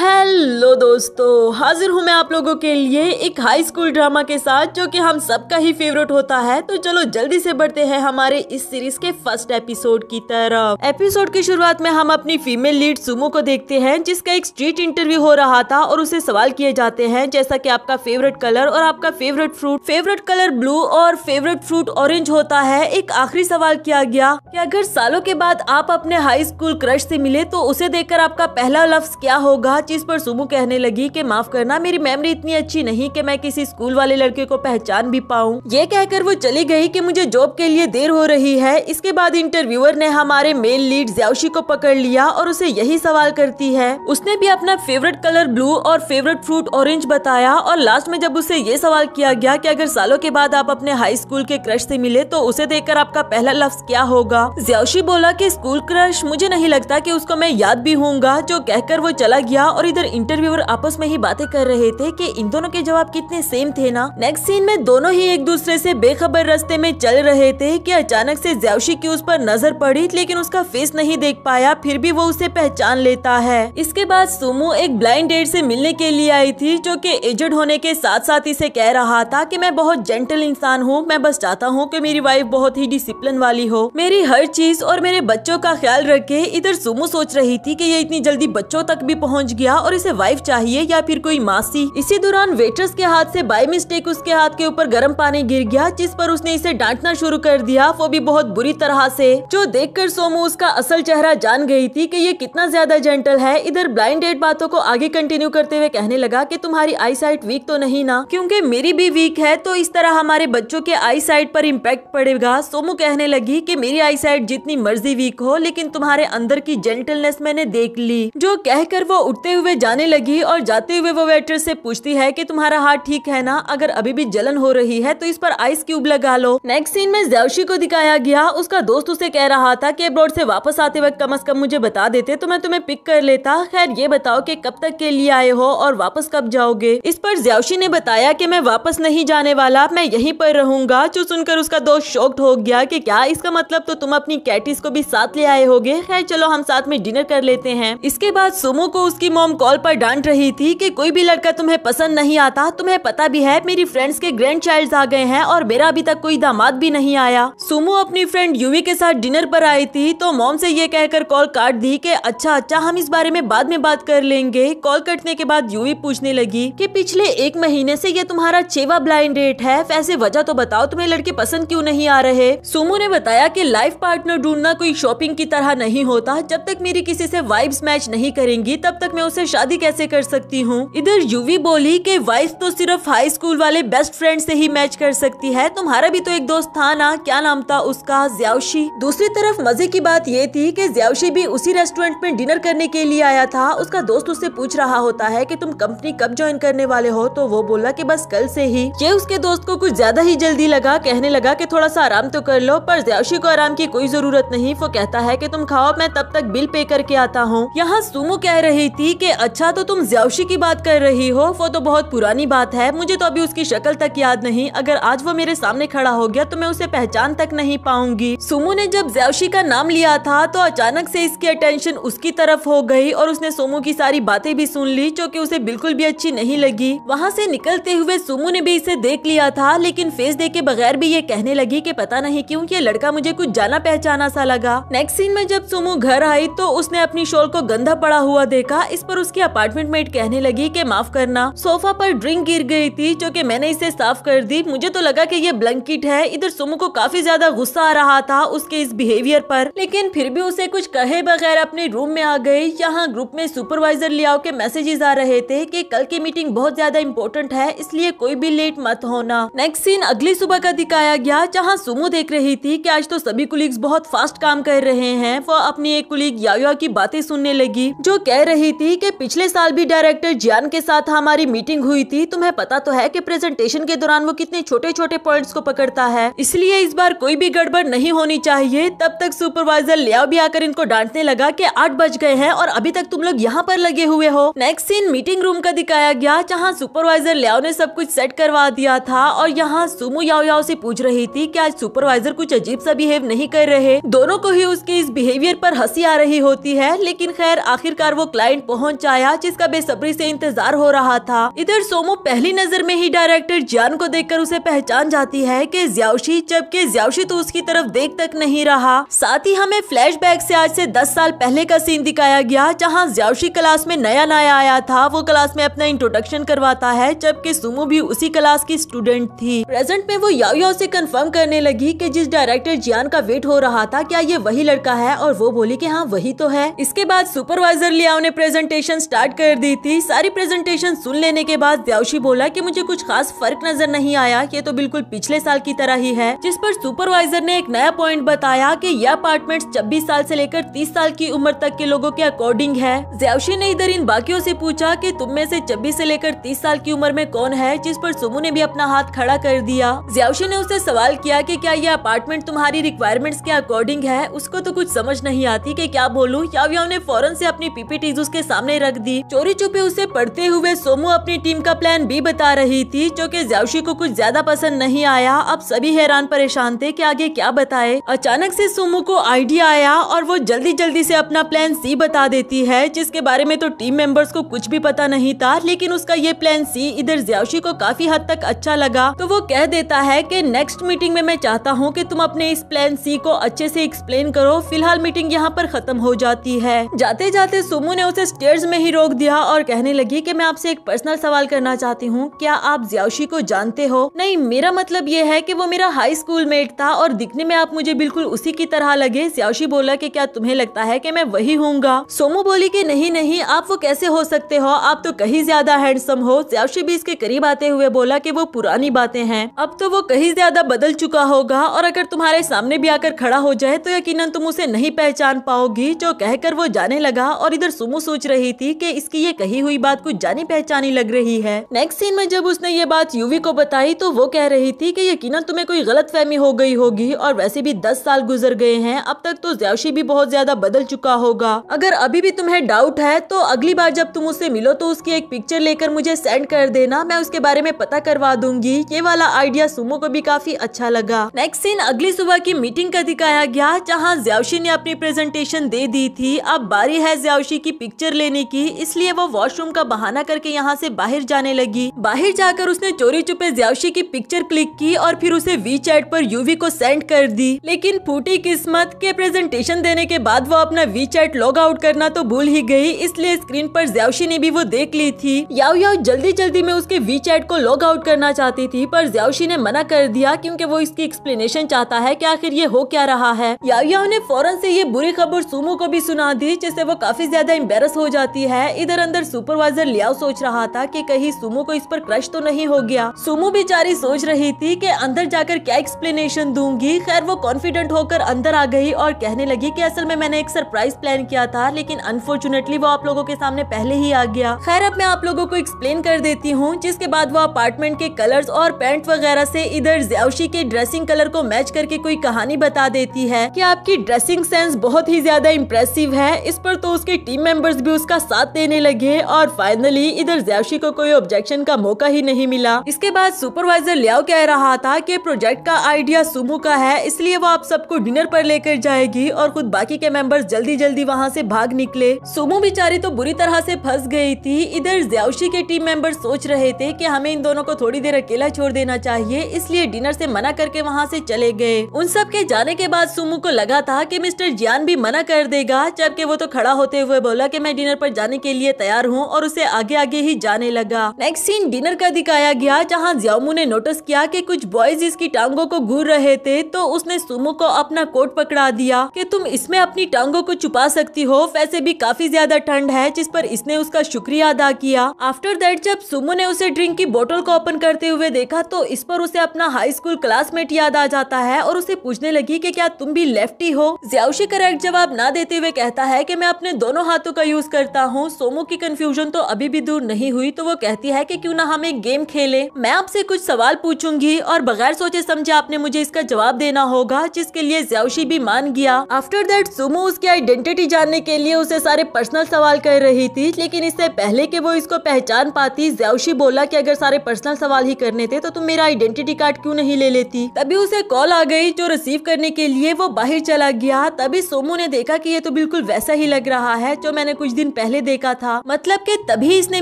Hello दोस्तों हाजिर हूँ मैं आप लोगों के लिए एक हाई स्कूल ड्रामा के साथ जो कि हम सबका ही फेवरेट होता है तो चलो जल्दी से बढ़ते हैं हमारे इस सीरीज के फर्स्ट एपिसोड की तरफ एपिसोड की शुरुआत में हम अपनी फीमेल लीड सुमो को देखते हैं जिसका एक स्ट्रीट इंटरव्यू हो रहा था और उसे सवाल किए जाते हैं जैसा की आपका फेवरेट कलर और आपका favourite fruit favourite colour blue और फेवरेट फ्रूट ऑरेंज होता है एक आखिरी सवाल किया गया की कि अगर सालों के बाद आप अपने हाई स्कूल क्रश ऐसी मिले तो उसे देखकर आपका पहला लफ्ज क्या होगा चीज़ पर सुमू कहने लगी कि माफ करना मेरी मेमोरी इतनी अच्छी नहीं कि मैं किसी स्कूल वाले लड़के को पहचान भी पाऊँ ये कहकर वो चली गई कि मुझे जॉब के लिए देर हो रही है इसके बाद इंटरव्यूअर ने हमारे मेल लीड ज्यावशी को पकड़ लिया और उसे यही सवाल करती है उसने भी अपना फेवरेट कलर ब्लू और फेवरेट फ्रूट ऑरेंज बताया और लास्ट में जब उसे ये सवाल किया गया कि अगर सालों के बाद आप अपने हाई स्कूल के क्रश से मिले तो उसे देखकर आपका पहला लफ्ज क्या होगा ज्यावशी बोला की स्कूल क्रश मुझे नहीं लगता की उसको मैं याद भी हूँ जो कहकर वो चला गया और इधर इंटरव्यूअर आपस में ही बातें कर रहे थे कि इन दोनों के जवाब कितने सेम थे ना नेक्स्ट सीन में दोनों ही एक दूसरे से बेखबर रास्ते में चल रहे थे कि अचानक से ज्यावशी की उस पर नजर पड़ी लेकिन उसका फेस नहीं देख पाया फिर भी वो उसे पहचान लेता है इसके बाद सुमो एक ब्लाइंड डेट से मिलने के लिए आई थी जो की एजेड होने के साथ साथ इसे कह रहा था की मैं बहुत जेंटल इंसान हूँ मैं बस चाहता हूँ की मेरी वाइफ बहुत ही डिसिप्लिन वाली हो मेरी हर चीज और मेरे बच्चों का ख्याल रखे इधर सुमो सोच रही थी की ये इतनी जल्दी बच्चों तक भी पहुँच गई गया और इसे वाइफ चाहिए या फिर कोई मासी इसी दौरान वेटर्स के हाथ से बाई मिस्टेक उसके हाथ के ऊपर गर्म पानी गिर गया जिस पर उसने इसे डांटना शुरू कर दिया वो भी बहुत बुरी तरह से जो देखकर सोमू उसका असल चेहरा जान गई थी कि ये कितना ज्यादा जेंटल है इधर ब्लाइंड डेट बातों को आगे कंटिन्यू करते हुए कहने लगा की तुम्हारी आई साइट वीक तो नहीं ना क्यूँकी मेरी भी वीक है तो इस तरह हमारे बच्चों के आई साइट पर इम्पेक्ट पड़ेगा सोमू कहने लगी की मेरी आई साइट जितनी मर्जी वीक हो लेकिन तुम्हारे अंदर की जेंटलनेस मैंने देख ली जो कहकर वो उठते हुए जाने लगी और जाते हुए वो वेटर से पूछती है कि तुम्हारा हाथ ठीक है ना अगर अभी भी जलन हो रही है तो इस पर आइस क्यूब लगा लो नेक्स्ट सीन में जैवशी को दिखाया गया उसका दोस्त उसे कह रहा था की अब्रॉड ऐसी वापस आते वक्त कम अज कम मुझे बता देते तो मैं तुम्हें पिक कर लेता खैर ये बताओ की कब तक के लिए आए हो और वापस कब जाओगे इस पर जैवशी ने बताया की मैं वापस नहीं जाने वाला मैं यहीं पर रहूंगा जो सुनकर उसका दोस्त शॉक्ड हो गया कि क्या इसका मतलब तो तुम अपनी कैटिस को भी साथ ले आए होगे खैर चलो हम साथ में डिनर कर लेते हैं इसके बाद सुमो को उसकी मौत मॉम कॉल पर डांट रही थी कि कोई भी लड़का तुम्हें पसंद नहीं आता तुम्हें पता भी है मेरी फ्रेंड्स के ग्रैंड चाइल्ड आ गए हैं और मेरा अभी तक कोई दामाद भी नहीं आया सुमो अपनी फ्रेंड यूवी के साथ डिनर पर आई थी तो मॉम से ये कहकर कॉल काट दी कि अच्छा अच्छा हम इस बारे में बाद में बात कर लेंगे कॉल कटने के बाद यूवी पूछने लगी की पिछले एक महीने ऐसी ये तुम्हारा छेवा ब्लाइंड डेट है ऐसे वजह तो बताओ तुम्हें लड़के पसंद क्यूँ नहीं आ रहे सुमो ने बताया की लाइफ पार्टनर ढूंढना कोई शॉपिंग की तरह नहीं होता जब तक मेरी किसी से वाइब्स मैच नहीं करेंगी तब तक मैं से शादी कैसे कर सकती हूँ इधर युवी बोली कि वाइफ तो सिर्फ हाई स्कूल वाले बेस्ट फ्रेंड से ही मैच कर सकती है तुम्हारा भी तो एक दोस्त था ना क्या नाम था उसका ज्यावशी दूसरी तरफ मजे की बात ये थी की ज्यावशी भी उसी रेस्टोरेंट में डिनर करने के लिए आया था उसका दोस्त उससे पूछ रहा होता है कि तुम कंपनी कब ज्वाइन करने वाले हो तो वो बोला कि बस कल से ही ये उसके दोस्त को कुछ ज्यादा ही जल्दी लगा कहने लगा कि थोड़ा सा आराम तो कर लो पर ज्यावशी को आराम की कोई जरूरत नहीं वो कहता है कि तुम खाओ मैं तब तक बिल पे करके आता हूँ यहाँ सुमो कह रही थी कि अच्छा तो तुम ज्यावशी की बात कर रही हो वो तो बहुत पुरानी बात है मुझे तो अभी उसकी शक्ल तक याद नहीं अगर आज वो मेरे सामने खड़ा हो गया तो मैं उसे पहचान तक नहीं पाऊंगी सुमो ने जब ज्यावशी का नाम लिया था तो अचानक से इसकी अटेंशन उसकी तरफ हो गई और उसने सोमू की सारी बातें भी सुन ली जो की उसे बिल्कुल भी अच्छी नहीं लगी वहाँ से निकलते हुए सुमू ने भी इसे देख लिया था लेकिन फेस देख के बगैर भी ये कहने लगी की पता नहीं क्यूँ की लड़का मुझे कुछ जाना पहचाना सा लगा नेक्स्ट सीन में जब सुमू घर आई तो उसने अपनी शॉल को गंदा पड़ा हुआ देखा इस पर उसकी अपार्टमेंट मेट कहने लगी कि माफ करना सोफा पर ड्रिंक गिर गई थी जो कि मैंने इसे साफ कर दी मुझे तो लगा कि ये ब्लैंकेट है इधर सुमू को काफी ज्यादा गुस्सा आ रहा था उसके इस बिहेवियर पर लेकिन फिर भी उसे कुछ कहे बगैर अपने रूम में आ गई यहाँ ग्रुप में सुपरवाइजर लियाओ के मैसेजेस आ रहे थे कि कल की मीटिंग बहुत ज्यादा इम्पोर्टेंट है इसलिए कोई भी लेट मत होना नेक्स्ट सीन अगली सुबह का दिखाया गया जहाँ सुमो देख रही थी की आज तो सभी कुलीग्स बहुत फास्ट काम कर रहे हैं वो अपनी एक कुलीग या की बातें सुनने लगी जो कह रही थी थी के पिछले साल भी डायरेक्टर जियान के साथ हमारी मीटिंग हुई थी तुम्हें पता तो है कि प्रेजेंटेशन के दौरान वो कितने छोटे छोटे पॉइंट्स को पकड़ता है इसलिए इस बार कोई भी गड़बड़ नहीं होनी चाहिए तब तक सुपरवाइजर लिया भी आकर इनको डांटने लगा की आठ बज गए हैं और अभी तक तुम लोग यहाँ पर लगे हुए हो नेक्स्ट सीन मीटिंग रूम का दिखाया गया जहाँ सुपरवाइजर लियाओ ने सब कुछ सेट करवा दिया था और यहाँ सुमो याओ याओ से पूछ रही थी की आज सुपरवाइजर कुछ अजीब सा बिहेव नहीं कर रहे दोनों को ही उसके इस बिहेवियर पर हंसी आ रही होती है लेकिन खैर आखिरकार वो क्लाइंट पहुंच पहुंचाया जिसका बेसब्री से इंतजार हो रहा था इधर सोमो पहली नजर में ही डायरेक्टर जान को देखकर उसे पहचान जाती है कि ज्यावशी जबकि ज्यावशी तो उसकी तरफ देख तक नहीं रहा साथ ही हमें फ्लैशबैक से आज से 10 साल पहले का सीन दिखाया गया जहाँ ज्यावशी क्लास में नया नया आया था वो क्लास में अपना इंट्रोडक्शन करवाता है जबकि सोमो भी उसी क्लास की स्टूडेंट थी प्रेजेंट में वो याओ याओ से कंफर्म करने लगी कि जिस डायरेक्टर जियान का वेट हो रहा था क्या ये वही लड़का है और वो बोली कि हाँ वही तो है इसके बाद सुपरवाइजर लियाओ ने प्रेजेंट प्रेजेंटेशन स्टार्ट कर दी थी सारी प्रेजेंटेशन सुन लेने के बाद व्यावशी बोला कि मुझे कुछ खास फर्क नजर नहीं आया ये तो बिल्कुल पिछले साल की तरह ही है जिस पर सुपरवाइजर ने एक नया पॉइंट बताया कि यह अपार्टमेंट 26 साल से लेकर 30 साल की उम्र तक के लोगों के अकॉर्डिंग है ज्यावशी ने इधर इन बाकियों ऐसी पूछा की तुम में ऐसी छब्बीस ऐसी लेकर तीस साल की उम्र में कौन है जिस पर सुमू ने भी अपना हाथ खड़ा कर दिया ज्यावशी ने उसे सवाल किया की क्या यह अपार्टमेंट तुम्हारी रिक्वायरमेंट के अकॉर्डिंग है उसको तो कुछ समझ नहीं आती की क्या बोलूँ या ने फौरन ऐसी अपनी पीपीटी उसके सामने सामने रख दी चोरी छुपे उसे पढ़ते हुए सोमू अपनी टीम का प्लान भी बता रही थी जो की जावशी को कुछ ज्यादा पसंद नहीं आया अब सभी हैरान परेशान थे की आगे क्या बताए अचानक ऐसी सोमू को आइडिया आया और वो जल्दी जल्दी ऐसी अपना प्लान सी बता देती है जिसके बारे में तो टीम मेंबर्स को कुछ भी पता नहीं था लेकिन उसका ये प्लान सी इधर ज्यावशी को काफी हद तक अच्छा लगा तो वो कह देता है कि नेक्स्ट मीटिंग में मैं चाहता हूँ कि तुम अपने इस प्लान सी को अच्छे से एक्सप्लेन करो फिलहाल मीटिंग यहाँ पर खत्म हो जाती है जाते जाते सोमू ने उसे कर्ज में ही रोक दिया और कहने लगी कि मैं आपसे एक पर्सनल सवाल करना चाहती हूँ क्या आप ज्याउशी को जानते हो नहीं मेरा मतलब ये है कि वो मेरा हाई स्कूल मेट था और दिखने में आप मुझे बिल्कुल उसी की तरह लगे ज्याशी बोला कि क्या तुम्हें लगता है कि मैं वही हूँगा सोमू बोली कि नहीं नहीं आप वो कैसे हो सकते हो आप तो कहीं ज्यादा हैंडसम हो ज्याउशी भी इसके करीब आते हुए बोला कि वो पुरानी बातें हैं अब तो वो कहीं ज्यादा बदल चुका होगा और अगर तुम्हारे सामने भी आकर खड़ा हो जाए तो यकीनन तुम उसे नहीं पहचान पाओगी जो कहकर वो जाने लगा और इधर सुमू सोच रही रही थी कि इसकी ये कही हुई बात कुछ जानी पहचानी लग रही है नेक्स्ट सीन में जब उसने ये बात यूवी को बताई तो वो कह रही थी कि यकीन तुम्हें कोई गलत फहमी हो गई होगी और वैसे भी दस साल गुजर गए हैं अब तक तो ज्याशी भी बहुत ज्यादा बदल चुका होगा अगर अभी भी तुम्हें डाउट है तो अगली बार जब तुम उसे मिलो तो उसकी एक पिक्चर लेकर मुझे सेंड कर देना मैं उसके बारे में पता करवा दूंगी ये वाला आइडिया सुमो को भी काफी अच्छा लगा नेक्स्ट सीन अगली सुबह की मीटिंग का दिखाया गया जहाँ ज्यावशी ने अपनी प्रेजेंटेशन दे दी थी अब बारी है ज्यावशी की पिक्चर लेने नहीं की इसलिए वो वॉशरूम का बहाना करके यहाँ से बाहर जाने लगी बाहर जाकर उसने चोरी चुपे ज्यावशी की पिक्चर क्लिक की और फिर उसे वी चैट पर यूवी को सेंड कर दी लेकिन फूटी किस्मत के प्रेजेंटेशन देने के बाद वो अपना वी चैट लॉग आउट करना तो भूल ही गई इसलिए स्क्रीन पर ज्यावशी ने भी वो देख ली थी याव याव जल्दी जल्दी में उसके वी चैट को लॉग आउट करना चाहती थी पर ज्यावशी ने मना कर दिया क्योंकि वो इसकी एक्सप्लेनेशन चाहता है कि आखिर ये हो क्या रहा है याव याव ने फौरन से ये बुरी खबर सुमो को भी सुना दी जिससे वो काफी ज्यादा एम्बेरस हो जाती जाती है इधर अंदर सुपरवाइजर लियाओ सोच रहा था कि कहीं सुमो को इस पर क्रश तो नहीं हो गया सुमो बेचारी सोच रही थी कि अंदर जाकर क्या एक्सप्लेनेशन दूंगी खैर वो कॉन्फिडेंट होकर अंदर आ गई और कहने लगी कि असल में मैंने एक सरप्राइज प्लान किया था लेकिन अनफॉर्चुनेटली वो आप लोगों के सामने पहले ही आ गया खैर अब मैं आप लोगों को एक्सप्लेन कर देती हूँ जिसके बाद वो अपार्टमेंट के कलर्स और पेंट वगैरह से इधर ज्यावशी के ड्रेसिंग कलर को मैच करके कोई कहानी बता देती है की आपकी ड्रेसिंग सेंस बहुत ही ज्यादा इम्प्रेसिव है इस पर तो उसके टीम मेंबर्स भी उसका साथ देने लगे और फाइनली इधर जैवशी को कोई ऑब्जेक्शन का मौका ही नहीं मिला इसके बाद सुपरवाइजर लियाओ कह रहा था कि प्रोजेक्ट का आइडिया सुमू का है इसलिए वो आप सबको डिनर पर लेकर जाएगी और खुद बाकी के मेंबर्स जल्दी जल्दी वहाँ से भाग निकले सुमू बेचारी तो बुरी तरह से फंस गई थी इधर ज्यावशी के टीम मेंबर सोच रहे थे की हमें इन दोनों को थोड़ी देर अकेला छोड़ देना चाहिए इसलिए डिनर से मना करके वहाँ से चले गए उन सब के जाने के बाद सुमू को लगा था कि मिस्टर जियान भी मना कर देगा जबकि वो तो खड़ा होते हुए बोला कि मैं डिनर डिनर पर जाने के लिए तैयार हूँ और उसे आगे आगे ही जाने लगा नेक्स्ट सीन डिनर का दिखाया गया जहाँ ज्यामू ने नोटिस किया कि कुछ बॉयज इसकी टांगों को घूर रहे थे तो उसने सुमो को अपना कोट पकड़ा दिया कि तुम इसमें अपनी टांगों को छुपा सकती हो वैसे भी काफी ज्यादा ठंड है जिस पर इसने उसका शुक्रिया अदा किया आफ्टर दैट जब सुमो ने उसे ड्रिंक की बोतल को ओपन करते हुए देखा तो इस पर उसे अपना हाई स्कूल क्लासमेट याद आ जाता है और उसे पूछने लगी कि क्या तुम भी लेफ्टी हो ज्याउशी करेक्ट जवाब ना देते हुए कहता है कि मैं अपने दोनों हाथों का यूज कर करता हूँ सोमो की कंफ्यूजन तो अभी भी दूर नहीं हुई तो वो कहती है कि क्यों ना हम एक गेम खेले मैं आपसे कुछ सवाल पूछूंगी और बगैर सोचे समझे आपने मुझे इसका जवाब देना होगा जिसके लिए ज्याउशी भी मान गया आफ्टर दैट सोमो उसकी आइडेंटिटी जानने के लिए उसे सारे पर्सनल सवाल कर रही थी लेकिन इससे पहले की वो इसको पहचान पाती ज्याशी बोला की अगर सारे पर्सनल सवाल ही करने थे तो तुम मेरा आइडेंटिटी कार्ड क्यूँ नहीं ले लेती तभी उसे कॉल आ गई जो रिसीव करने के लिए वो बाहर चला गया तभी सोमो ने देखा की ये तो बिल्कुल वैसा ही लग रहा है जो मैंने कुछ दिन पहले देखा था मतलब के तभी इसने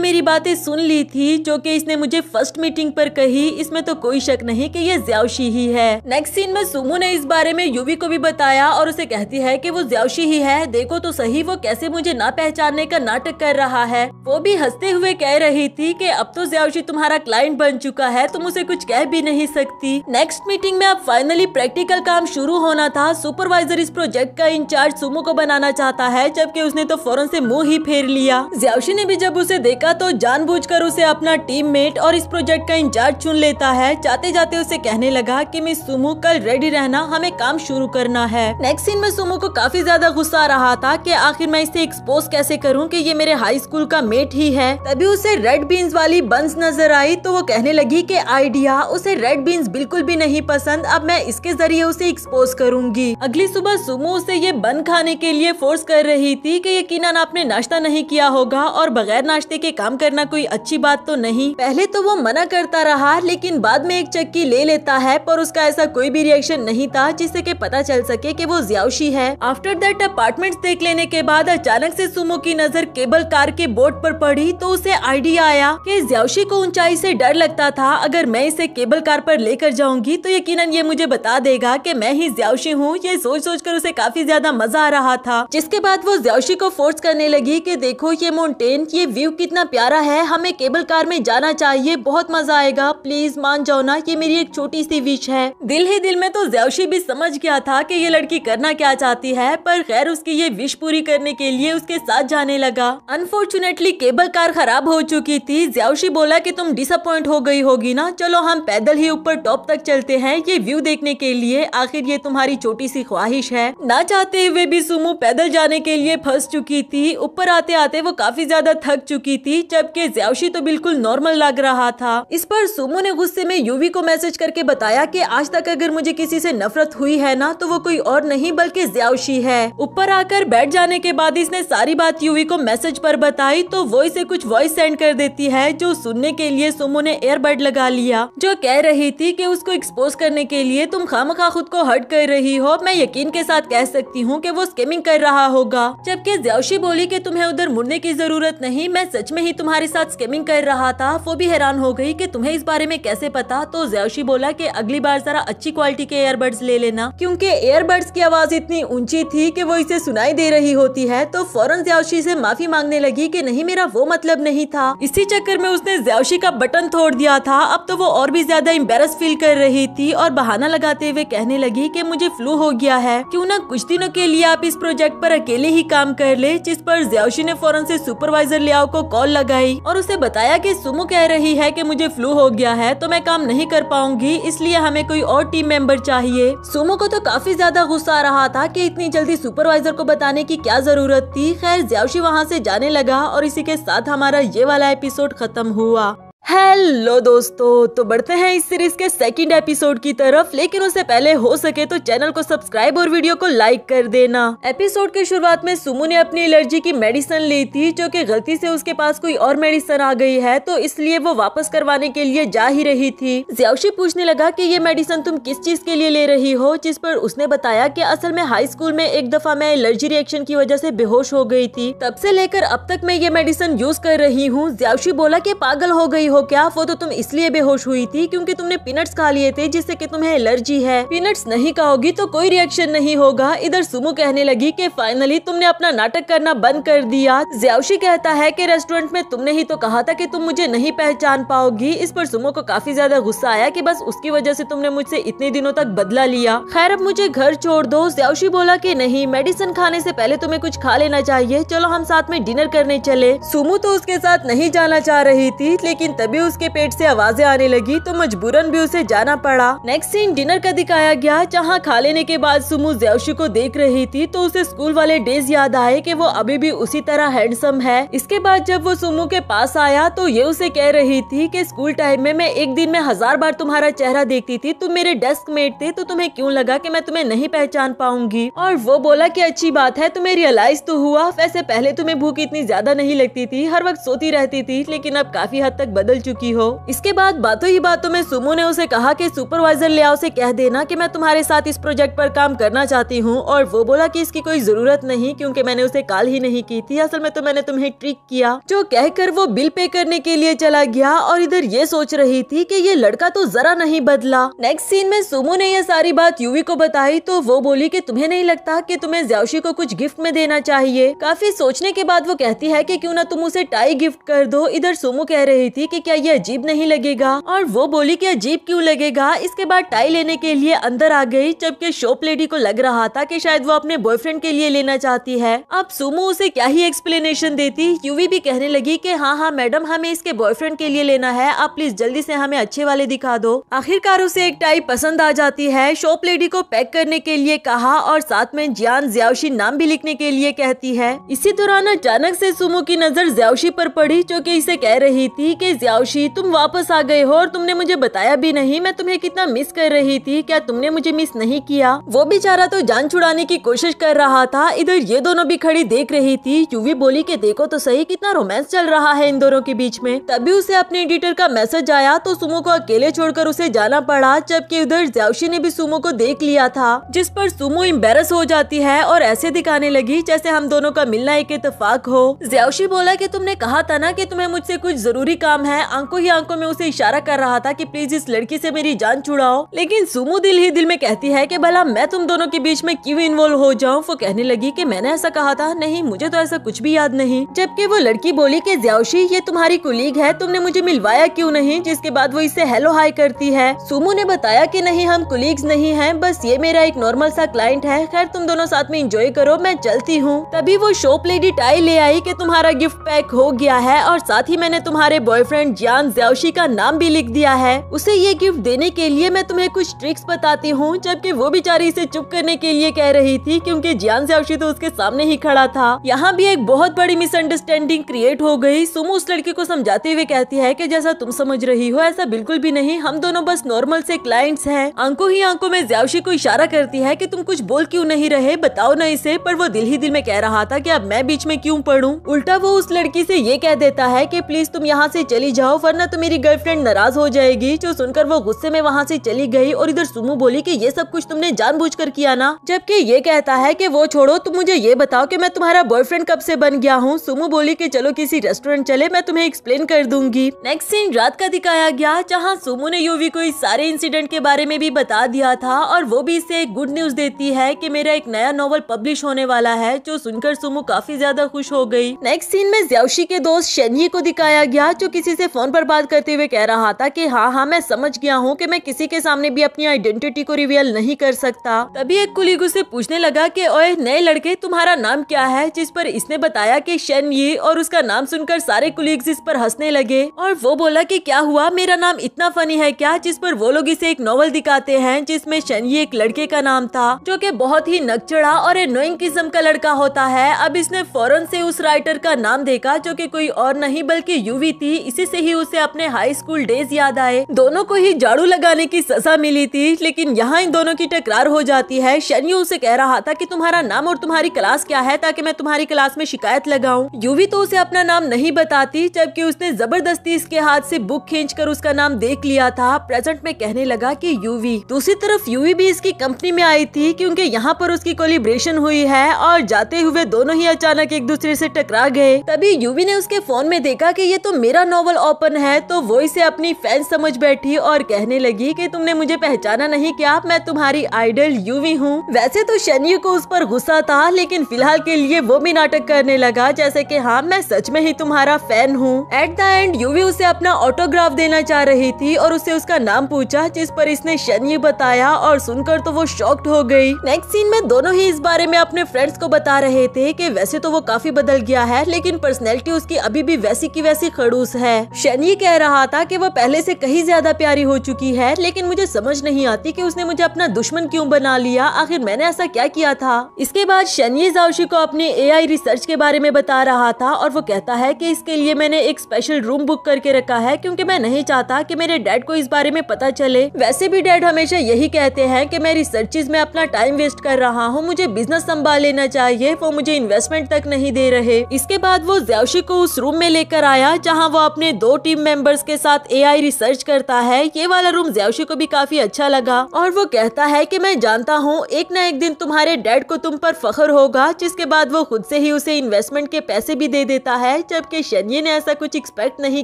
मेरी बातें सुन ली थी जो कि इसने मुझे फर्स्ट मीटिंग पर कही इसमें तो कोई शक नहीं कि ये ज्यावशी ही है नेक्स्ट सीन में सुमू ने इस बारे में युवी को भी बताया और उसे कहती है की वो ज्यावशी ही है देखो तो सही वो कैसे मुझे ना पहचानने का नाटक कर रहा है वो भी हंसते हुए कह रही थी कि अब तो ज्यावशी तुम्हारा क्लाइंट बन चुका है तुम उसे कुछ कह भी नहीं सकती नेक्स्ट मीटिंग में अब फाइनली प्रैक्टिकल काम शुरू होना था सुपरवाइजर इस प्रोजेक्ट का इंचार्ज सुमो को बनाना चाहता है जबकि उसने तो फौरन से मुंह ही फेर लिया ज्यावशी ने भी जब उसे देखा तो जानबूझकर उसे अपना टीममेट और इस प्रोजेक्ट का इंचार्ज चुन लेता है जाते जाते उसे कहने लगा कि मिस सुमू कल रेडी रहना हमें काम शुरू करना है नेक्स्ट सीन में सुमो को काफी ज्यादा गुस्सा आ रहा था कि आखिर मैं इसे एक्सपोज कैसे करूं कि ये मेरे हाई स्कूल का मेट ही है तभी उसे रेड बीन्स वाली बंस नजर आई तो वो कहने लगी की आइडिया उसे रेड बीन्स बिल्कुल भी नहीं पसंद अब मैं इसके जरिए उसे एक्सपोज करूंगी अगली सुबह सुमो उसे ये बन खाने के लिए फोर्स कर रही थी की यकीन आपने नाश्ता नाश्ता नहीं किया होगा और बगैर नाश्ते के काम करना कोई अच्छी बात तो नहीं पहले तो वो मना करता रहा लेकिन बाद में एक चक्की ले लेता है पर उसका ऐसा कोई भी रिएक्शन नहीं था जिससे के पता चल सके कि वो ज्यावशी है आफ्टर दैट अपार्टमेंट देख लेने के बाद अचानक से सुमो की नजर केबल कार के बोर्ड पर पड़ी तो उसे आइडिया आया कि जियाउशी को ऊंचाई से डर लगता था अगर मैं इसे केबल कार पर लेकर जाऊंगी तो यकीनन ये मुझे बता देगा कि मैं ही ज्यावशी हूँ ये सोच सोच कर उसे काफी ज्यादा मजा आ रहा था जिसके बाद वो जियाउशी को फोर्स करने लगी के देखो ये माउंटेन ये व्यू कितना प्यारा है हमें केबल कार में जाना चाहिए बहुत मजा आएगा प्लीज मान जाओ ना ये मेरी एक छोटी सी विश है दिल ही दिल में तो जैवशी भी समझ गया था कि ये लड़की करना क्या चाहती है पर खैर उसकी ये विश पूरी करने के लिए उसके साथ जाने लगा अनफॉर्चुनेटली केबल कार खराब हो चुकी थी जैवशी बोला की तुम डिसअपॉइंट हो गयी होगी ना चलो हम पैदल ही ऊपर टॉप तक चलते है ये व्यू देखने के लिए आखिर ये तुम्हारी छोटी सी ख्वाहिश है ना चाहते हुए भी सुमू पैदल जाने के लिए फंस चुकी थी ऊपर आते आते वो काफी ज्यादा थक चुकी थी जबकि ज्यावशी तो बिल्कुल नॉर्मल लग रहा था इस पर सुमो ने गुस्से में यूवी को मैसेज करके बताया कि आज तक अगर मुझे किसी से नफरत हुई है ना तो वो कोई और नहीं बल्कि ज्यावशी है ऊपर आकर बैठ जाने के बाद इसने सारी बात यूवी को मैसेज पर बताई तो वो इसे कुछ वॉइस सेंड कर देती है जो सुनने के लिए सुमो ने एयरबड लगा लिया जो कह रही थी की उसको एक्सपोज करने के लिए तुम खाम खुद को हर्ट कर रही हो मैं यकीन के साथ कह सकती हूँ की वो स्केमिंग कर रहा होगा जबकि ज्यावशी बोली की तुम तुम्हें उधर मुड़ने की जरूरत नहीं मैं सच में ही तुम्हारे साथ स्कैमिंग कर रहा था वो भी हैरान हो गई कि तुम्हें इस बारे में कैसे पता तो जयाशी बोला कि अगली बार जरा अच्छी क्वालिटी के एयरबड्स ले लेना क्योंकि एयरबड्स की आवाज इतनी ऊंची थी कि वो इसे सुनाई दे रही होती है तो फौरन जयशी से माफी मांगने लगी कि नहीं मेरा वो मतलब नहीं था इसी चक्कर में उसने जयशी का बटन तोड़ दिया था अब तो वो और भी ज्यादा एम्बेरस फील कर रही थी और बहाना लगाते हुए कहने लगी की मुझे फ्लू हो गया है क्यूँ ना कुछ दिनों के लिए आप इस प्रोजेक्ट आरोप अकेले ही काम कर ले जिस पर याओशी ने फौरन से सुपरवाइजर लियाओ को कॉल लगाई और उसे बताया कि सुमो कह रही है कि मुझे फ्लू हो गया है तो मैं काम नहीं कर पाऊंगी इसलिए हमें कोई और टीम मेंबर चाहिए सुमो को तो काफी ज्यादा गुस्सा आ रहा था की इतनी जल्दी सुपरवाइजर को बताने की क्या जरूरत थी खैर ज्यावशी वहाँ ऐसी जाने लगा और इसी के साथ हमारा ये वाला एपिसोड खत्म हुआ हेलो दोस्तों तो बढ़ते हैं इस सीरीज के सेकंड एपिसोड की तरफ लेकिन उससे पहले हो सके तो चैनल को सब्सक्राइब और वीडियो को लाइक कर देना एपिसोड के शुरुआत में सुमू ने अपनी एलर्जी की मेडिसिन ली थी जो कि गलती से उसके पास कोई और मेडिसिन आ गई है तो इसलिए वो वापस करवाने के लिए जा ही रही थी ज्यावशी पूछने लगा की ये मेडिसिन तुम किस चीज के लिए ले रही हो जिस पर उसने बताया की असल में हाई स्कूल में एक दफा मैं एलर्जी रिएक्शन की वजह ऐसी बेहोश हो गई थी तब से लेकर अब तक मैं ये मेडिसिन यूज कर रही हूँ ज्यावशी बोला की पागल हो गई हो क्या वो तो तुम इसलिए बेहोश हुई थी क्योंकि तुमने पीनट्स खा लिए थे जिससे कि तुम्हें एलर्जी है पीनट्स नहीं खाओगी तो कोई रिएक्शन नहीं होगा इधर सुमो कहने लगी कि फाइनली तुमने अपना नाटक करना बंद कर दिया ज्यावशी कहता है कि रेस्टोरेंट में तुमने ही तो कहा था कि तुम मुझे नहीं पहचान पाओगी इस पर सुमो को काफी ज्यादा गुस्सा आया कि बस उसकी वजह से तुमने मुझसे इतने दिनों तक बदला लिया खैर अब मुझे घर छोड़ दो ज्यावशी बोला कि नहीं मेडिसिन खाने से पहले तुम्हें कुछ खा लेना चाहिए चलो हम साथ में डिनर करने चले सुमो तो उसके साथ नहीं जाना चाह रही थी लेकिन तभी उसके पेट से आवाजें आने लगी तो मजबूरन भी उसे जाना पड़ा नेक्स्ट सीन डिनर का दिखाया गया जहाँ खा लेने के बाद सुमु जैवशी को देख रही थी तो उसे स्कूल वाले डेज याद आए की वो अभी भी उसी तरह हैंडसम है इसके बाद जब वो सुमु के पास आया तो ये उसे कह रही थी की स्कूल टाइम में मैं एक दिन में हजार बार तुम्हारा चेहरा देखती थी तुम मेरे डेस्क मेट थे तो तुम्हें क्यूँ लगा की मैं तुम्हें नहीं पहचान पाऊंगी और वो बोला की अच्छी बात है तुम्हें रियलाइज तो हुआ वैसे पहले तुम्हें भूख इतनी ज्यादा नहीं लगती थी हर वक्त सोती रहती थी लेकिन अब काफी हद तक बदल बदल चुकी हो इसके बाद बातों ही बातों में सुमो ने उसे कहा कि सुपरवाइजर लियाओ से कह देना कि मैं तुम्हारे साथ इस प्रोजेक्ट पर काम करना चाहती हूँ और वो बोला कि इसकी कोई जरूरत नहीं क्योंकि मैंने उसे कॉल ही नहीं की थी असल में तो मैंने तुम्हें ट्रिक किया जो कहकर वो बिल पे करने के लिए चला गया और इधर ये सोच रही थी की ये लड़का तो जरा नहीं बदला नेक्स्ट सीन में सुमो ने यह सारी बात यूवी को बताई तो वो बोली की तुम्हे नहीं लगता की तुम्हे ज्यावशी को कुछ गिफ्ट में देना चाहिए काफी सोचने के बाद वो कहती है की क्यूँ ना तुम उसे टाई गिफ्ट कर दो इधर सुमो कह रही थी कि क्या ये अजीब नहीं लगेगा और वो बोली की अजीब क्यूँ लगेगा इसके बाद टाई लेने के लिए अंदर आ गई जबकि शॉप लेडी को लग रहा था की शायद वो अपने बॉयफ्रेंड के लिए लेना चाहती है अब सुमो उसे क्या ही एक्सप्लेनेशन देती यूवी भी कहने लगी की हाँ हाँ मैडम हमें इसके बॉयफ्रेंड के लिए लेना है आप प्लीज जल्दी से हमें अच्छे वाले दिखा दो आखिरकार उसे एक टाई पसंद आ जाती है शॉप लेडी को पैक करने के लिए कहा और साथ में जियान ज्यावशी नाम भी लिखने के लिए कहती है इसी दौरान अचानक ऐसी सुमो की नजर ज्यावशी पर पड़ी जो कि इसे कह रही थी कि जाओशी तुम वापस आ गए हो और तुमने मुझे बताया भी नहीं मैं तुम्हें कितना मिस कर रही थी क्या तुमने मुझे मिस नहीं किया वो बेचारा तो जान छुड़ाने की कोशिश कर रहा था इधर ये दोनों भी खड़ी देख रही थी यूवी बोली के देखो तो सही कितना रोमांस चल रहा है इन दोनों के बीच में तभी उसे अपने एडिटर का मैसेज आया तो सुमो को अकेले छोड़कर उसे जाना पड़ा जबकि उधर जावशी ने भी सुमो को देख लिया था जिस पर सुमो एम्बेरस हो जाती है और ऐसे दिखाने लगी जैसे हम दोनों का मिलना एक इतफाक हो ज्यावशी बोला की तुमने कहा था ना की तुम्हें मुझसे कुछ जरूरी काम है मैं आंखों ही आंखों में उसे इशारा कर रहा था कि प्लीज इस लड़की से मेरी जान छुड़ाओ लेकिन सुमो दिल ही दिल में कहती है कि भला मैं तुम दोनों के बीच में क्यों इन्वॉल्व हो जाऊं वो कहने लगी कि मैंने ऐसा कहा था नहीं मुझे तो ऐसा कुछ भी याद नहीं जबकि वो लड़की बोली की ज्याशी ये तुम्हारी कुलीग है तुमने मुझे मिलवाया क्यूँ नहीं जिसके बाद वो इसे हेलो हाई करती है सुमो ने बताया की नहीं हम कुलीग्स नहीं है बस ये मेरा एक नॉर्मल सा क्लाइंट है खैर तुम दोनों साथ में इंजॉय करो मैं चलती हूँ तभी वो शॉप लेडी टाई ले आई की तुम्हारा गिफ्ट पैक हो गया है और साथ ही मैंने तुम्हारे बॉयफ्रेंड फ्रेंड जान जयावशी का नाम भी लिख दिया है उसे ये गिफ्ट देने के लिए मैं तुम्हें कुछ ट्रिक्स बताती हूँ जबकि वो बेचारी इसे चुप करने के लिए कह रही थी क्योंकि जान जयावशी तो उसके सामने ही खड़ा था यहाँ भी एक बहुत बड़ी मिसअंडरस्टैंडिंग क्रिएट हो गई सुमो उस लड़की को समझाते हुए कहती है की जैसा तुम समझ रही हो ऐसा बिल्कुल भी नहीं हम दोनों बस नॉर्मल से क्लाइंट्स हैं आंखों ही आंखों में जयावशी को इशारा करती है की तुम कुछ बोल क्यूँ नहीं रहे बताओ न इसे पर वो दिल ही दिल में कह रहा था की अब मैं बीच में क्यूँ पढ़ू उल्टा वो उस लड़की ऐसी ये कह देता है की प्लीज तुम यहाँ ऐसी चली जल्दी जाओ वरना तो मेरी गर्लफ्रेंड नाराज हो जाएगी जो सुनकर वो गुस्से में वहाँ से चली गई और इधर सुमू बोली की ये सब कुछ तुमने जानबूझकर किया ना जबकि ये कहता है की वो छोड़ो तुम मुझे ये बताओ की मैं तुम्हारा बॉयफ्रेंड कब से बन गया हूँ सुमू बोली की चलो किसी रेस्टोरेंट चले मैं तुम्हें एक्सप्लेन कर दूंगी नेक्स्ट सीन रात का दिखाया गया जहाँ सुमू ने यूवी को इस सारे इंसिडेंट के बारे में भी बता दिया था और वो भी इसे एक गुड न्यूज देती है की मेरा एक नया नॉवल पब्लिश होने वाला है जो सुनकर सुमू काफी ज्यादा खुश हो गयी नेक्स्ट सीन में ज्योशी के दोस्त शनि को दिखाया गया जो किसी से फ़ोन पर बात करते हुए कह रहा था कि हाँ हाँ मैं समझ गया हूँ कि मैं किसी के सामने भी अपनी आइडेंटिटी को रिवील नहीं कर सकता तभी एक कुलीग उसे पूछने लगा कि ओए नए लड़के तुम्हारा नाम क्या है जिस पर इसने बताया कि शेन ये और उसका नाम सुनकर सारे कुलीग्स इस पर हंसने लगे और वो बोला की क्या हुआ मेरा नाम इतना फनी है क्या जिस पर वो लोग इसे एक नॉवल दिखाते हैं जिसमे शन ये एक लड़के का नाम था जो की बहुत ही नकचड़ा और नोइंग किस्म का लड़का होता है अब इसने फौरन ऐसी उस राइटर का नाम देखा जो की कोई और नहीं बल्कि यूवी थी इसे जैसे ही उसे अपने हाई स्कूल डेज याद आए दोनों को ही झाड़ू लगाने की सजा मिली थी लेकिन यहाँ इन दोनों की टकरार हो जाती है शनियो उसे कह रहा था की तुम्हारा नाम और तुम्हारी क्लास क्या है ताकि मैं तुम्हारी क्लास में शिकायत लगाऊ यूवी तो उसे अपना नाम नहीं बताती जबकि उसने जबरदस्ती इसके हाथ ऐसी बुक खींच कर उसका नाम देख लिया था प्रेजेंट में कहने लगा की यूवी दूसरी तरफ यूवी भी इसकी कंपनी में आई थी क्योंकि यहाँ पर उसकी कोलिब्रेशन हुई है और जाते हुए दोनों ही अचानक एक दूसरे से टकरा गए तभी यूवी ने उसके फोन में देखा कि ये तो मेरा नॉवल ओपन है तो वो इसे अपनी फैन समझ बैठी और कहने लगी कि तुमने मुझे पहचाना नहीं क्या मैं तुम्हारी आइडल यूवी हूँ वैसे तो शनिय को उस पर गुस्सा था लेकिन फिलहाल के लिए वो भी नाटक करने लगा जैसे कि हाँ मैं सच में ही तुम्हारा फैन हूँ एट द एंड यूवी उसे अपना ऑटोग्राफ देना चाह रही थी और उसे उसका नाम पूछा जिस पर इसने शनिय बताया और सुनकर तो वो शॉक्ड हो गयी नेक्स्ट सीन में दोनों ही इस बारे में अपने फ्रेंड्स को बता रहे थे की वैसे तो वो काफी बदल गया है लेकिन पर्सनैलिटी उसकी अभी भी वैसी की वैसी खड़ूस है शनि कह रहा था कि वह पहले से कहीं ज्यादा प्यारी हो चुकी है लेकिन मुझे समझ नहीं आती कि उसने मुझे अपना दुश्मन क्यों बना लिया आखिर मैंने ऐसा क्या किया था इसके बाद शनि जावशी को अपने एआई रिसर्च के बारे में बता रहा था और वो कहता है कि इसके लिए मैंने एक स्पेशल रूम बुक करके रखा है क्यूँकी मैं नहीं चाहता की मेरे डैड को इस बारे में पता चले वैसे भी डैड हमेशा यही कहते हैं की मैं रिसर्चेज में अपना टाइम वेस्ट कर रहा हूँ मुझे बिजनेस संभाल लेना चाहिए वो मुझे इन्वेस्टमेंट तक नहीं दे रहे इसके बाद वो जैवशी को उस रूम में लेकर आया जहाँ वो अपने दो टीम मेंबर्स के साथ एआई रिसर्च करता है ये वाला रूम जयावशी को भी काफी अच्छा लगा और वो कहता है कि मैं जानता हूँ एक न एक दिन तुम्हारे डैड को तुम पर फखर होगा जिसके बाद वो खुद से ही उसे इन्वेस्टमेंट के पैसे भी दे देता है जबकि शनि ने ऐसा कुछ एक्सपेक्ट नहीं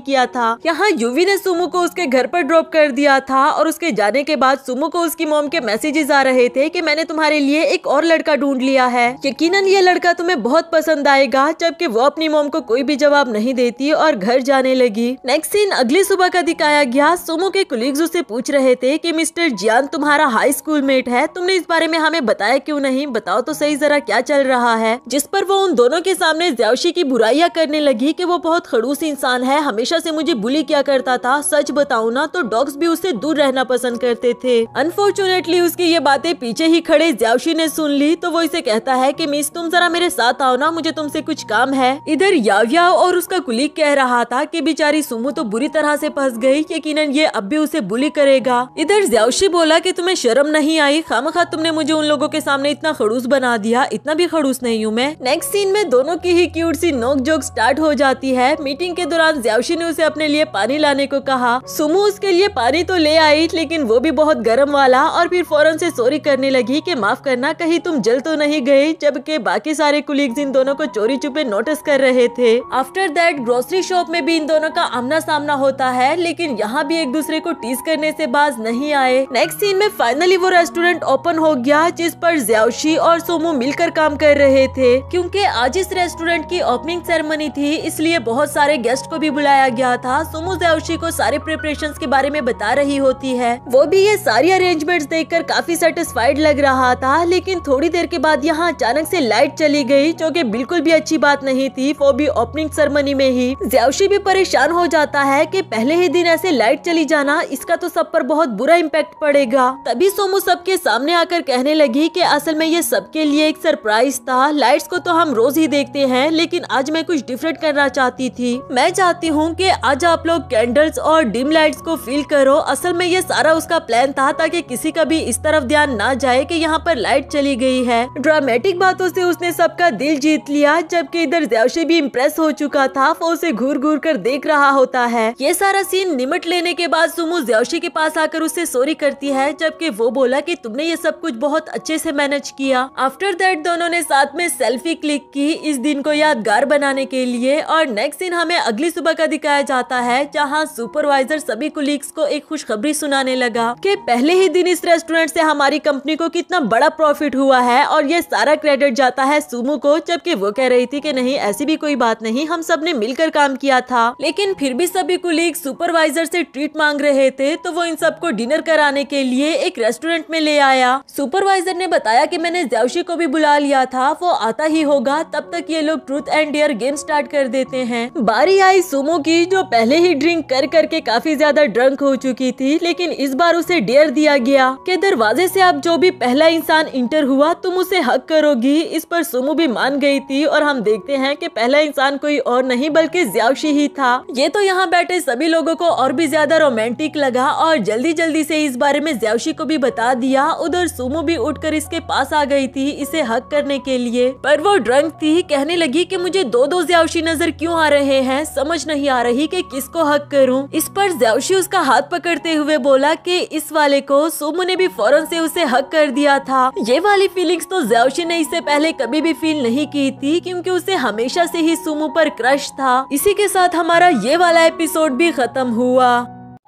किया था यहाँ युवी ने सुमू को उसके घर पर ड्रॉप कर दिया था और उसके जाने के बाद सुमो को उसकी मोम के मैसेजेस आ रहे थे की मैंने तुम्हारे लिए एक और लड़का ढूंढ लिया है यकीन ये लड़का तुम्हें बहुत पसंद आएगा जबकि वो अपनी मोम को कोई भी जवाब नहीं देती और घर जाने लगी थी नेक्स्ट सीन अगली सुबह का दिखाया गया सोमो के कुलीग्स उसे पूछ रहे थे कि मिस्टर जियान तुम्हारा हाई स्कूल मेट है तुमने इस बारे में हमें बताया क्यों नहीं बताओ तो सही जरा क्या चल रहा है जिस पर वो उन दोनों के सामने ज्यावशी की बुराइयां करने लगी कि वो बहुत खड़ूस इंसान है हमेशा से मुझे बुली क्या करता था सच बताऊ ना तो डॉग्स भी उससे दूर रहना पसंद करते थे अनफॉर्चुनेटली उसकी ये बातें पीछे ही खड़े ज्यावशी ने सुन ली तो वो इसे कहता है की मिस तुम जरा मेरे साथ आओ ना मुझे तुमसे कुछ काम है इधर याव्या और उसका कुलीग कह रहा था की बेचारी हमारी सुमो तो बुरी तरह से फंस गई यकीनन ये अब भी उसे बुली करेगा इधर ज्याउशी बोला कि तुम्हें शर्म नहीं आई खाम खा तुमने मुझे उन लोगों के सामने इतना खड़ूस बना दिया इतना भी खड़ूस नहीं हूँ मैं नेक्स्ट सीन में दोनों की ही क्यूट सी नोक जोक स्टार्ट हो जाती है मीटिंग के दौरान ज्याउशी ने उसे अपने लिए पानी लाने को कहा सुमो उसके लिए पानी तो ले आई लेकिन वो भी बहुत गर्म वाला और फिर फौरन ऐसी सोरी करने लगी की माफ करना कहीं तुम जल तो नहीं गये जबकि बाकी सारे कुलीग्स इन दोनों को चोरी छुपे नोटिस कर रहे थे आफ्टर दैट ग्रोसरी शॉप में भी इन दोनों का आमना सामना होता है लेकिन यहाँ भी एक दूसरे को टीज करने से बाज नहीं आए नेक्स्ट सीन में फाइनली वो रेस्टोरेंट ओपन हो गया जिस पर ज्यावशी और सोमो मिलकर काम कर रहे थे क्योंकि आज इस रेस्टोरेंट की ओपनिंग सेरेमनी थी इसलिए बहुत सारे गेस्ट को भी बुलाया गया था सोमो ज्यावशी को सारे प्रिपरेशन के बारे में बता रही होती है वो भी ये सारी अरेंजमेंट देख कर काफी सेटिस्फाइड लग रहा था लेकिन थोड़ी देर के बाद यहाँ अचानक ऐसी लाइट चली गयी जो की बिल्कुल भी अच्छी बात नहीं थी वो भी ओपनिंग सेरेमनी में ही ज्यावशी भी परेशान हैरान हो जाता है कि पहले ही दिन ऐसे लाइट चली जाना इसका तो सब पर बहुत बुरा इम्पेक्ट पड़ेगा तभी सोमू सबके सामने आकर कहने लगी कि असल में ये सबके लिए एक सरप्राइज था लाइट्स को तो हम रोज ही देखते हैं लेकिन आज मैं कुछ डिफरेंट करना चाहती थी मैं चाहती हूँ की आज आप लोग कैंडल्स और डिम लाइट्स को फील करो असल में ये सारा उसका प्लान था ताकि किसी का भी इस तरफ ध्यान न जाए की यहाँ पर लाइट चली गई है ड्रामेटिक बातों ऐसी उसने सबका दिल जीत लिया जबकि इधर जैसे भी इम्प्रेस हो चुका था वो उसे घूर घूर कर देख रहा रहा होता है ये सारा सीन निमट लेने के बाद सुमु ज्योशी के पास आकर उससे सॉरी करती है जबकि वो बोला कि तुमने ये सब कुछ बहुत अच्छे से मैनेज किया आफ्टर दैट दोनों ने साथ में सेल्फी क्लिक की इस दिन को यादगार बनाने के लिए और नेक्स्ट दिन हमें अगली सुबह का दिखाया जाता है जहाँ सुपरवाइजर सभी कुलीग्स को एक खुशखबरी सुनाने लगा की पहले ही दिन इस रेस्टोरेंट ऐसी हमारी कंपनी को कितना बड़ा प्रॉफिट हुआ है और ये सारा क्रेडिट जाता है सुमू को जबकि वो कह रही थी की नहीं ऐसी भी कोई बात नहीं हम सब ने मिलकर काम किया था लेकिन लेकिन फिर भी सभी कुलीग सुपरवाइजर से ट्रीट मांग रहे थे तो वो इन सबको डिनर कराने के लिए एक रेस्टोरेंट में ले आया सुपरवाइजर ने बताया कि मैंने जैवशी को भी बुला लिया था वो आता ही होगा तब तक ये लोग truth and dare game start कर देते हैं बारी आई सुमो की जो पहले ही ड्रिंक कर करके काफी ज्यादा ड्रंक हो चुकी थी लेकिन इस बार उसे डेयर दिया गया के दरवाजे से आप जो भी पहला इंसान इंटर हुआ तुम उसे हक करोगी इस पर सुमो भी मान गई थी और हम देखते हैं कि पहला इंसान कोई और नहीं बल्कि ज्यावशी ही था ये तो यहाँ बैठे सभी लोगों को और भी ज्यादा रोमांटिक लगा और जल्दी जल्दी से इस बारे में जैवशी को भी बता दिया उधर सुमो भी उठकर इसके पास आ गई थी इसे हक करने के लिए पर वो ड्रंक थी कहने लगी कि मुझे दो दो ज्यावशी नजर क्यों आ रहे हैं समझ नहीं आ रही कि किसको हक करूं इस पर जयशी उसका हाथ पकड़ते हुए बोला कि इस वाले को सोमू ने भी फौरन से उसे हक कर दिया था ये वाली फीलिंग्स तो जयशी ने इससे पहले कभी भी फील नहीं की थी क्योंकि उसे हमेशा से ही सुमो पर क्रश था इसी के साथ हमारा ये ये वाला एपिसोड भी खत्म हुआ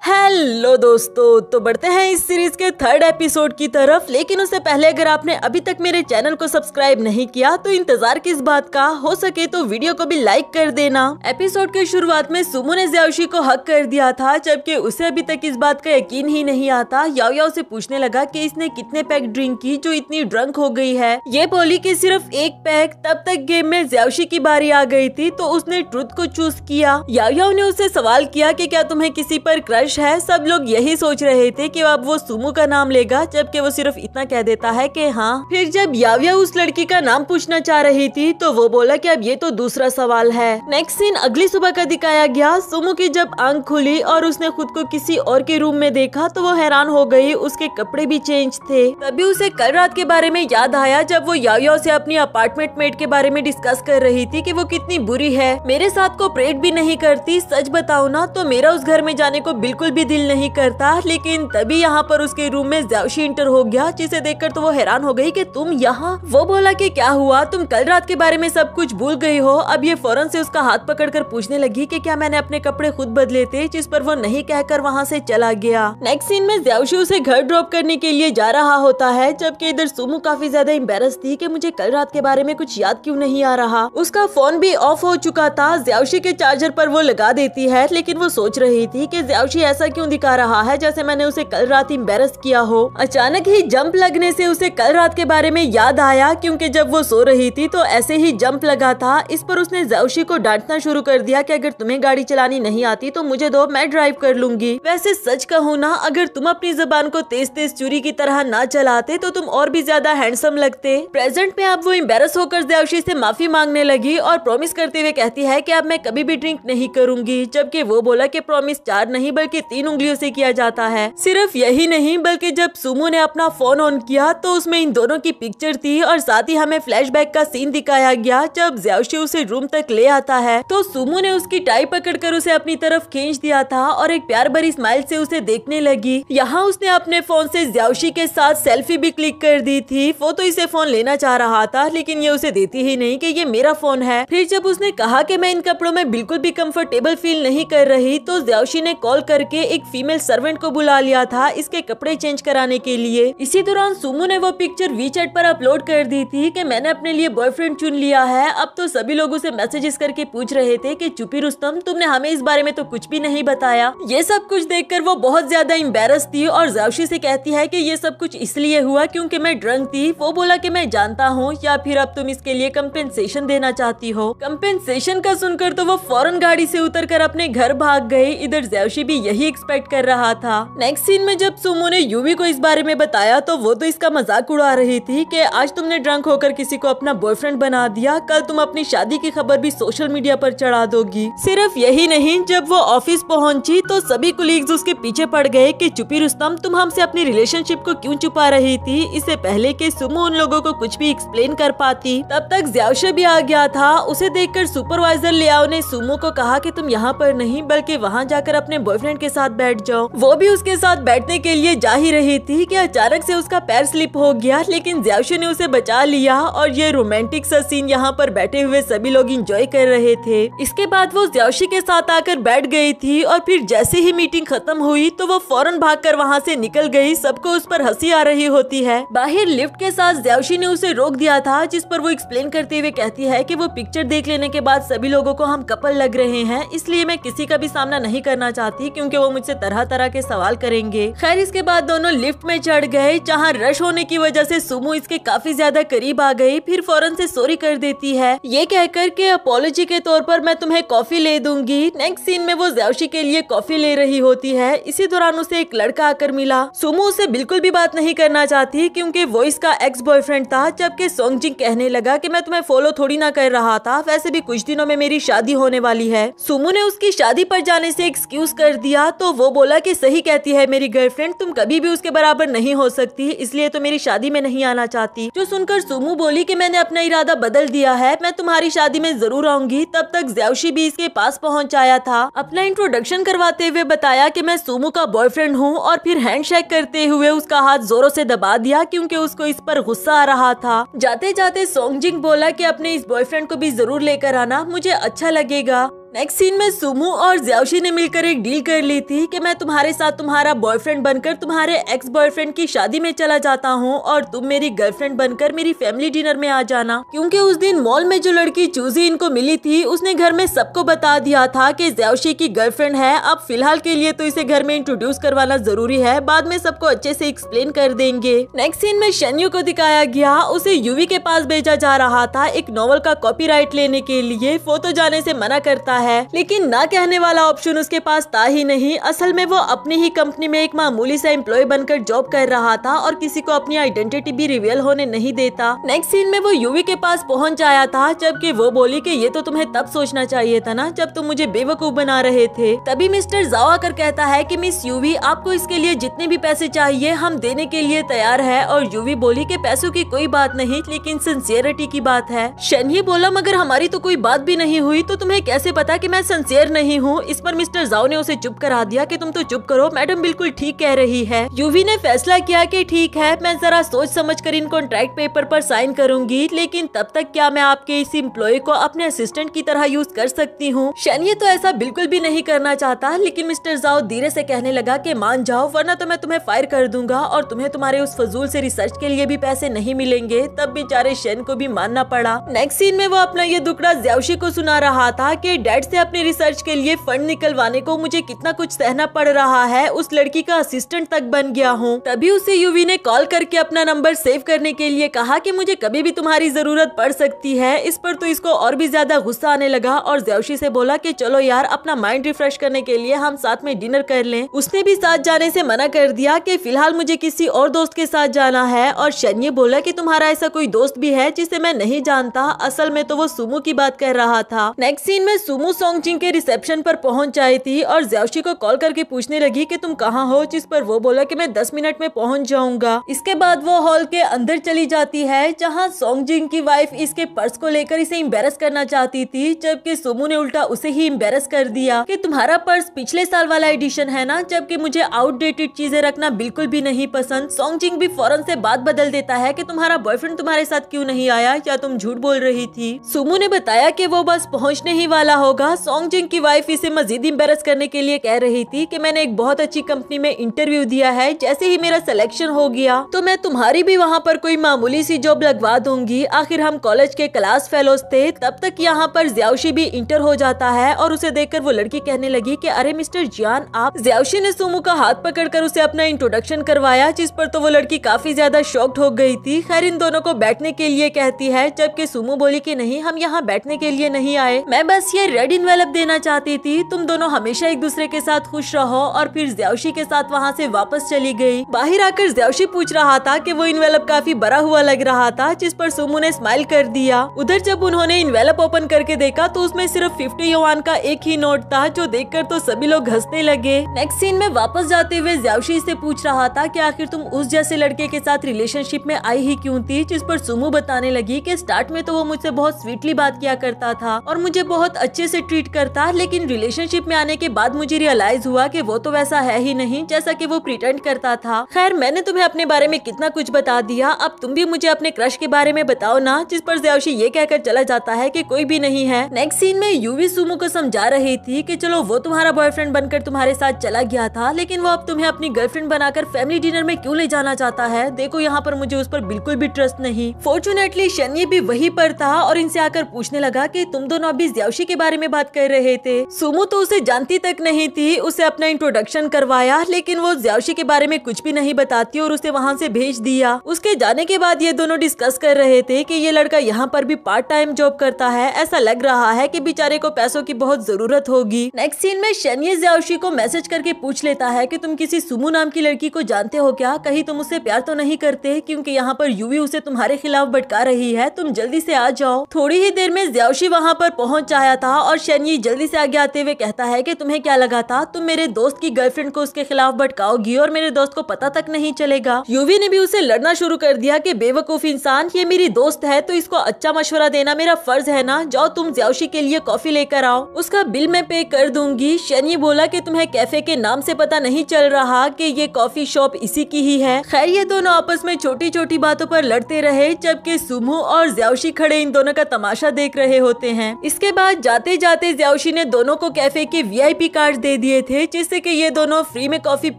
हेलो दोस्तों तो बढ़ते हैं इस सीरीज के थर्ड एपिसोड की तरफ लेकिन उससे पहले अगर आपने अभी तक मेरे चैनल को सब्सक्राइब नहीं किया तो इंतजार किस बात का हो सके तो वीडियो को भी लाइक कर देना एपिसोड के शुरुआत में सुमो ने ज्यावशी को हक कर दिया था जबकि उसे अभी तक इस बात का यकीन ही नहीं आता याओ याओ से पूछने लगा की इसने कितने पैक ड्रिंक की जो इतनी ड्रंक हो गई है ये बोली की सिर्फ एक पैक तब तक गेम में ज्यावशी की बारी आ गई थी तो उसने ट्रुथ को चूज किया याओ याओ ने उससे सवाल किया की क्या तुम्हे किसी पर क्रश वर्ष है सब लोग यही सोच रहे थे कि अब वो सुमू का नाम लेगा जबकि वो सिर्फ इतना कह देता है कि हाँ फिर जब याव्या उस लड़की का नाम पूछना चाह रही थी तो वो बोला कि अब ये तो दूसरा सवाल है नेक्स्ट सीन अगली सुबह का दिखाया गया सुमू की जब आंख खुली और उसने खुद को किसी और के रूम में देखा तो वो हैरान हो गई उसके कपड़े भी चेंज थे तभी उसे कल रात के बारे में याद आया जब वो याव्या से अपनी अपार्टमेंट मेट के बारे में डिस्कस कर रही थी कि वो कितनी बुरी है मेरे साथ प्रेट भी नहीं करती सच बताओ ना तो मेरा उस घर में जाने को बिल्कुल बिल्कुल भी दिल नहीं करता लेकिन तभी यहाँ पर उसके रूम में जावशी इंटर हो गया जिसे देखकर तो वो हैरान हो गई कि तुम यहाँ वो बोला कि क्या हुआ तुम कल रात के बारे में सब कुछ भूल गई हो अब ये फौरन से उसका हाथ पकड़कर पूछने लगी कि क्या मैंने अपने कपड़े खुद बदले थे जिस पर वो नहीं कहकर वहाँ से चला गया नेक्स्ट सीन में ज्यावशी उसे घर ड्रॉप करने के लिए जा रहा होता है जबकि इधर सुमू काफी ज्यादा इम्बेरस थी की मुझे कल रात के बारे में कुछ याद क्यूँ नहीं आ रहा उसका फोन भी ऑफ हो चुका था ज्यावशी के चार्जर पर वो लगा देती है लेकिन वो सोच रही थी की ज्यावशी ऐसा क्यों दिखा रहा है जैसे मैंने उसे कल रात इम्बेरस किया हो अचानक ही जंप लगने से उसे कल रात के बारे में याद आया क्योंकि जब वो सो रही थी तो ऐसे ही जंप लगा था इस पर उसने जयशी को डांटना शुरू कर दिया कि अगर तुम्हें गाड़ी चलानी नहीं आती तो मुझे दो मैं ड्राइव कर लूंगी वैसे सच कहूँ ना अगर तुम अपनी जबान को तेज तेज चूरी की तरह न चलाते तो तुम और भी ज्यादा हैंडसम लगते प्रेजेंट में अब वो इम्बेरस होकर जयशी ऐसी माफी मांगने लगी और प्रोमिस करते हुए कहती है की अब मैं कभी भी ड्रिंक नहीं करूंगी जबकि वो बोला की प्रोमिस चार नहीं बल्कि के तीन उंगलियों से किया जाता है सिर्फ यही नहीं बल्कि जब सुमो ने अपना फोन ऑन किया तो उसमें इन दोनों की पिक्चर थी और साथ ही हमें फ्लैशबैक का सीन दिखाया गया जब ज्यावशी उसे रूम तक ले आता है तो सुमो ने उसकी टाई कर उसे अपनी तरफ खींच दिया था और एक प्यार भरी स्माइल ऐसी उसे देखने लगी यहाँ उसने अपने फोन ऐसी ज्यावशी के साथ सेल्फी भी क्लिक कर दी थी वो तो इसे फोन लेना चाह रहा था लेकिन ये उसे देती ही नहीं की ये मेरा फोन है फिर जब उसने कहा की मैं इन कपड़ों में बिल्कुल भी कम्फर्टेबल फील नहीं कर रही तो ज्यावशी ने कॉल करके करके एक फीमेल सर्वेंट को बुला लिया था इसके कपड़े चेंज कराने के लिए इसी दौरान सुमू ने वो पिक्चर चैट पर अपलोड कर दी थी कि मैंने अपने लिए बॉयफ्रेंड चुन लिया है अब तो सभी लोग उसे मैसेजेस करके पूछ रहे थे कि चुपी रुस्तम तुमने हमें इस बारे में तो कुछ भी नहीं बताया ये सब कुछ कर वो बहुत ज्यादा इम्बेरस थी और जावशी से कहती है की ये सब कुछ इसलिए हुआ क्योंकि मैं ड्रंक थी वो बोला कि मैं जानता हूँ या फिर अब तुम इसके लिए कम्पेंसेशन देना चाहती हो कम्पेंसेशन का सुनकर तो वो फौरन गाड़ी से उतर कर अपने घर भाग गए इधर जैवशी भी यही यही एक्सपेक्ट कर रहा था नेक्स्ट सीन में जब सुमो ने यूवी को इस बारे में बताया तो वो तो इसका मजाक उड़ा रही थी कि आज तुमने ड्रंक होकर किसी को अपना बॉयफ्रेंड बना दिया कल तुम अपनी शादी की खबर भी सोशल मीडिया पर चढ़ा दोगी सिर्फ यही नहीं जब वो ऑफिस पहुंची तो सभी कुलीग्स उसके पीछे पड़ गए की चुपी रुस्तम तुम हमसे अपनी रिलेशनशिप को क्यूँ छुपा रही थी इससे पहले की सुमो उन लोगो को कुछ भी एक्सप्लेन कर पाती तब तक ज्यावशे भी आ गया था उसे देख सुपरवाइजर लियाओ ने सुमो को कहा की तुम यहाँ पर नहीं बल्कि वहाँ जाकर अपने बॉयफ्रेंड के साथ बैठ जाओ वो भी उसके साथ बैठने के लिए जा ही रही थी कि अचानक से उसका पैर स्लिप हो गया लेकिन ज्यावशु ने उसे बचा लिया और ये रोमांटिक सा सीन यहाँ पर बैठे हुए सभी लोग इंजॉय कर रहे थे इसके बाद वो ज्यावशी के साथ आकर बैठ गई थी और फिर जैसे ही मीटिंग खत्म हुई तो वो फौरन भाग कर वहाँ निकल गयी सबको उस पर हंसी आ रही होती है बाहर लिफ्ट के साथ ज्यावशी ने उसे रोक दिया था जिस पर वो एक्सप्लेन करते हुए कहती है की वो पिक्चर देख लेने के बाद सभी लोगो को हम कपल लग रहे हैं इसलिए मैं किसी का भी सामना नहीं करना चाहती क्यूँकी क्योंकि वो मुझसे तरह तरह के सवाल करेंगे खैर इसके बाद दोनों लिफ्ट में चढ़ गए जहाँ रश होने की वजह से सुमो इसके काफी ज्यादा करीब आ गई फिर फौरन से सॉरी कर देती है ये कहकर के अपोलोजी के तौर पर मैं तुम्हें कॉफी ले दूंगी नेक्स्ट सीन में वो जयावशी के लिए कॉफी ले रही होती है इसी दौरान उसे एक लड़का आकर मिला सुमो उसे बिल्कुल भी बात नहीं करना चाहती क्योंकि वो इसका एक्स बॉयफ्रेंड था जबकि सोंगजिंग कहने लगा कि मैं तुम्हें फॉलो थोड़ी ना कर रहा था वैसे भी कुछ दिनों में मेरी शादी होने वाली है सुमो ने उसकी शादी पर जाने से एक्सक्यूज कर दिया सुना तो वो बोला कि सही कहती है मेरी गर्लफ्रेंड तुम कभी भी उसके बराबर नहीं हो सकती इसलिए तो मेरी शादी में नहीं आना चाहती जो सुनकर सुमू बोली कि मैंने अपना इरादा बदल दिया है मैं तुम्हारी शादी में जरूर आऊंगी तब तक जैवशी भी इसके पास पहुँच आया था अपना इंट्रोडक्शन करवाते हुए बताया की मैं सुमू का बॉयफ्रेंड हूँ और फिर हैंड करते हुए उसका हाथ जोरों ऐसी दबा दिया क्यूँकी उसको इस पर गुस्सा आ रहा था जाते जाते सोंगजिंग बोला की अपने इस बॉयफ्रेंड को भी जरूर लेकर आना मुझे अच्छा लगेगा नेक्स्ट सीन में सुमू और ज्यावशी ने मिलकर एक डील कर ली थी कि मैं तुम्हारे साथ तुम्हारा बॉयफ्रेंड बनकर तुम्हारे एक्स बॉयफ्रेंड की शादी में चला जाता हूँ और तुम मेरी गर्लफ्रेंड बनकर मेरी फैमिली डिनर में आ जाना क्योंकि उस दिन मॉल में जो लड़की चूजी इनको मिली थी उसने घर में सबको बता दिया था कि ज्यावशी की गर्लफ्रेंड है अब फिलहाल के लिए तो इसे घर में इंट्रोड्यूस करवाना जरूरी है बाद में सबको अच्छे से एक्सप्लेन कर देंगे नेक्स्ट सीन में शनियो को दिखाया गया उसे यूवी के पास भेजा जा रहा था एक नॉवल का कॉपी लेने के लिए फोटो जाने ऐसी मना करता है लेकिन ना कहने वाला ऑप्शन उसके पास था ही नहीं असल में वो अपनी ही कंपनी में एक मामूली सा एम्प्लॉय बनकर जॉब कर रहा था और किसी को अपनी आइडेंटिटी भी रिवील होने नहीं देता नेक्स्ट सीन में वो यूवी के पास पहुंच आया था जबकि वो बोली कि ये तो तुम्हें तब सोचना चाहिए था ना जब तुम मुझे बेवकूफ बना रहे थे तभी मिस्टर जावाकर कहता है की मिस यूवी आपको इसके लिए जितने भी पैसे चाहिए हम देने के लिए तैयार है और यूवी बोली के पैसों की कोई बात नहीं लेकिन सिंसियरिटी की बात है शनि बोला मगर हमारी तो कोई बात भी नहीं हुई तो तुम्हें कैसे पता था कि मैं सिंसियर नहीं हूँ इस पर मिस्टर जाओ ने उसे चुप करा दिया कि तुम तो चुप करो मैडम बिल्कुल ठीक कह रही है यूवी ने फैसला किया कि ठीक है मैं जरा सोच समझ कर इन कॉन्ट्रैक्ट पेपर पर साइन करूंगी लेकिन तब तक क्या मैं आपके इस इम्प्लॉय को अपने असिस्टेंट की तरह यूज कर सकती हूँ शनिये तो ऐसा बिल्कुल भी नहीं करना चाहता लेकिन मिस्टर जाओ धीरे ऐसी कहने लगा की मान जाओ वरना तो मैं तुम्हें फायर कर दूंगा और तुम्हें तुम्हारे उस फजूल ऐसी रिसर्च के लिए भी पैसे नहीं मिलेंगे तब बेचारे शैन को भी मानना पड़ा नेक्स्ट सीन में वो अपना ये दुकड़ा ज्यावशी को सुना रहा था की डैड वेबसाइट से अपने रिसर्च के लिए फंड निकलवाने को मुझे कितना कुछ सहना पड़ रहा है उस लड़की का असिस्टेंट तक बन गया हूँ तभी उसे यूवी ने कॉल करके अपना नंबर सेव करने के लिए कहा कि मुझे कभी भी तुम्हारी जरूरत पड़ सकती है इस पर तो इसको और भी ज्यादा गुस्सा आने लगा और जैवशी ऐसी बोला की चलो यार अपना माइंड रिफ्रेश करने के लिए हम साथ में डिनर कर ले उसने भी साथ जाने ऐसी मना कर दिया की फिलहाल मुझे किसी और दोस्त के साथ जाना है और शनि बोला की तुम्हारा ऐसा कोई दोस्त भी है जिसे मैं नहीं जानता असल में तो वो सुमू की बात कर रहा था नेक्स्ट सीन में सुमू ऊ सोंग चिंग के रिसेप्शन पर पहुंच जाए थी और ज्यावशी को कॉल करके पूछने लगी कि तुम कहाँ हो जिस पर वो बोला कि मैं दस मिनट में पहुंच जाऊंगा इसके बाद वो हॉल के अंदर चली जाती है जहाँ सोंग जिंग की वाइफ इसके पर्स को लेकर इसे इम्बेरस करना चाहती थी जबकि सोमू ने उल्टा उसे ही इम्बेरस कर दिया की तुम्हारा पर्स पिछले साल वाला एडिशन है ना जबकि मुझे आउटडेटेड चीजें रखना बिल्कुल भी नहीं पसंद सोंग जिंग भी फौरन से बात बदल देता है की तुम्हारा बॉयफ्रेंड तुम्हारे साथ क्यूँ नहीं आया या तुम झूठ बोल रही थी सुमू ने बताया की वो बस पहुँचने ही वाला हो होगा सॉन्ग जिंग की वाइफ इसे मजीद इम्बेरस करने के लिए कह रही थी कि मैंने एक बहुत अच्छी कंपनी में इंटरव्यू दिया है जैसे ही मेरा सिलेक्शन हो गया तो मैं तुम्हारी भी वहाँ पर कोई मामूली सी जॉब लगवा दूंगी आखिर हम कॉलेज के क्लास फेलोज थे तब तक यहाँ पर ज्यावशी भी इंटर हो जाता है और उसे देख वो लड़की कहने लगी की अरे मिस्टर जियान आप ज्यावशी ने सुमू का हाथ कर उसे अपना इंट्रोडक्शन करवाया जिस पर तो वो लड़की काफी ज्यादा शॉक्ट हो गई थी खैर इन दोनों को बैठने के लिए कहती है जबकि सुमू बोली की नहीं हम यहाँ बैठने के लिए नहीं आए मैं बस ये रेड इनवेलप देना चाहती थी तुम दोनों हमेशा एक दूसरे के साथ खुश रहो और फिर ज्यावशी के साथ वहाँ से वापस चली गई बाहर आकर ज्यावशी पूछ रहा था कि वो इनवेलप काफी बड़ा हुआ लग रहा था जिस पर सोमू ने स्माइल कर दिया उधर जब उन्होंने इनवेलप ओपन करके देखा तो उसमें सिर्फ फिफ्टी युवान का एक ही नोट था जो देख तो सभी लोग हंसने लगे नेक्स्ट सीन में वापस जाते हुए ज्यावशी से पूछ रहा था कि आखिर तुम उस जैसे लड़के के साथ रिलेशनशिप में आई ही क्यों थी जिस पर सुमू बताने लगी कि स्टार्ट में तो वो मुझसे बहुत स्वीटली बात किया करता था और मुझे बहुत अच्छे से ट्रीट करता लेकिन रिलेशनशिप में आने के बाद मुझे रियलाइज हुआ कि वो तो वैसा है ही नहीं जैसा कि वो प्रिटेंड करता था खैर मैंने तुम्हें अपने बारे में कितना कुछ बता दिया अब तुम भी मुझे अपने क्रश के बारे में बताओ ना जिस पर जयाशी ये कहकर चला जाता है की कोई भी नहीं है नेक्स्ट सीन में यूवी सुमो को समझा रही थी की चलो वो तुम्हारा बॉयफ्रेंड बनकर तुम्हारे साथ चला गया था लेकिन वो अब तुम्हें अपनी गर्लफ्रेंड बनाकर फैमिली डिनर में क्यूँ ले जाना चाहता है देखो यहाँ पर मुझे उस पर बिल्कुल भी ट्रस्ट नहीं फॉर्चुनेटली शनि भी वही पर था और इनसे आकर पूछने लगा की तुम दोनों अभी ज्यावशी के बारे में बात कर रहे थे सुमो तो उसे जानती तक नहीं थी उसे अपना इंट्रोडक्शन करवाया लेकिन वो ज्यावशी के बारे में कुछ भी नहीं बताती और उसे वहाँ से भेज दिया उसके जाने के बाद ये दोनों डिस्कस कर रहे थे कि ये लड़का यहाँ पर भी पार्ट टाइम जॉब करता है ऐसा लग रहा है कि बेचारे को पैसों की बहुत जरूरत होगी नेक्स्ट सीन में शनि ज्यावशी को मैसेज करके पूछ लेता है की तुम किसी सुमो नाम की लड़की को जानते हो क्या कहीं तुम उसे प्यार तो नहीं करते क्यूँकी यहाँ पर युवी उसे तुम्हारे खिलाफ भटका रही है तुम जल्दी ऐसी आ जाओ थोड़ी ही देर में ज्यावशी वहाँ पर पहुँच आया था और शनि जल्दी से आगे आते हुए कहता है कि तुम्हें क्या लगा था तुम मेरे दोस्त की गर्लफ्रेंड को उसके खिलाफ भटकाओगी और मेरे दोस्त को पता तक नहीं चलेगा युवी ने भी उसे लड़ना शुरू कर दिया कि बेवकूफ इंसान ये मेरी दोस्त है तो इसको अच्छा मशवरा देना मेरा फर्ज है ना जाओ तुम ज्यावशी के लिए कॉफी लेकर आओ उसका बिल मैं पे कर दूंगी शनि बोला की तुम्हें कैफे के नाम ऐसी पता नहीं चल रहा की ये कॉफी शॉप इसी की ही है खैर ये दोनों आपस में छोटी छोटी बातों पर लड़ते रहे जबकि सुमू और ज्यावशी खड़े इन दोनों का तमाशा देख रहे होते हैं इसके बाद जाते जाते ज्याशी ने दोनों को कैफे के वीआईपी कार्ड दे दिए थे जिससे कि ये दोनों फ्री में कॉफी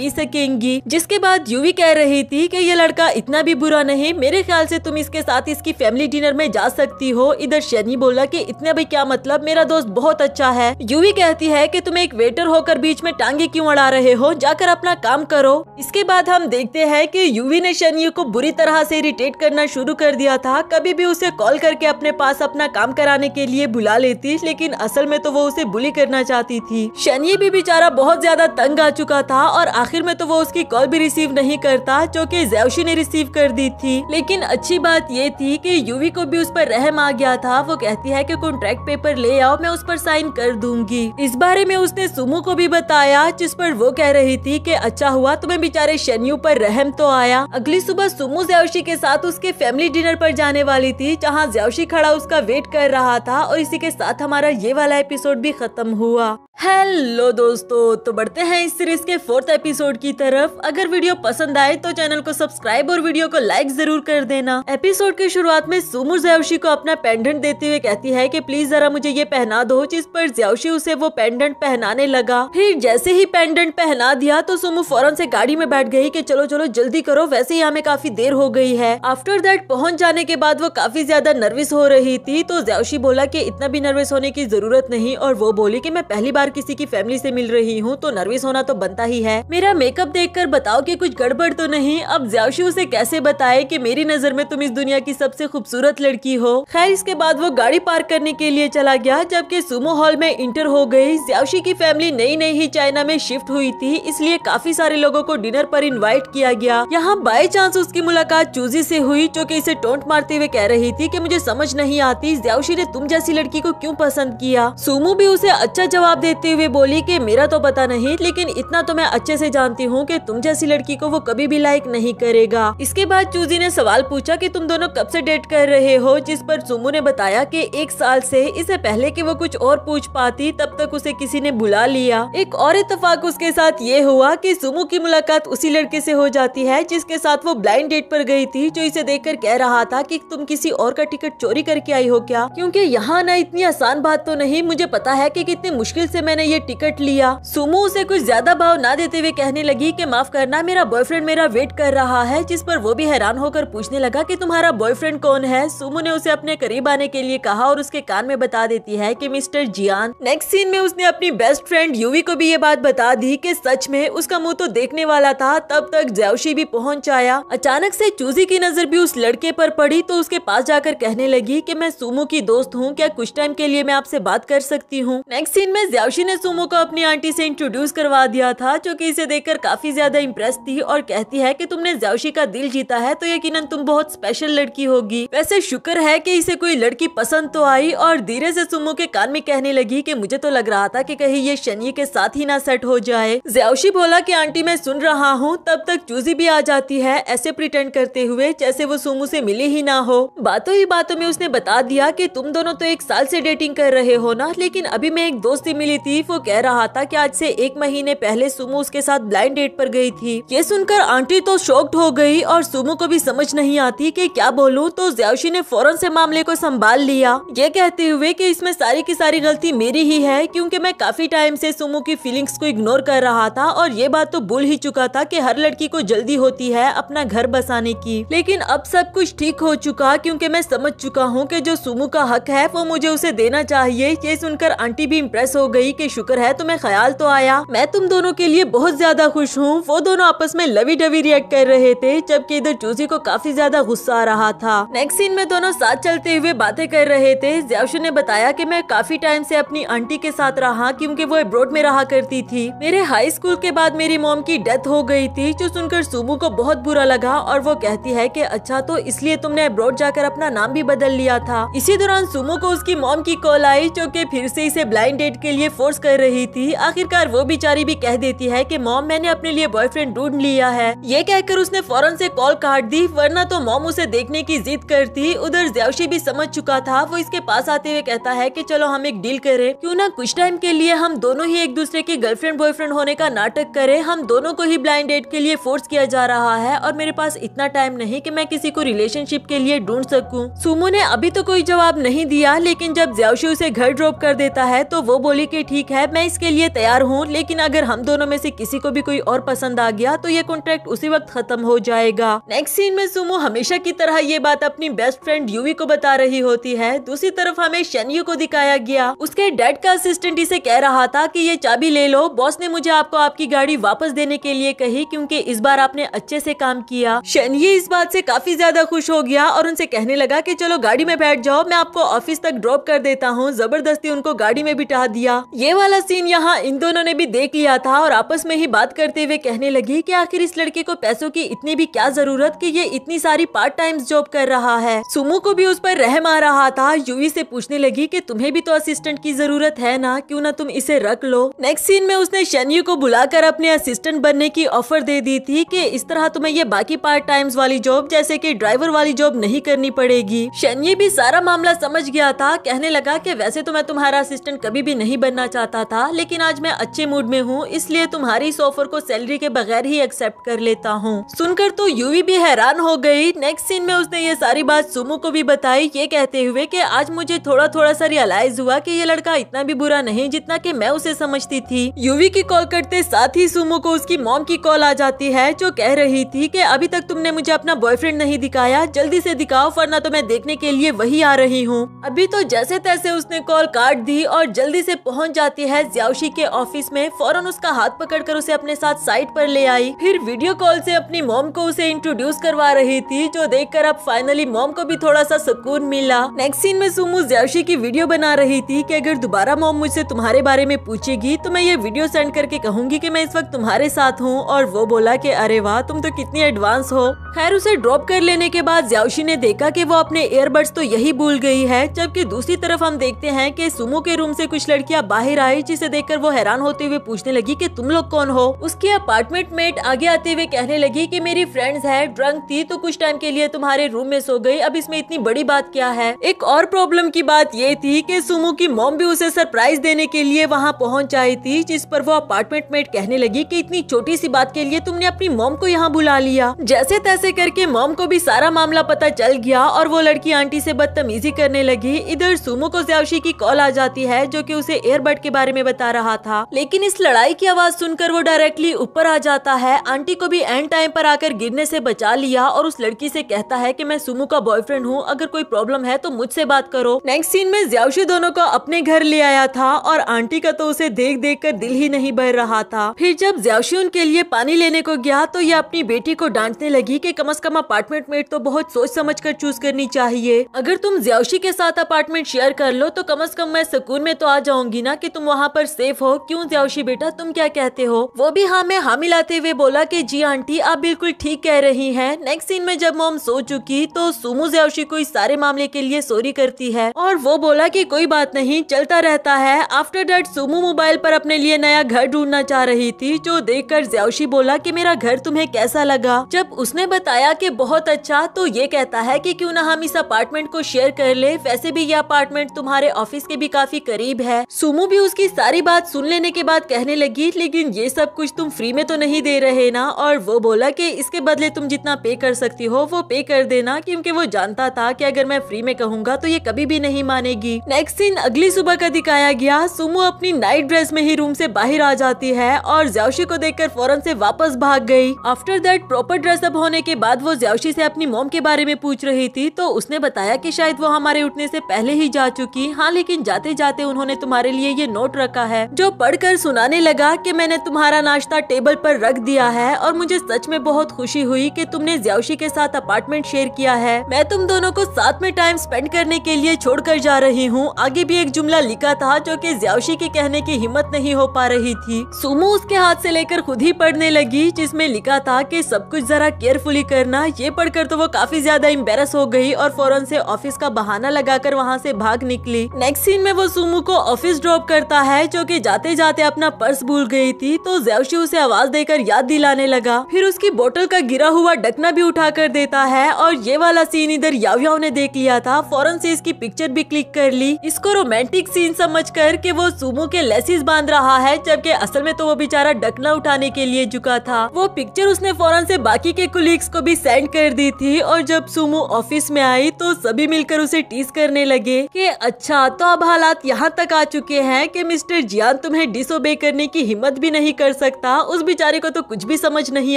पी सकेंगी जिसके बाद यूवी कह रही थी कि ये लड़का इतना भी बुरा नहीं मेरे ख्याल से तुम इसके साथ इसकी फैमिली डिनर में जा सकती हो इधर शनि बोला की इतने भी क्या मतलब मेरा दोस्त बहुत अच्छा है यूवी कहती है की तुम एक वेटर होकर बीच में टांगे क्यों अड़ा रहे हो जाकर अपना काम करो इसके बाद हम देखते हैं कि यूवी ने शनि को बुरी तरह से इरिटेट करना शुरू कर दिया था कभी भी उसे कॉल करके अपने पास अपना काम कराने के लिए बुला लेती लेकिन असल में तो वो उसे बुली करना चाहती थी शनि भी बेचारा बहुत ज्यादा तंग आ चुका था और आखिर में तो वो उसकी कॉल भी रिसीव नहीं करता जो की जैवशी ने रिसीव कर दी थी लेकिन अच्छी बात ये थी की यूवी को भी उस पर रहम आ गया था वो कहती है की कॉन्ट्रैक्ट पेपर ले आओ मैं उस पर साइन कर दूंगी इस बारे में उसने सुमू को भी बताया जिस पर वो कह रही थी की अच्छा हुआ तुम्हें बेचारे शनियु पर रहम तो आया अगली सुबह सुमो जयावशी के साथ उसके फैमिली डिनर पर जाने वाली थी जहाँ जयावशी खड़ा उसका वेट कर रहा था और इसी के साथ हमारा ये वाला एपिसोड भी खत्म हुआ हेलो दोस्तों तो बढ़ते हैं इस सीरीज के फोर्थ एपिसोड की तरफ अगर वीडियो पसंद आए तो चैनल को सब्सक्राइब और वीडियो को लाइक जरूर कर देना एपिसोड की शुरुआत में सुमु जयावशी को अपना पेंडेंट देते हुए कहती है कि प्लीज जरा मुझे ये पहना दो जिस पर जयावशी उसे वो पेंडेंट पहनाने लगा फिर जैसे ही पेंडेंट पहना दिया तो सुमु फौरन से गाड़ी में बैठ गई की चलो चलो जल्दी करो वैसे ही हमें काफी देर हो गई है आफ्टर दैट पहुंच जाने के बाद वो काफी ज्यादा नर्वस हो रही थी तो जयावशी बोला की इतना भी नर्वस होने की जरूरत जरूरत नहीं और वो बोली की मैं पहली बार किसी की फैमिली ऐसी मिल रही हूँ तो नर्वस होना तो बनता ही है मेरा मेकअप देख कर बताओ की कुछ गड़बड़ तो नहीं अब ज्यावशी उसे कैसे बताए की मेरी नजर में तुम इस दुनिया की सबसे खूबसूरत लड़की हो खैर इसके बाद वो गाड़ी पार्क करने के लिए चला गया जबकि सुमो हॉल में इंटर हो गयी ज्यावशी की फैमिली नई नई ही चाइना में शिफ्ट हुई थी इसलिए काफी सारे लोगों को डिनर पर इनवाइट किया गया यहाँ बाय चांस उसकी मुलाकात चूजी से हुई जो कि इसे टोंट मारते हुए कह रही थी कि मुझे समझ नहीं आती ज्यावशी ने तुम जैसी लड़की को क्यों पसंद किया किया सुमू भी उसे अच्छा जवाब देते हुए बोली की मेरा तो पता नहीं लेकिन इतना तो मैं अच्छे से जानती हूँ की तुम जैसी लड़की को वो कभी भी लाइक नहीं करेगा इसके बाद चूजी ने सवाल पूछा की तुम दोनों कब से डेट कर रहे हो जिस पर सुमू ने बताया की एक साल से इससे पहले की वो कुछ और पूछ पाती तब तक उसे किसी ने बुला लिया एक और इतफाक उसके साथ ये हुआ कि सुमू की मुलाकात उसी लड़के से हो जाती है जिसके साथ वो ब्लाइंड डेट पर गई थी जो इसे देखकर कह रहा था कि तुम किसी और का टिकट चोरी करके आई हो क्या क्योंकि यहाँ ना इतनी आसान बात तो नहीं मुझे पता है कि कितनी मुश्किल से मैंने ये टिकट लिया सुमो उसे कुछ ज्यादा भाव ना देते हुए कहने लगी कि माफ करना मेरा बॉयफ्रेंड मेरा वेट कर रहा है जिस पर वो भी हैरान होकर पूछने लगा कि तुम्हारा बॉयफ्रेंड कौन है सुमो ने उसे अपने करीब आने के लिए कहा और उसके कान में बता देती है की मिस्टर जियान नेक्स्ट सीन में उसने अपनी बेस्ट फ्रेंड यूवी को भी ये बात बता दी की सच में उसका मुँह तो देखने वाला था तब तक जयशी भी पहुँच आया अचानक ऐसी चूजी की नजर भी उस लड़के आरोप पड़ी तो उसके पास जाकर कहने लगी की मैं सुमो की दोस्त हूँ क्या कुछ टाइम के लिए मैं आपसे बात कर सकती हूँ नेक्स्ट सीन में ज्यावशी ने सुमो को अपनी आंटी से इंट्रोड्यूस करवा दिया था जो की इसे देखकर काफी ज्यादा इम्प्रेस थी और कहती है की तुमने ज्यावशी का दिल जीता है तो यकीन तुम बहुत स्पेशल लड़की होगी वैसे शुक्र है की इसे कोई लड़की पसंद तो आई और धीरे से सुमो के कान में कहने लगी की मुझे तो लग रहा था की कहीं ये शनि के साथ ही ना सेट हो जाए ज्यावशी बोला की आंटी मैं सुन रहा हूँ तब तक चूजी भी आ जाती है ऐसे प्रिटेंड करते हुए जैसे वो सोमू से मिली ही ना हो बातों ही बातों में उसने बता दिया कि तुम दोनों तो एक साल से डेटिंग कर रहे हो ना लेकिन अभी मैं एक दोस्ती मिली थी वो कह रहा था कि आज से एक महीने पहले सुमो उसके साथ ब्लाइंड डेट पर गई थी ये सुनकर आंटी तो शॉक्ड हो गई और सुमू को भी समझ नहीं आती कि क्या बोलूं तो ज्याशी ने फौरन से मामले को संभाल लिया ये कहते हुए कि इसमें सारी की सारी गलती मेरी ही है क्योंकि मैं काफी टाइम से सुमू की फीलिंग्स को इग्नोर कर रहा था और ये बात तो भूल ही चुका था कि हर लड़की को जल्दी होती है अपना घर बसाने की लेकिन अब सब कुछ ठीक हो चुका क्योंकि मैं समझ चुका हूँ कि जो सुमू का हक है वो मुझे उसे देना चाहिए ये सुनकर आंटी भी इम्प्रेस हो गई कि शुक्र है तुम्हें ख्याल तो आया मैं तुम दोनों के लिए बहुत ज्यादा खुश हूँ वो दोनों आपस में लवी डवी रिएक्ट कर रहे थे जबकि इधर जूसी को काफी ज्यादा गुस्सा आ रहा था नेक्स्ट सीन में दोनों साथ चलते हुए बातें कर रहे थे जयाशु ने बताया की मैं काफी टाइम ऐसी अपनी आंटी के साथ रहा क्यूँकी वो एब्रोड में रहा करती थी मेरे हाई स्कूल के बाद मेरी मोम की डेथ हो गयी थी जो सुनकर सुबू को बहुत बुरा लगा और वो कहती है की अच्छा तो इसलिए तुमने एब्रोड जाकर अपना नाम भी बदल लिया था इसी दौरान सुमो को उसकी मॉम की कॉल आई सोचो फिर से इसे ब्लाइंड डेट के लिए फोर्स कर रही थी आखिरकार वो बिचारी भी कह देती है कि मॉम मैंने अपने लिए बॉयफ्रेंड ढूंढ लिया है ये कहकर उसने फौरन से कॉल काट दी वरना तो मॉम उसे देखने की जिद करती उधर जैवशी भी समझ चुका था वो इसके पास आते हुए कहता है की चलो हम एक डील करे क्यूँ ना कुछ टाइम के लिए हम दोनों ही एक दूसरे के गर्लफ्रेंड बॉयफ्रेंड होने का नाटक करे हम दोनों को ही ब्लाइंड डेट के लिए फोर्स किया जा रहा है और मेरे पास इतना टाइम नहीं की मैं किसी को रिलेशनशिप के लिए ढूंढ सकूँ सुमो ने अभी तो कोई जवाब नहीं दिया लेकिन जब जैवशी उसे घर कॉल ड्रॉप कर देता है तो वो बोली कि ठीक है मैं इसके लिए तैयार हूँ लेकिन अगर हम दोनों में से किसी को भी कोई और पसंद आ गया तो ये कॉन्ट्रैक्ट उसी वक्त खत्म हो जाएगा नेक्स्ट सीन में सुमो हमेशा की तरह ये बात अपनी बेस्ट फ्रेंड यूवी को बता रही होती है दूसरी तरफ हमें शनियो को दिखाया गया उसके डैड का असिस्टेंट इसे कह रहा था की ये चाबी ले लो बॉस ने मुझे आपको आपकी गाड़ी वापस देने के लिए कही क्यूँकी इस बार आपने अच्छे से काम किया शनिये इस बात ऐसी काफी ज्यादा खुश हो गया और उनसे कहने लगा की चलो गाड़ी में बैठ जाओ मैं आपको ऑफिस तक ड्रॉप कर देता हूँ जबर जबरदस्ती उनको गाड़ी में बिठा दिया ये वाला सीन यहाँ इन दोनों ने भी देख लिया था और आपस में ही बात करते हुए कहने लगी की आखिर इस लड़के को पैसों की इतनी भी क्या जरूरत की ये इतनी सारी पार्ट टाइम जॉब कर रहा है सुमो को भी उस पर रहम आ रहा था यूवी से पूछने लगी की तुम्हें भी तो असिस्टेंट की जरूरत है ना क्यूँ ना तुम इसे रख लो नेक्स्ट सीन में उसने शनियू को बुलाकर अपने असिस्टेंट बनने की ऑफर दे दी थी कि इस तरह तुम्हें ये बाकी पार्ट टाइम्स वाली जॉब जैसे कि ड्राइवर वाली जॉब नहीं करनी पड़ेगी शनिये भी सारा मामला समझ गया था कहने लगा कि वैसे वैसे तो मैं तुम्हारा असिस्टेंट कभी भी नहीं बनना चाहता था लेकिन आज मैं अच्छे मूड में हूँ इसलिए तुम्हारी इस ऑफर को सैलरी के बगैर ही एक्सेप्ट कर लेता हूँ सुनकर तो यूवी भी हैरान हो गई नेक्स्ट सीन में उसने ये सारी बात सुमो को भी बताई ये कहते हुए की आज मुझे थोड़ा थोड़ा सा रियलाइज हुआ की ये लड़का इतना भी बुरा नहीं जितना की मैं उसे समझती थी यूवी की कॉल करते साथ ही सुमो को उसकी मॉम की कॉल आ जाती है जो कह रही थी की अभी तक तुमने मुझे अपना बॉयफ्रेंड नहीं दिखाया जल्दी ऐसी दिखाओ वरना तो मैं देखने के लिए वही आ रही हूँ अभी तो जैसे तैसे उसने कॉल काट दी और जल्दी से पहुंच जाती है ज्यावशी के ऑफिस में फौरन उसका हाथ पकड़कर उसे अपने साथ साइट पर ले आई फिर वीडियो कॉल से अपनी मोम को उसे इंट्रोड्यूस करवा रही थी जो देखकर अब फाइनली मोम को भी थोड़ा सा सुकून मिला नेक्स्ट सीन में सुमू ज्यावशी की वीडियो बना रही थी की अगर दोबारा मोम मुझसे तुम्हारे बारे में पूछेगी तो मैं ये वीडियो सेंड करके कहूंगी की मैं इस वक्त तुम्हारे साथ हूँ और वो बोला की अरे वाह तुम तो कितनी एडवांस हो खैर उसे ड्रॉप कर लेने के बाद ज्यावशी ने देखा की वो अपने एयरबड्स तो यही भूल गई है जबकि दूसरी तरफ हम देखते हैं हैं कि सुमो के रूम से कुछ लड़कियां बाहर आई जिसे देखकर वो हैरान होते हुए पूछने लगी कि तुम लोग कौन हो उसके अपार्टमेंट मेट आगे आते हुए कहने लगी कि मेरी फ्रेंड्स है ड्रंक थी तो कुछ टाइम के लिए तुम्हारे रूम में सो गई अब इसमें इतनी बड़ी बात क्या है एक और प्रॉब्लम की बात ये थी कि सुमो की मोम भी उसे सरप्राइज देने के लिए वहाँ पहुँच आई थी जिस पर वो अपार्टमेंट मेट कहने लगी की इतनी छोटी सी बात के लिए तुमने अपनी मोम को यहाँ बुला लिया जैसे तैसे करके मोम को भी सारा मामला पता चल गया और वो लड़की आंटी से बदतमीजी करने लगी इधर सुमो को ज्यावशी की की कॉल आ जाती है जो कि उसे एयरबड के बारे में बता रहा था लेकिन इस लड़ाई की आवाज सुनकर वो डायरेक्टली ऊपर आ जाता है आंटी को भी एंड टाइम पर आकर गिरने से बचा लिया और उस लड़की से कहता है कि मैं सुमू का बॉयफ्रेंड हूँ अगर कोई प्रॉब्लम है तो मुझसे बात करो नेक्स्ट सीन में ज्यावशी दोनों को अपने घर ले आया था और आंटी का तो उसे देख देख कर दिल ही नहीं बह रहा था फिर जब ज्यावशी उनके लिए पानी लेने को गया तो ये अपनी बेटी को डांटने लगी की कम अज कम अपार्टमेंट मेट तो बहुत सोच समझ कर चूज करनी चाहिए अगर तुम ज्यावशी के साथ अपार्टमेंट शेयर कर लो तो कम कम से कम मैं सुकून में तो आ जाऊंगी ना कि तुम वहाँ पर सेफ हो क्यों ज्याशी बेटा तुम क्या कहते हो वो भी हाँ मैं हाँ मिलाते हुए बोला की जी आंटी आप बिल्कुल ठीक कह रही है नेक्स्ट सीन में जब मोम सो चुकी तो सुमू ज्याशी को इस सारे मामले के लिए सॉरी करती है और वो बोला की कोई बात नहीं चलता रहता है आफ्टर डेट सुमू मोबाइल पर अपने लिए नया घर ढूंढना चाह रही थी जो कर ज्याशी बोला की मेरा घर तुम्हे कैसा लगा जब उसने बताया की बहुत अच्छा तो ये कहता है की क्यूँ ना हम इस अपार्टमेंट को शेयर कर ले वैसे भी ये अपार्टमेंट तुम्हारे ऑफिस ऑफिस के भी काफी करीब है सुमो भी उसकी सारी बात सुन लेने के बाद कहने लगी लेकिन ये सब कुछ तुम फ्री में तो नहीं दे रहे ना और वो बोला की इसके बदले तुम जितना पे कर सकती हो वो पे कर देना क्यूँकी वो जानता था की अगर मैं फ्री में कहूंगा तो ये कभी भी नहीं मानेगी नेक्स्ट सीन अगली सुबह का दिखाया गया सुमो अपनी नाइट ड्रेस में ही रूम से बाहर आ जाती है और ज्यावशी को देखकर फौरन से वापस भाग गई आफ्टर दैट प्रॉपर ड्रेसअप होने के बाद वो ज्यावशी से अपनी मोम के बारे में पूछ रही थी तो उसने बताया कि शायद वो हमारे उठने से पहले ही जा चुकी हाल लेकिन जाते जाते उन्होंने तुम्हारे लिए ये नोट रखा है जो पढ़कर सुनाने लगा कि मैंने तुम्हारा नाश्ता टेबल पर रख दिया है और मुझे सच में बहुत खुशी हुई कि तुमने ज्यावशी के साथ अपार्टमेंट शेयर किया है मैं तुम दोनों को साथ में टाइम स्पेंड करने के लिए कर जा रही हूँ आगे भी एक जुमला लिखा था जो की ज्यावशी के कहने की हिम्मत नहीं हो पा रही थी सुमो उसके हाथ ऐसी लेकर खुद ही पढ़ने लगी जिसमे लिखा था की सब कुछ जरा केयरफुली करना ये पढ़कर तो वो काफी ज्यादा इम्बेस हो गयी और फौरन ऐसी ऑफिस का बहाना लगाकर वहाँ से भाग निकली नेक्स्ट सीन में वो सुमू को ऑफिस ड्रॉप करता है जो कि जाते जाते अपना पर्स भूल गई थी तो जैवशी उसे आवाज देकर याद दिलाने लगा फिर उसकी बोतल का गिरा हुआ डकना भी उठा कर देता है और ये वाला सीन इधर याव्याव ने देख लिया था फौरन से इसकी पिक्चर भी क्लिक कर ली इसको रोमांटिक सीन समझ कर के वो सुमू के लेसिस बांध रहा है जबकि असल में तो वो बेचारा डकना उठाने के लिए झुका था वो पिक्चर उसने फौरन से बाकी के कुलीग्स को भी सेंड कर दी थी और जब सुमू ऑफिस में आई तो सभी मिलकर उसे टीस करने लगे कि अच्छा तो अब हालात यहाँ तक आ चुके हैं कि मिस्टर जियान तुम्हें डिसोबे करने की हिम्मत भी नहीं कर सकता उस बेचारे को तो कुछ भी समझ नहीं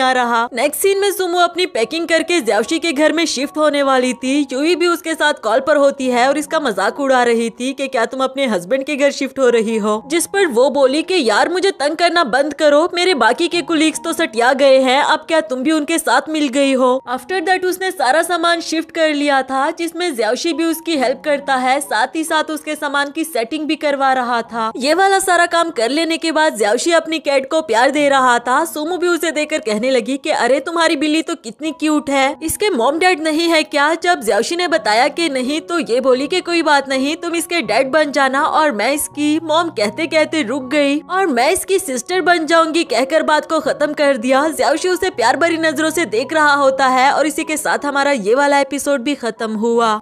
आ रहा नेक्स्ट सीन में सुमो अपनी पैकिंग करके जैवशी के घर में शिफ्ट होने वाली थी यूही भी उसके साथ कॉल पर होती है और इसका मजाक उड़ा रही थी की क्या तुम अपने हस्बैंड के घर शिफ्ट हो रही हो जिस पर वो बोली की यार मुझे तंग करना बंद करो मेरे बाकी के कुलीग्स तो सटिया गए हैं अब क्या तुम भी उनके साथ मिल गई हो आफ्टर दैट उसने सारा सामान शिफ्ट कर लिया था जिसमे जैवशी भी उसकी हेल्प करता है साथ ही साथ उसके सामान की सेटिंग भी करवा रहा था ये वाला सारा काम कर लेने के बाद ज्यावशी अपनी कैट को प्यार दे रहा था सोमू भी उसे देकर कहने लगी कि अरे तुम्हारी बिल्ली तो कितनी क्यूट है इसके मोम डैड नहीं है क्या जब ज्यावशी ने बताया की नहीं तो ये बोली की कोई बात नहीं तुम इसके डैड बन जाना और मैं इसकी मोम कहते कहते रुक गयी और मैं इसकी सिस्टर बन जाऊंगी कहकर बात को खत्म कर दिया ज्यावशी उसे प्यार भरी नजरों से देख रहा होता है और इसी के साथ हमारा ये वाला एपिसोड भी खत्म हुआ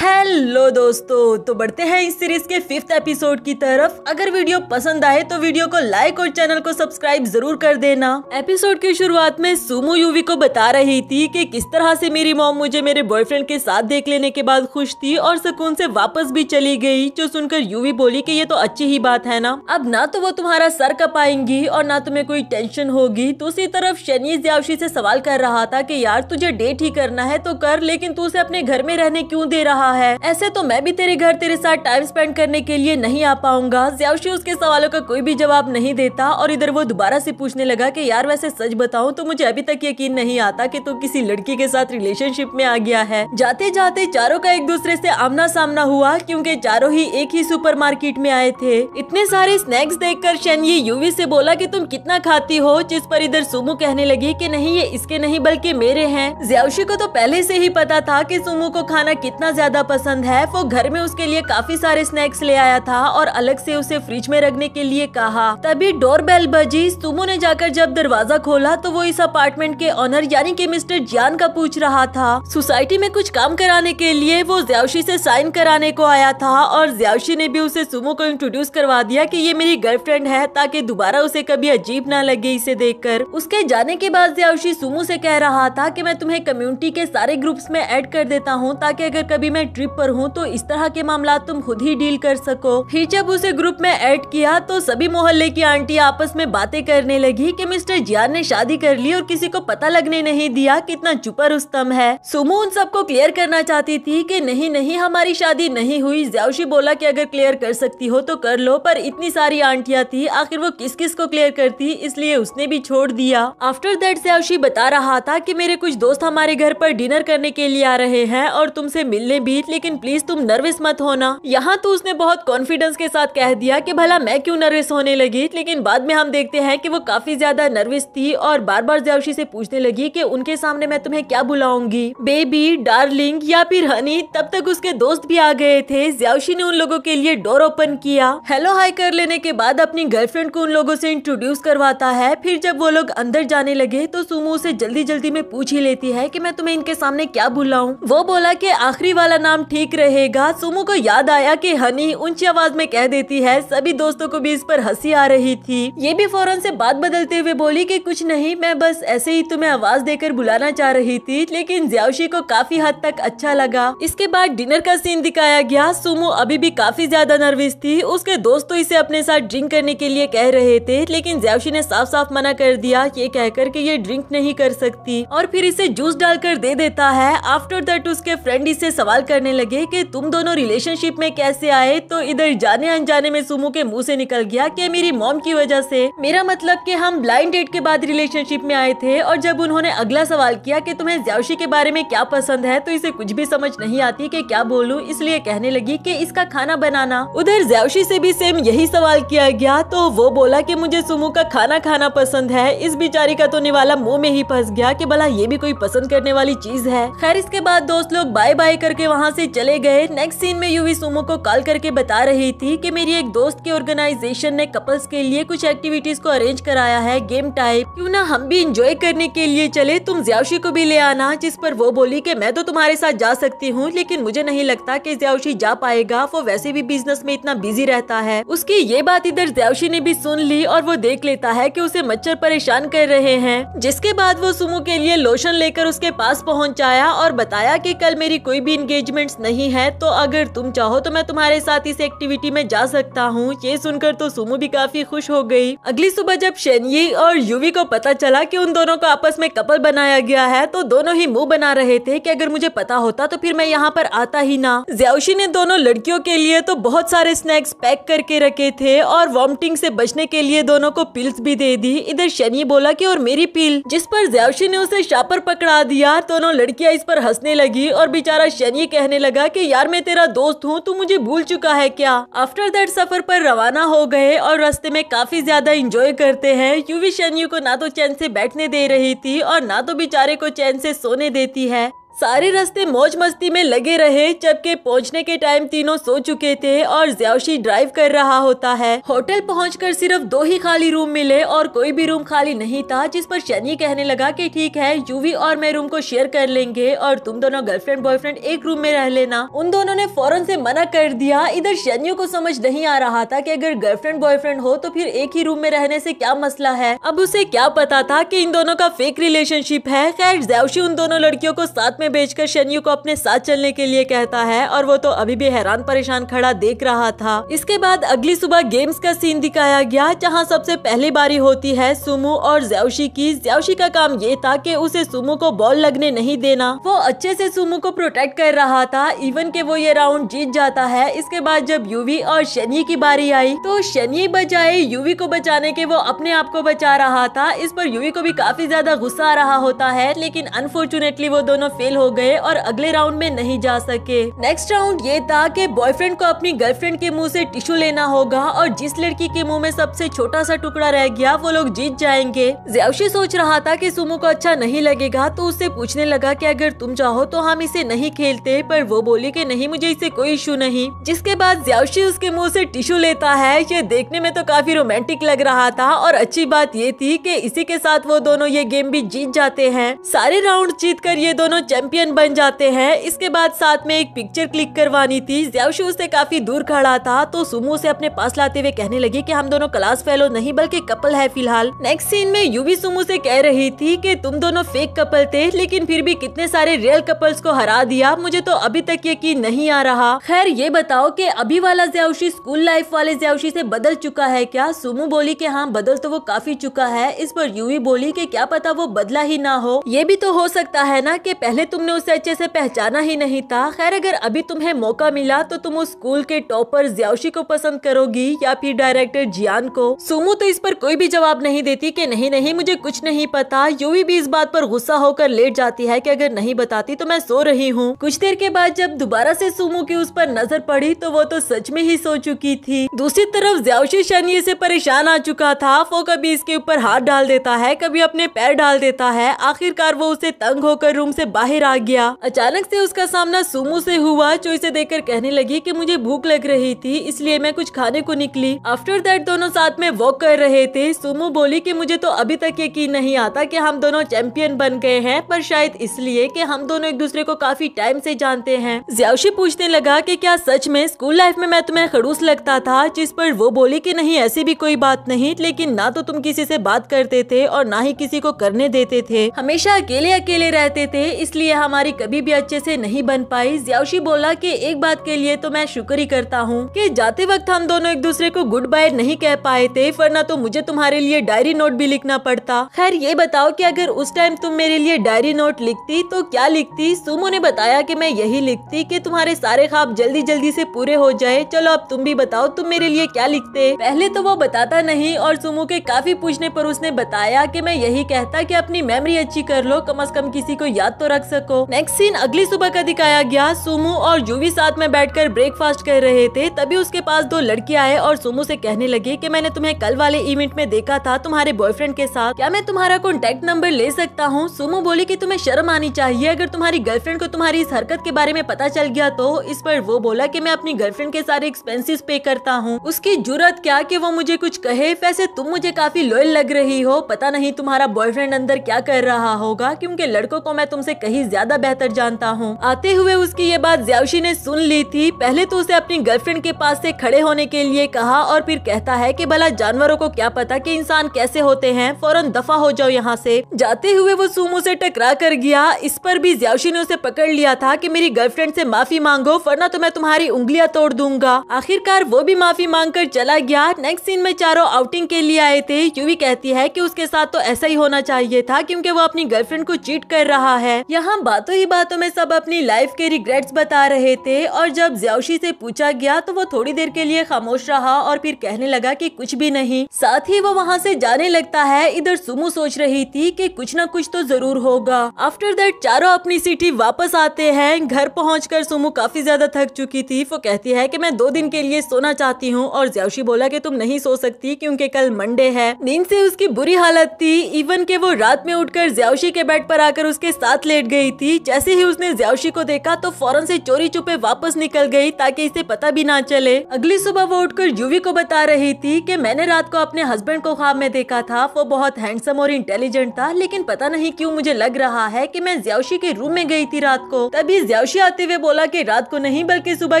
हेलो दोस्तों तो बढ़ते हैं इस सीरीज के फिफ्थ एपिसोड की तरफ अगर वीडियो पसंद आए तो वीडियो को लाइक और चैनल को सब्सक्राइब जरूर कर देना एपिसोड की शुरुआत में सुमो यूवी को बता रही थी कि किस तरह से मेरी मॉम मुझे मेरे बॉयफ्रेंड के साथ देख लेने के बाद खुश थी और सुकून से वापस भी चली गयी जो सुनकर यूवी बोली की ये तो अच्छी ही बात है ना अब ना तो वो तुम्हारा सर कप आएंगी और ना तुम्हें कोई टेंशन होगी दूसरी तरफ शनि जयावशी ऐसी सवाल कर रहा था की यार तुझे डेट ही करना है तो कर लेकिन तू उसे अपने घर में रहने क्यूँ दे रहा रहा है ऐसे तो मैं भी तेरे घर तेरे साथ टाइम स्पेंड करने के लिए नहीं आ पाऊंगा ज्यावशी उसके सवालों का कोई भी जवाब नहीं देता और इधर वो दोबारा से पूछने लगा कि यार वैसे सच बताऊं तो मुझे अभी तक यकीन नहीं आता कि तू तो किसी लड़की के साथ रिलेशनशिप में आ गया है जाते जाते चारों का एक दूसरे ऐसी आमना सामना हुआ क्यूँकी चारों ही एक ही सुपर में आए थे इतने सारे स्नैक्स देख शेन यूवी ऐसी बोला की तुम कितना खाती हो जिस पर इधर सुमू कहने लगी कि नहीं ये इसके नहीं बल्कि मेरे हैं ज्यावशी को तो पहले से ही पता था कि सुमू को खाना कितना ज्यादा ज्यादा पसंद है वो घर में उसके लिए काफी सारे स्नैक्स ले आया था और अलग से उसे फ्रिज में रखने के लिए कहा तभी डोर बेल बजी सुमो ने जाकर जब दरवाजा खोला तो वो इस अपार्टमेंट के ऑनर यानी कि मिस्टर जान का पूछ रहा था सोसाइटी में कुछ काम कराने के लिए वो ज्यावशी से साइन कराने को आया था और ज्यावशी ने भी उसे सुमो को इंट्रोड्यूस करवा दिया की ये मेरी गर्लफ्रेंड है ताकि दोबारा उसे कभी अजीब ना लगे इसे देख उसके जाने के बाद ज्यावशी सुमो ऐसी कह रहा था की मैं तुम्हें कम्युनिटी के सारे ग्रुप्स में ऐड कर देता हूँ ताकि अगर कभी मैं कहीं ट्रिप पर हूँ तो इस तरह के मामला तुम खुद ही डील कर सको फिर जब उसे ग्रुप में ऐड किया तो सभी मोहल्ले की आंटी आपस में बातें करने लगी कि मिस्टर जियान ने शादी कर ली और किसी को पता लगने नहीं दिया कितना चुपर उत्तम है सुमो उन सबको क्लियर करना चाहती थी कि नहीं नहीं हमारी शादी नहीं हुई ज्यावशी बोला कि अगर क्लियर कर सकती हो तो कर लो पर इतनी सारी आंटिया थी आखिर वो किस किस को क्लियर करती इसलिए उसने भी छोड़ दिया आफ्टर दैट ज्यावशी बता रहा था की मेरे कुछ दोस्त हमारे घर पर डिनर करने के लिए आ रहे हैं और तुमसे मिलने भी बीट लेकिन प्लीज तुम नर्वस मत होना यहाँ तो उसने बहुत कॉन्फिडेंस के साथ कह दिया कि भला मैं क्यों नर्वस होने लगी लेकिन बाद में हम देखते हैं कि वो काफी ज्यादा नर्वस थी और बार बार जयशी से पूछने लगी कि उनके सामने मैं तुम्हें क्या बुलाऊंगी बेबी डार्लिंग या फिर हनी तब तक उसके दोस्त भी आ गए थे जयशी ने उन लोगों के लिए डोर ओपन किया हेलो हाई कर लेने के बाद अपनी गर्लफ्रेंड को उन लोगों से इंट्रोड्यूस करवाता है फिर जब वो लोग अंदर जाने लगे तो सुमो उसे जल्दी जल्दी में पूछ ही लेती है की मैं तुम्हें इनके सामने क्या बुलाऊ वो बोला की आखिरी वाला नाम ठीक रहेगा सुमो को याद आया कि हनी ऊंची आवाज में कह देती है सभी दोस्तों को भी इस पर हंसी आ रही थी ये भी फौरन से बात बदलते हुए बोली कि कुछ नहीं मैं बस ऐसे ही तुम्हें आवाज देकर बुलाना चाह रही थी लेकिन ज्यावशी को काफी हद तक अच्छा लगा इसके बाद डिनर का सीन दिखाया गया सुमो अभी भी काफी ज्यादा नर्वस थी उसके दोस्तों इसे अपने साथ ड्रिंक करने के लिए कह रहे थे लेकिन ज्यावशी ने साफ साफ मना कर दिया ये कहकर की ये ड्रिंक नहीं कर सकती और फिर इसे जूस डालकर दे देता है आफ्टर दैट उसके फ्रेंड इसे सवाल करने लगे कि तुम दोनों रिलेशनशिप में कैसे आए तो इधर जाने अनजाने में सुमू के मुंह से निकल गया कि मेरी मॉम की वजह से मेरा मतलब कि हम ब्लाइंड डेट के बाद रिलेशनशिप में आए थे और जब उन्होंने अगला सवाल किया कि तुम्हें ज्यावशी के बारे में क्या पसंद है तो इसे कुछ भी समझ नहीं आती की क्या बोलू इसलिए कहने लगी की इसका खाना बनाना उधर ज्यावशी से भी सेम यही सवाल किया गया तो वो बोला की मुझे सुमू का खाना खाना पसंद है इस बिचारी का तो निवाला मुँह में ही फंस गया की भला ये भी कोई पसंद करने वाली चीज है खैर इसके बाद दोस्त लोग बाय बाय करके वहाँ वहाँ से चले गए नेक्स्ट सीन में यूवी सुमो को कॉल करके बता रही थी कि मेरी एक दोस्त के ऑर्गेनाइजेशन ने कपल्स के लिए कुछ एक्टिविटीज को अरेंज कराया है गेम टाइप क्यों ना हम भी इंजॉय करने के लिए चले तुम ज्यावशी को भी ले आना जिस पर वो बोली की मैं तो तुम्हारे साथ जा सकती हूँ लेकिन मुझे नहीं लगता की ज्यावशी जा पाएगा वो वैसे भी बिजनेस में इतना बिजी रहता है उसकी ये बात इधर ज्यावशी ने भी सुन ली और वो देख लेता है की उसे मच्छर परेशान कर रहे हैं जिसके बाद वो सुमो के लिए लोशन लेकर उसके पास पहुँचाया और बताया कि कल मेरी कोई भी इंगेज इंगेजमेंट्स नहीं है तो अगर तुम चाहो तो मैं तुम्हारे साथ इस एक्टिविटी में जा सकता हूँ ये सुनकर तो सुमो भी काफी खुश हो गई अगली सुबह जब शेनयी और युवी को पता चला कि उन दोनों को आपस में कपल बनाया गया है तो दोनों ही मुंह बना रहे थे कि अगर मुझे पता होता तो फिर मैं यहाँ पर आता ही ना ज्याउशी ने दोनों लड़कियों के लिए तो बहुत सारे स्नैक्स पैक करके रखे थे और वॉमिटिंग से बचने के लिए दोनों को पिल्स भी दे दी इधर शनि बोला की और मेरी पिल जिस पर ज्याउशी ने उसे शापर पकड़ा दिया दोनों लड़कियाँ इस पर हंसने लगी और बेचारा शनि कहने लगा कि यार मैं तेरा दोस्त हूँ तू मुझे भूल चुका है क्या आफ्टर दैट सफर पर रवाना हो गए और रास्ते में काफी ज्यादा इंजॉय करते हैं यूवी शनियू को ना तो चैन से बैठने दे रही थी और ना तो बेचारे को चैन से सोने देती है सारे रास्ते मौज मस्ती में लगे रहे जबकि पहुंचने के टाइम तीनों सो चुके थे और ज्यावशी ड्राइव कर रहा होता है होटल पहुंचकर सिर्फ दो ही खाली रूम मिले और कोई भी रूम खाली नहीं था जिस पर शनि कहने लगा कि ठीक है यूवी और मैं रूम को शेयर कर लेंगे और तुम दोनों गर्लफ्रेंड बॉयफ्रेंड एक रूम में रह लेना उन दोनों ने फौरन ऐसी मना कर दिया इधर शनियों को समझ नहीं आ रहा था की अगर गर्लफ्रेंड बॉयफ्रेंड हो तो फिर एक ही रूम में रहने ऐसी क्या मसला है अब उसे क्या पता था की इन दोनों का फेक रिलेशनशिप है खैर जैवशी उन दोनों लड़कियों को साथ में बेचकर शनियु को अपने साथ चलने के लिए कहता है और वो तो अभी भी हैरान परेशान खड़ा देख रहा था इसके बाद अगली सुबह गेम्स का सीन दिखाया गया जहाँ सबसे पहली बारी होती है सुमु और ज्योशी की ज्योशी का काम ये था की उसे सुमू को बॉल लगने नहीं देना वो अच्छे से सुमू को प्रोटेक्ट कर रहा था इवन के वो ये राउंड जीत जाता है इसके बाद जब यूवी और शनि की बारी आई तो शनि बचाए यूवी को बचाने के वो अपने आप को बचा रहा था इस पर यूवी को भी काफी ज्यादा गुस्सा आ रहा होता है लेकिन अनफॉर्चुनेटली वो दोनों फेल फेल हो गए और अगले राउंड में नहीं जा सके नेक्स्ट राउंड ये था कि बॉयफ्रेंड को अपनी गर्लफ्रेंड के मुंह से टिश्यू लेना होगा और जिस लड़की के मुंह में सबसे छोटा सा टुकड़ा रह गया वो लोग जीत जाएंगे जयावशी सोच रहा था कि सुमो को अच्छा नहीं लगेगा तो उससे पूछने लगा कि अगर तुम चाहो तो हम इसे नहीं खेलते पर वो बोली कि नहीं मुझे इसे कोई इशू नहीं जिसके बाद जयावशी उसके मुंह से टिश्यू लेता है ये देखने में तो काफी रोमांटिक लग रहा था और अच्छी बात ये थी कि इसी के साथ वो दोनों ये गेम भी जीत जाते हैं सारे राउंड जीत कर ये दोनों चैंपियन बन जाते हैं इसके बाद साथ में एक पिक्चर क्लिक करवानी थी ज्यावशू उससे काफी दूर खड़ा था तो सुमो उसे अपने पास लाते हुए कहने लगी कि हम दोनों क्लास फेलो नहीं बल्कि कपल है फिलहाल नेक्स्ट सीन में यूवी सुमो से कह रही थी कि तुम दोनों फेक कपल थे लेकिन फिर भी कितने सारे रियल कपल्स को हरा दिया मुझे तो अभी तक यकीन नहीं आ रहा खैर ये बताओ की अभी वाला ज्यावशी स्कूल लाइफ वाले ज्यावशी से बदल चुका है क्या सुमू बोली की हाँ बदल तो वो काफी चुका है इस पर यूवी बोली की क्या पता वो बदला ही ना हो ये भी तो हो सकता है ना की पहले तुमने उसे अच्छे से पहचाना ही नहीं था खैर अगर अभी तुम्हें मौका मिला तो तुम उस स्कूल के टॉपर ज्यावशी को पसंद करोगी या फिर डायरेक्टर जियान को सुमू तो इस पर कोई भी जवाब नहीं देती कि नहीं नहीं मुझे कुछ नहीं पता यूवी भी इस बात पर गुस्सा होकर लेट जाती है कि अगर नहीं बताती तो मैं सो रही हूँ कुछ देर के बाद जब दोबारा ऐसी सुमो की उस पर नजर पड़ी तो वो तो सच में ही सो चुकी थी दूसरी तरफ ज्यावशी शनि से परेशान आ चुका था वो कभी इसके ऊपर हाथ डाल देता है कभी अपने पैर डाल देता है आखिरकार वो उसे तंग होकर रूम से बाहर फिर आ गया अचानक से उसका सामना सुमो से हुआ जो इसे देखकर कहने लगी कि मुझे भूख लग रही थी इसलिए मैं कुछ खाने को निकली आफ्टर दैट दोनों साथ में वॉक कर रहे थे सुमो बोली कि मुझे तो अभी तक यकीन नहीं आता कि हम दोनों चैंपियन बन गए हैं पर शायद इसलिए कि हम दोनों एक दूसरे को काफी टाइम से जानते हैं ज्यावशी पूछने लगा कि क्या सच में स्कूल लाइफ में मैं तुम्हें खड़ूस लगता था जिस पर वो बोली कि नहीं ऐसी भी कोई बात नहीं लेकिन ना तो तुम किसी से बात करते थे और ना ही किसी को करने देते थे हमेशा अकेले अकेले रहते थे इसलिए ये हमारी कभी भी अच्छे से नहीं बन पाई ज्याशी बोला कि एक बात के लिए तो मैं शुक्र ही करता हूँ कि जाते वक्त हम दोनों एक दूसरे को गुड बाय नहीं कह पाए थे वरना तो मुझे तुम्हारे लिए डायरी नोट भी लिखना पड़ता खैर ये बताओ कि अगर उस टाइम तुम मेरे लिए डायरी नोट लिखती तो क्या लिखती सुमो ने बताया कि मैं यही लिखती कि तुम्हारे सारे ख्वाब जल्दी जल्दी से पूरे हो जाए चलो अब तुम भी बताओ तुम मेरे लिए क्या लिखते पहले तो वो बताता नहीं और सुमो के काफी पूछने पर उसने बताया कि मैं यही कहता कि अपनी मेमोरी अच्छी कर लो कम अज कम किसी को याद तो रख सको को नेक्स्ट सीन अगली सुबह का दिखाया गया सुमू और जुवी साथ में बैठकर ब्रेकफास्ट कर रहे थे तभी उसके पास दो लड़के आए और सुमो से कहने लगे कि मैंने तुम्हें कल वाले इवेंट में देखा था तुम्हारे बॉयफ्रेंड के साथ क्या मैं तुम्हारा कॉन्टेक्ट नंबर ले सकता हूँ सुमो बोली की तुम्हें शर्म आनी चाहिए अगर तुम्हारी गर्लफ्रेंड को तुम्हारी इस हरकत के बारे में पता चल गया तो इस पर वो बोला की मैं अपनी गर्लफ्रेंड के सारे एक्सपेंसिस पे करता हूँ उसकी जरूरत क्या की वो मुझे कुछ कहे वैसे तुम मुझे काफी लॉयल लग रही हो पता नहीं तुम्हारा बॉयफ्रेंड अंदर क्या कर रहा होगा क्योंकि लड़कों को मैं तुमसे कही ही ज्यादा बेहतर जानता हूँ आते हुए उसकी ये बात ज्यावशी ने सुन ली थी पहले तो उसे अपनी गर्लफ्रेंड के पास से खड़े होने के लिए कहा और फिर कहता है कि भला जानवरों को क्या पता कि इंसान कैसे होते हैं फौरन दफा हो जाओ यहाँ से जाते हुए वो सुमो से टकरा कर गया इस पर भी ज्यावशी ने उसे पकड़ लिया था की मेरी गर्लफ्रेंड ऐसी माफी मांगो वरना तो मैं तुम्हारी उंगलियाँ तोड़ दूंगा आखिरकार वो भी माफी मांग कर चला गया नेक्स्ट सीन में चारों आउटिंग के लिए आए थे यूवी कहती है कि उसके साथ तो ऐसा ही होना चाहिए था क्योंकि वो अपनी गर्लफ्रेंड को चीट कर रहा है यहाँ हम हाँ, बातों ही बातों में सब अपनी लाइफ के रिग्रेट्स बता रहे थे और जब ज्योशी से पूछा गया तो वो थोड़ी देर के लिए खामोश रहा और फिर कहने लगा कि कुछ भी नहीं साथ ही वो वहाँ से जाने लगता है इधर सुमू सोच रही थी कि कुछ ना कुछ तो जरूर होगा आफ्टर दैट चारों अपनी सिटी वापस आते हैं घर पहुँच कर सुमू काफी ज्यादा थक चुकी थी वो कहती है की मैं दो दिन के लिए सोना चाहती हूँ और ज्योशी बोला की तुम नहीं सो सकती क्यूँकी कल मंडे है नींद से उसकी बुरी हालत थी इवन के वो रात में उठकर ज्योशी के बेड पर आकर उसके साथ लेट गई गई थी जैसे ही उसने ज्यावशी को देखा तो फौरन से चोरी चुपे वापस निकल गई ताकि इसे पता भी ना चले अगली सुबह वो उठकर युवी को बता रही थी कि मैंने रात को अपने हस्बैंड को ख्वाब में देखा था वो बहुत हैंडसम और इंटेलिजेंट था लेकिन पता नहीं क्यूँ मुझे लग रहा है की मैं ज्यावशी के रूम में गई थी रात को तभी ज्यावशी आते हुए बोला की रात को नहीं बल्कि सुबह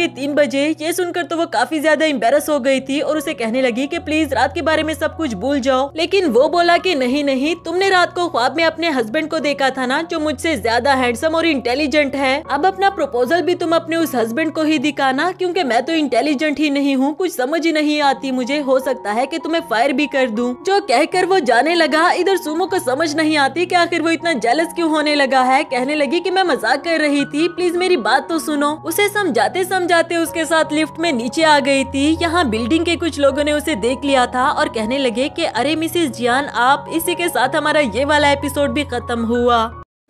के तीन बजे ये सुनकर तो वो काफी ज्यादा इम्बेरस हो गई थी और उसे कहने लगी की प्लीज रात के बारे में सब कुछ भूल जाओ लेकिन वो बोला की नहीं नहीं तुमने रात को ख्वाब में अपने हस्बैंड को देखा था ना जो मुझसे ज्यादा ज्यादा हैंडसम और इंटेलिजेंट है अब अपना प्रपोजल भी तुम अपने उस हस्बैंड को ही दिखाना क्योंकि मैं तो इंटेलिजेंट ही नहीं हूँ कुछ समझ ही नहीं आती मुझे हो सकता है कि तुम्हें फायर भी कर दूँ जो कहकर वो जाने लगा इधर सुमो को समझ नहीं आती कि आखिर वो इतना जेलस क्यों होने लगा है कहने लगी कि मैं मजाक कर रही थी प्लीज मेरी बात तो सुनो उसे समझाते समझाते उसके साथ लिफ्ट में नीचे आ गई थी यहाँ बिल्डिंग के कुछ लोगों ने उसे देख लिया था और कहने लगे कि अरे मिसेज जियान आप इसी के साथ हमारा ये वाला एपिसोड भी खत्म हुआ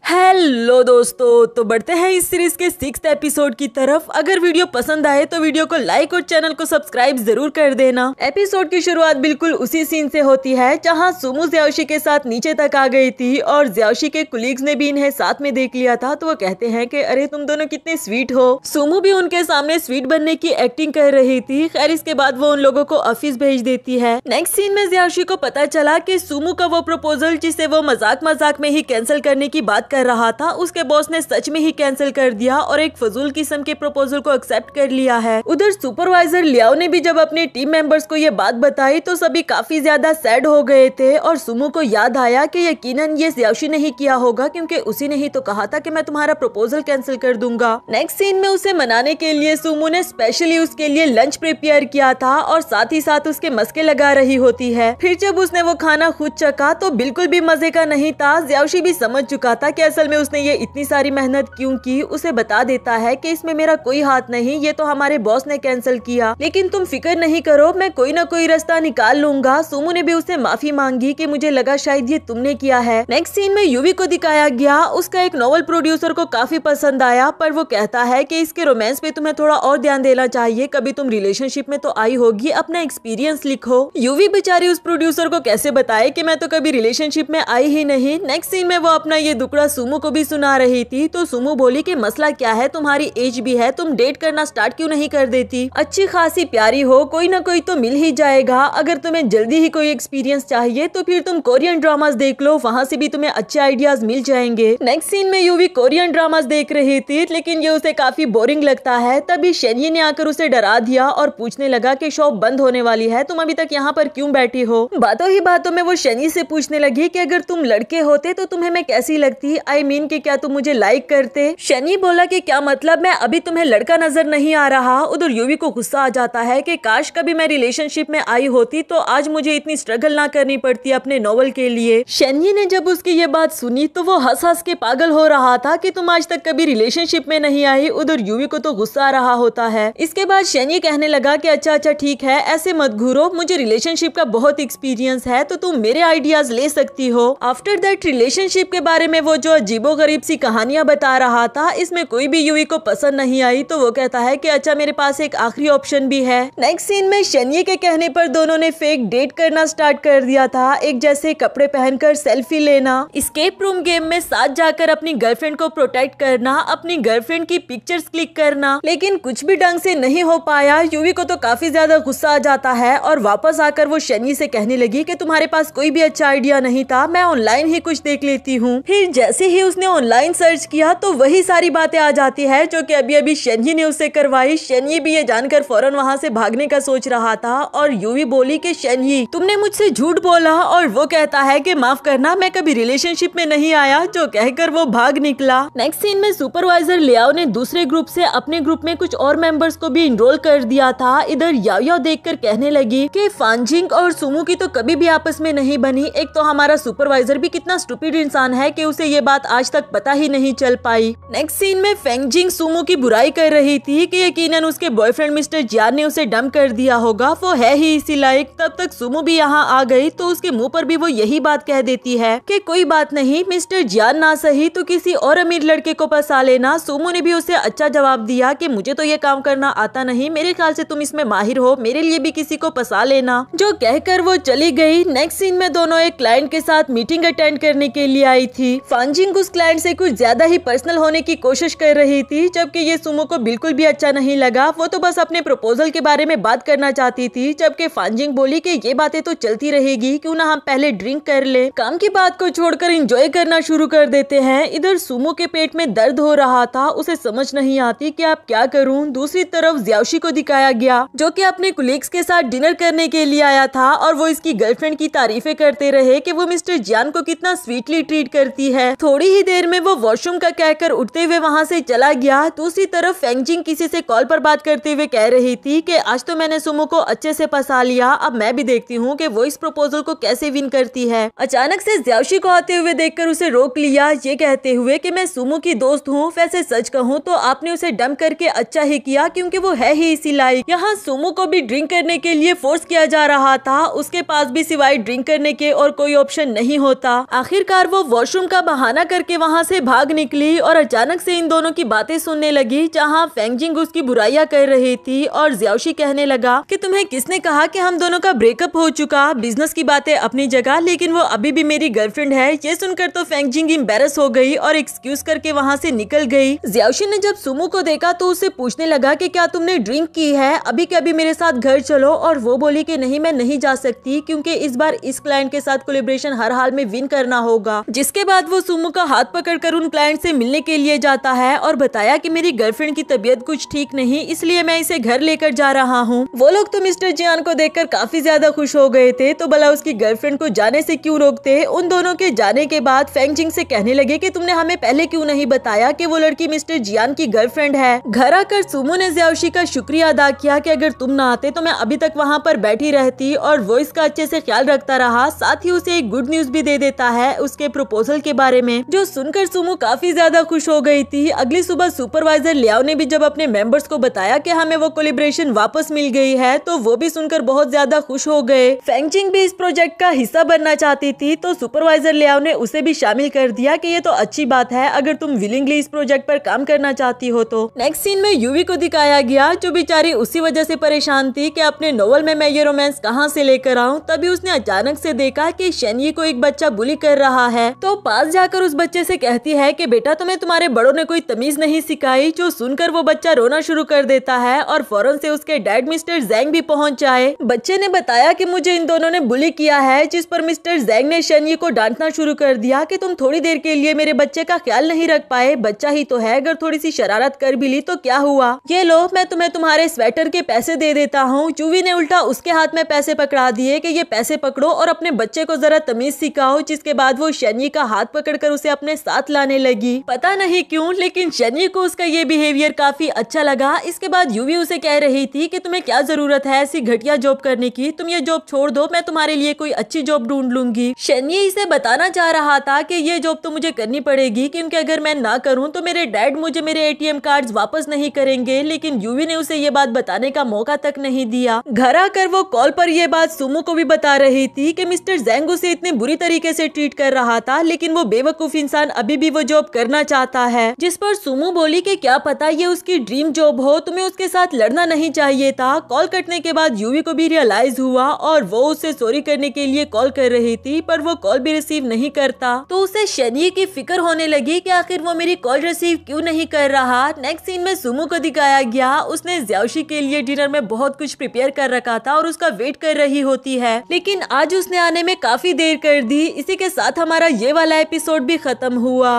हेलो दोस्तों तो बढ़ते हैं इस सीरीज के सिक्स एपिसोड की तरफ अगर वीडियो पसंद आए तो वीडियो को लाइक और चैनल को सब्सक्राइब जरूर कर देना एपिसोड की शुरुआत बिल्कुल उसी सीन से होती है जहां सुमु ज्यावशी के साथ नीचे तक आ गई थी और ज्यावशी के कुलीग्स ने भी इन्हें साथ में देख लिया था तो वो कहते हैं की अरे तुम दोनों कितने स्वीट हो सुमु भी उनके सामने स्वीट बनने की एक्टिंग कर रही थी खैर इसके बाद वो उन लोगों को ऑफिस भेज देती है नेक्स्ट सीन में ज्यावशी को पता चला की सुमु का वो प्रपोजल जिसे वो मजाक मजाक में ही कैंसिल करने की बात कर रहा था उसके बॉस ने सच में ही कैंसिल कर दिया और एक फजूल किस्म के प्रपोजल को एक्सेप्ट कर लिया है उधर सुपरवाइजर लियाओ ने भी जब अपने टीम मेंबर्स को ये बात बताई तो सभी काफी ज्यादा सैड हो गए थे और सुमू को याद आया कि यकीनन ये सियाशी नहीं किया होगा क्योंकि उसी ने ही तो कहा था कि मैं तुम्हारा प्रपोजल कैंसिल कर दूंगा नेक्स्ट सीन में उसे मनाने के लिए सुमू ने स्पेशली उसके लिए लंच प्रिपेयर किया था और साथ ही साथ उसके मस्के लगा रही होती है फिर जब उसने वो खाना खुद चखा तो बिल्कुल भी मजे का नहीं था ज्याशी भी समझ चुका था कि असल में उसने ये इतनी सारी मेहनत क्यों की उसे बता देता है कि इसमें मेरा कोई हाथ नहीं ये तो हमारे बॉस ने कैंसिल किया लेकिन तुम फिक्र नहीं करो मैं कोई ना कोई रास्ता निकाल लूंगा सोमू ने भी उसे माफी मांगी कि मुझे लगा शायद ये तुमने किया है नेक्स्ट सीन में युवी को दिखाया गया उसका एक नॉवल प्रोड्यूसर को काफी पसंद आया पर वो कहता है की इसके रोमांस पे तुम्हें थोड़ा और ध्यान देना चाहिए कभी तुम रिलेशनशिप में तो आई होगी अपना एक्सपीरियंस लिखो युवी बेचारी उस प्रोड्यूसर को कैसे बताए की मैं तो कभी रिलेशनशिप में आई ही नहीं नेक्स्ट सीन में वो अपना ये दुकड़ा सुमो को भी सुना रही थी तो सुमो बोली कि मसला क्या है तुम्हारी एज भी है तुम डेट करना स्टार्ट क्यों नहीं कर देती अच्छी खासी प्यारी हो कोई ना कोई तो मिल ही जाएगा अगर तुम्हें जल्दी ही कोई एक्सपीरियंस चाहिए तो फिर तुम कोरियन ड्रामाज देख लो वहाँ से भी तुम्हें अच्छे आइडियाज मिल जाएंगे नेक्स्ट सीन में यू कोरियन ड्रामाज देख रही थी लेकिन ये उसे काफी बोरिंग लगता है तभी शनि ने आकर उसे डरा दिया और पूछने लगा की शॉप बंद होने वाली है तुम अभी तक यहाँ पर क्यूँ बैठी हो बातों ही बातों में वो शनि ऐसी पूछने लगी की अगर तुम लड़के होते तो तुम्हें मैं कैसी लगती थी आई I मीन mean कि क्या तुम मुझे लाइक करते शनि बोला कि क्या मतलब मैं अभी तुम्हें लड़का नजर नहीं आ रहा उधर यूवी को गुस्सा आ जाता है कि काश कभी मैं रिलेशनशिप में आई होती तो आज मुझे इतनी स्ट्रगल ना करनी पड़ती अपने नॉवल के लिए शनि ने जब उसकी ये बात सुनी तो वो हंस हंस के पागल हो रहा था की तुम आज तक कभी रिलेशनशिप में नहीं आई उधर यूवी को तो गुस्सा आ रहा होता है इसके बाद शनि कहने लगा की अच्छा अच्छा ठीक है ऐसे मत घूरो मुझे रिलेशनशिप का बहुत एक्सपीरियंस है तो तुम मेरे आइडियाज ले सकती हो आफ्टर दैट रिलेशनशिप के बारे में वो जो अजीबो गरीब सी कहानियां बता रहा था इसमें कोई भी यूवी को पसंद नहीं आई तो वो कहता है कि अच्छा मेरे पास एक आखिरी ऑप्शन भी है नेक्स्ट सीन में शनि के कहने पर दोनों ने फेक डेट करना स्टार्ट कर दिया था एक जैसे कपड़े पहनकर सेल्फी लेना स्केप रूम गेम में साथ जाकर अपनी गर्लफ्रेंड को प्रोटेक्ट करना अपनी गर्लफ्रेंड की पिक्चर्स क्लिक करना लेकिन कुछ भी ढंग से नहीं हो पाया यूवी को तो काफी ज्यादा गुस्सा आ जाता है और वापस आकर वो शनि से कहने लगी कि तुम्हारे पास कोई भी अच्छा आइडिया नहीं था मैं ऑनलाइन ही कुछ देख लेती हूँ फिर जैसे जैसे ही उसने ऑनलाइन सर्च किया तो वही सारी बातें आ जाती है जो कि अभी अभी शनी ने उससे करवाई शनि भी ये जानकर फौरन वहाँ से भागने का सोच रहा था और यूवी बोली कि शनि तुमने मुझसे झूठ बोला और वो कहता है कि माफ करना मैं कभी रिलेशनशिप में नहीं आया जो कहकर वो भाग निकला नेक्स्ट सीन में सुपरवाइजर लियाओ ने दूसरे ग्रुप से अपने ग्रुप में कुछ और मेंबर्स को भी इनरोल कर दिया था इधर देख कर कहने लगी की फांजिंग और सुमू की तो कभी भी आपस में नहीं बनी एक तो हमारा सुपरवाइजर भी कितना स्टूपिड इंसान है कि उसे ये बात आज तक पता ही नहीं चल पाई नेक्स्ट सीन में फेंगजिंग सुमो की बुराई कर रही थी कि यकीनन उसके बॉयफ्रेंड मिस्टर जियान ने उसे डम कर दिया होगा वो है ही इसी लायक तब तक सुमो भी यहाँ आ गई तो उसके मुंह पर भी वो यही बात कह देती है कि कोई बात नहीं मिस्टर जियान ना सही तो किसी और अमीर लड़के को फंसा लेना सुमो ने भी उसे अच्छा जवाब दिया की मुझे तो ये काम करना आता नहीं मेरे ख्याल ऐसी तुम इसमें माहिर हो मेरे लिए भी किसी को फंसा लेना जो कहकर वो चली गयी नेक्स्ट सीन में दोनों एक क्लाइंट के साथ मीटिंग अटेंड करने के लिए आई थी फांग वोजिंग उस क्लाइंट से कुछ ज्यादा ही पर्सनल होने की कोशिश कर रही थी जबकि ये सुमो को बिल्कुल भी अच्छा नहीं लगा वो तो बस अपने प्रपोजल के बारे में बात करना चाहती थी जबकि फांजिंग बोली कि ये बातें तो चलती रहेगी क्यों ना हम पहले ड्रिंक कर ले काम की बात को छोड़कर इंजॉय करना शुरू कर देते हैं इधर सुमो के पेट में दर्द हो रहा था उसे समझ नहीं आती की आप क्या करूँ दूसरी तरफ ज्यावशी को दिखाया गया जो की अपने कुलीग्स के साथ डिनर करने के लिए आया था और वो इसकी गर्लफ्रेंड की तारीफे करते रहे की वो मिस्टर ज्ञान को कितना स्वीटली ट्रीट करती है थोड़ी ही देर में वो वॉशरूम का कहकर उठते हुए वहाँ से चला गया दूसरी तरफ फेंगजिंग किसी से कॉल पर बात करते हुए कह रही थी कि आज तो मैंने सुमो को अच्छे से फंसा लिया अब मैं भी देखती हूँ कि वो इस प्रपोजल को कैसे विन करती है अचानक से ज्यावशी को आते हुए देख उसे रोक लिया ये कहते हुए की मैं सुमो की दोस्त हूँ वैसे सच कहूँ तो आपने उसे डम करके अच्छा ही किया क्यूँकी वो है ही इसी लाइक यहाँ सुमो को भी ड्रिंक करने के लिए फोर्स किया जा रहा था उसके पास भी सिवाय ड्रिंक करने के और कोई ऑप्शन नहीं होता आखिरकार वो वॉशरूम का बहाना मना करके वहाँ से भाग निकली और अचानक से इन दोनों की बातें सुनने लगी जहाँ फेंगजिंग उसकी बुराइयां कर रही थी और जियाशी कहने लगा कि तुम्हें किसने कहा कि हम दोनों का ब्रेकअप हो चुका बिजनेस की बातें अपनी जगह लेकिन वो अभी भी मेरी गर्लफ्रेंड है ये सुनकर तो फेंगजिंग इम्बेरस हो गई और एक्सक्यूज करके वहाँ से निकल गई जियाशी ने जब सुमू को देखा तो उसे पूछने लगा की क्या तुमने ड्रिंक की है अभी के अभी मेरे साथ घर चलो और वो बोली कि नहीं मैं नहीं जा सकती क्योंकि इस बार इस क्लाइंट के साथ कोलिब्रेशन हर हाल में विन करना होगा जिसके बाद वो सुमू कुसुम का हाथ पकड़कर उन क्लाइंट से मिलने के लिए जाता है और बताया कि मेरी गर्लफ्रेंड की तबीयत कुछ ठीक नहीं इसलिए मैं इसे घर लेकर जा रहा हूँ वो लोग तो मिस्टर जियान को देखकर काफी ज्यादा खुश हो गए थे तो भला उसकी गर्लफ्रेंड को जाने ऐसी क्यूँ रोकते उन दोनों के जाने के बाद फेंगजिंग ऐसी कहने लगे की तुमने हमें पहले क्यूँ नहीं बताया की वो लड़की मिस्टर जियान की गर्लफ्रेंड है घर आकर सुमो ने ज्यावशी का शुक्रिया अदा किया की अगर तुम ना आते तो मैं अभी तक वहाँ पर बैठी रहती और वो इसका अच्छे से ख्याल रखता रहा साथ ही उसे एक गुड न्यूज भी दे देता है उसके प्रपोजल के बारे में जो सुनकर सुमो काफी ज्यादा खुश हो गई थी अगली सुबह सुपरवाइजर लियाओ ने भी जब अपने मेंबर्स को बताया कि हमें वो कोलिब्रेशन वापस मिल गई है तो वो भी सुनकर बहुत ज्यादा खुश हो गए फेंगचिंग भी इस प्रोजेक्ट का हिस्सा बनना चाहती थी तो सुपरवाइजर लियाओ ने उसे भी शामिल कर दिया की ये तो अच्छी बात है अगर तुम विलिंगली इस प्रोजेक्ट आरोप काम करना चाहती हो तो नेक्स्ट सीन में यूवी को दिखाया गया जो बेचारी उसी वजह ऐसी परेशान थी की अपने नोवल में मैं ये रोमांस कहाँ ऐसी लेकर आऊँ तभी उसने अचानक ऐसी देखा की शनि को एक बच्चा बुली कर रहा है तो पास जाकर जाकर उस बच्चे से कहती है कि बेटा तुम्हें तुम्हारे बड़ों ने कोई तमीज़ नहीं सिखाई जो सुनकर वो बच्चा रोना शुरू कर देता है और फौरन से उसके डैड मिस्टर जैंग भी पहुंच जाए बच्चे ने बताया कि मुझे इन दोनों ने बुली किया है जिस पर मिस्टर जैंग ने शनि को डांटना शुरू कर दिया की तुम थोड़ी देर के लिए मेरे बच्चे का ख्याल नहीं रख पाए बच्चा ही तो है अगर थोड़ी सी शरारत कर भी ली तो क्या हुआ ये लो मैं तुम्हें तुम्हारे स्वेटर के पैसे दे देता हूँ चूवी ने उल्टा उसके हाथ में पैसे पकड़ा दिए की ये पैसे पकड़ो और अपने बच्चे को जरा तमीज सिखाओ जिसके बाद वो शनि का हाथ पकड़ लेकर उसे अपने साथ लाने लगी पता नहीं क्यों लेकिन शनि को उसका ये बिहेवियर काफी अच्छा लगा इसके बाद यूवी उसे कह रही थी कि तुम्हें क्या जरूरत है ऐसी घटिया जॉब करने की तुम ये जॉब छोड़ दो मैं तुम्हारे लिए कोई अच्छी जॉब ढूंढ लूंगी शनि इसे बताना चाह रहा था कि ये जॉब तो मुझे करनी पड़ेगी क्योंकि अगर मैं ना करूँ तो मेरे डैड मुझे मेरे ए टी वापस नहीं करेंगे लेकिन यूवी ने उसे ये बात बताने का मौका तक नहीं दिया घर आकर वो कॉल पर यह बात सुमो को भी बता रही थी कि मिस्टर जैंग उसे इतने बुरी तरीके से ट्रीट कर रहा था लेकिन वो बेवक बेवकूफ इंसान अभी भी वो जॉब करना चाहता है जिस पर सुमू बोली कि क्या पता ये उसकी ड्रीम जॉब हो तुम्हें उसके साथ लड़ना नहीं चाहिए था कॉल कटने के बाद यूवी को भी रियलाइज हुआ और वो उसे सॉरी करने के लिए कॉल कर रही थी पर वो कॉल भी रिसीव नहीं करता तो उसे शनिए की फिक्र होने लगी की आखिर वो मेरी कॉल रिसीव क्यूँ नहीं कर रहा नेक्स्ट सीन में सुमू को दिखाया गया उसने ज्यावशी के लिए डिनर में बहुत कुछ प्रिपेयर कर रखा था और उसका वेट कर रही होती है लेकिन आज उसने आने में काफी देर कर दी इसी के साथ हमारा ये वाला एपिसोड भी खत्म हुआ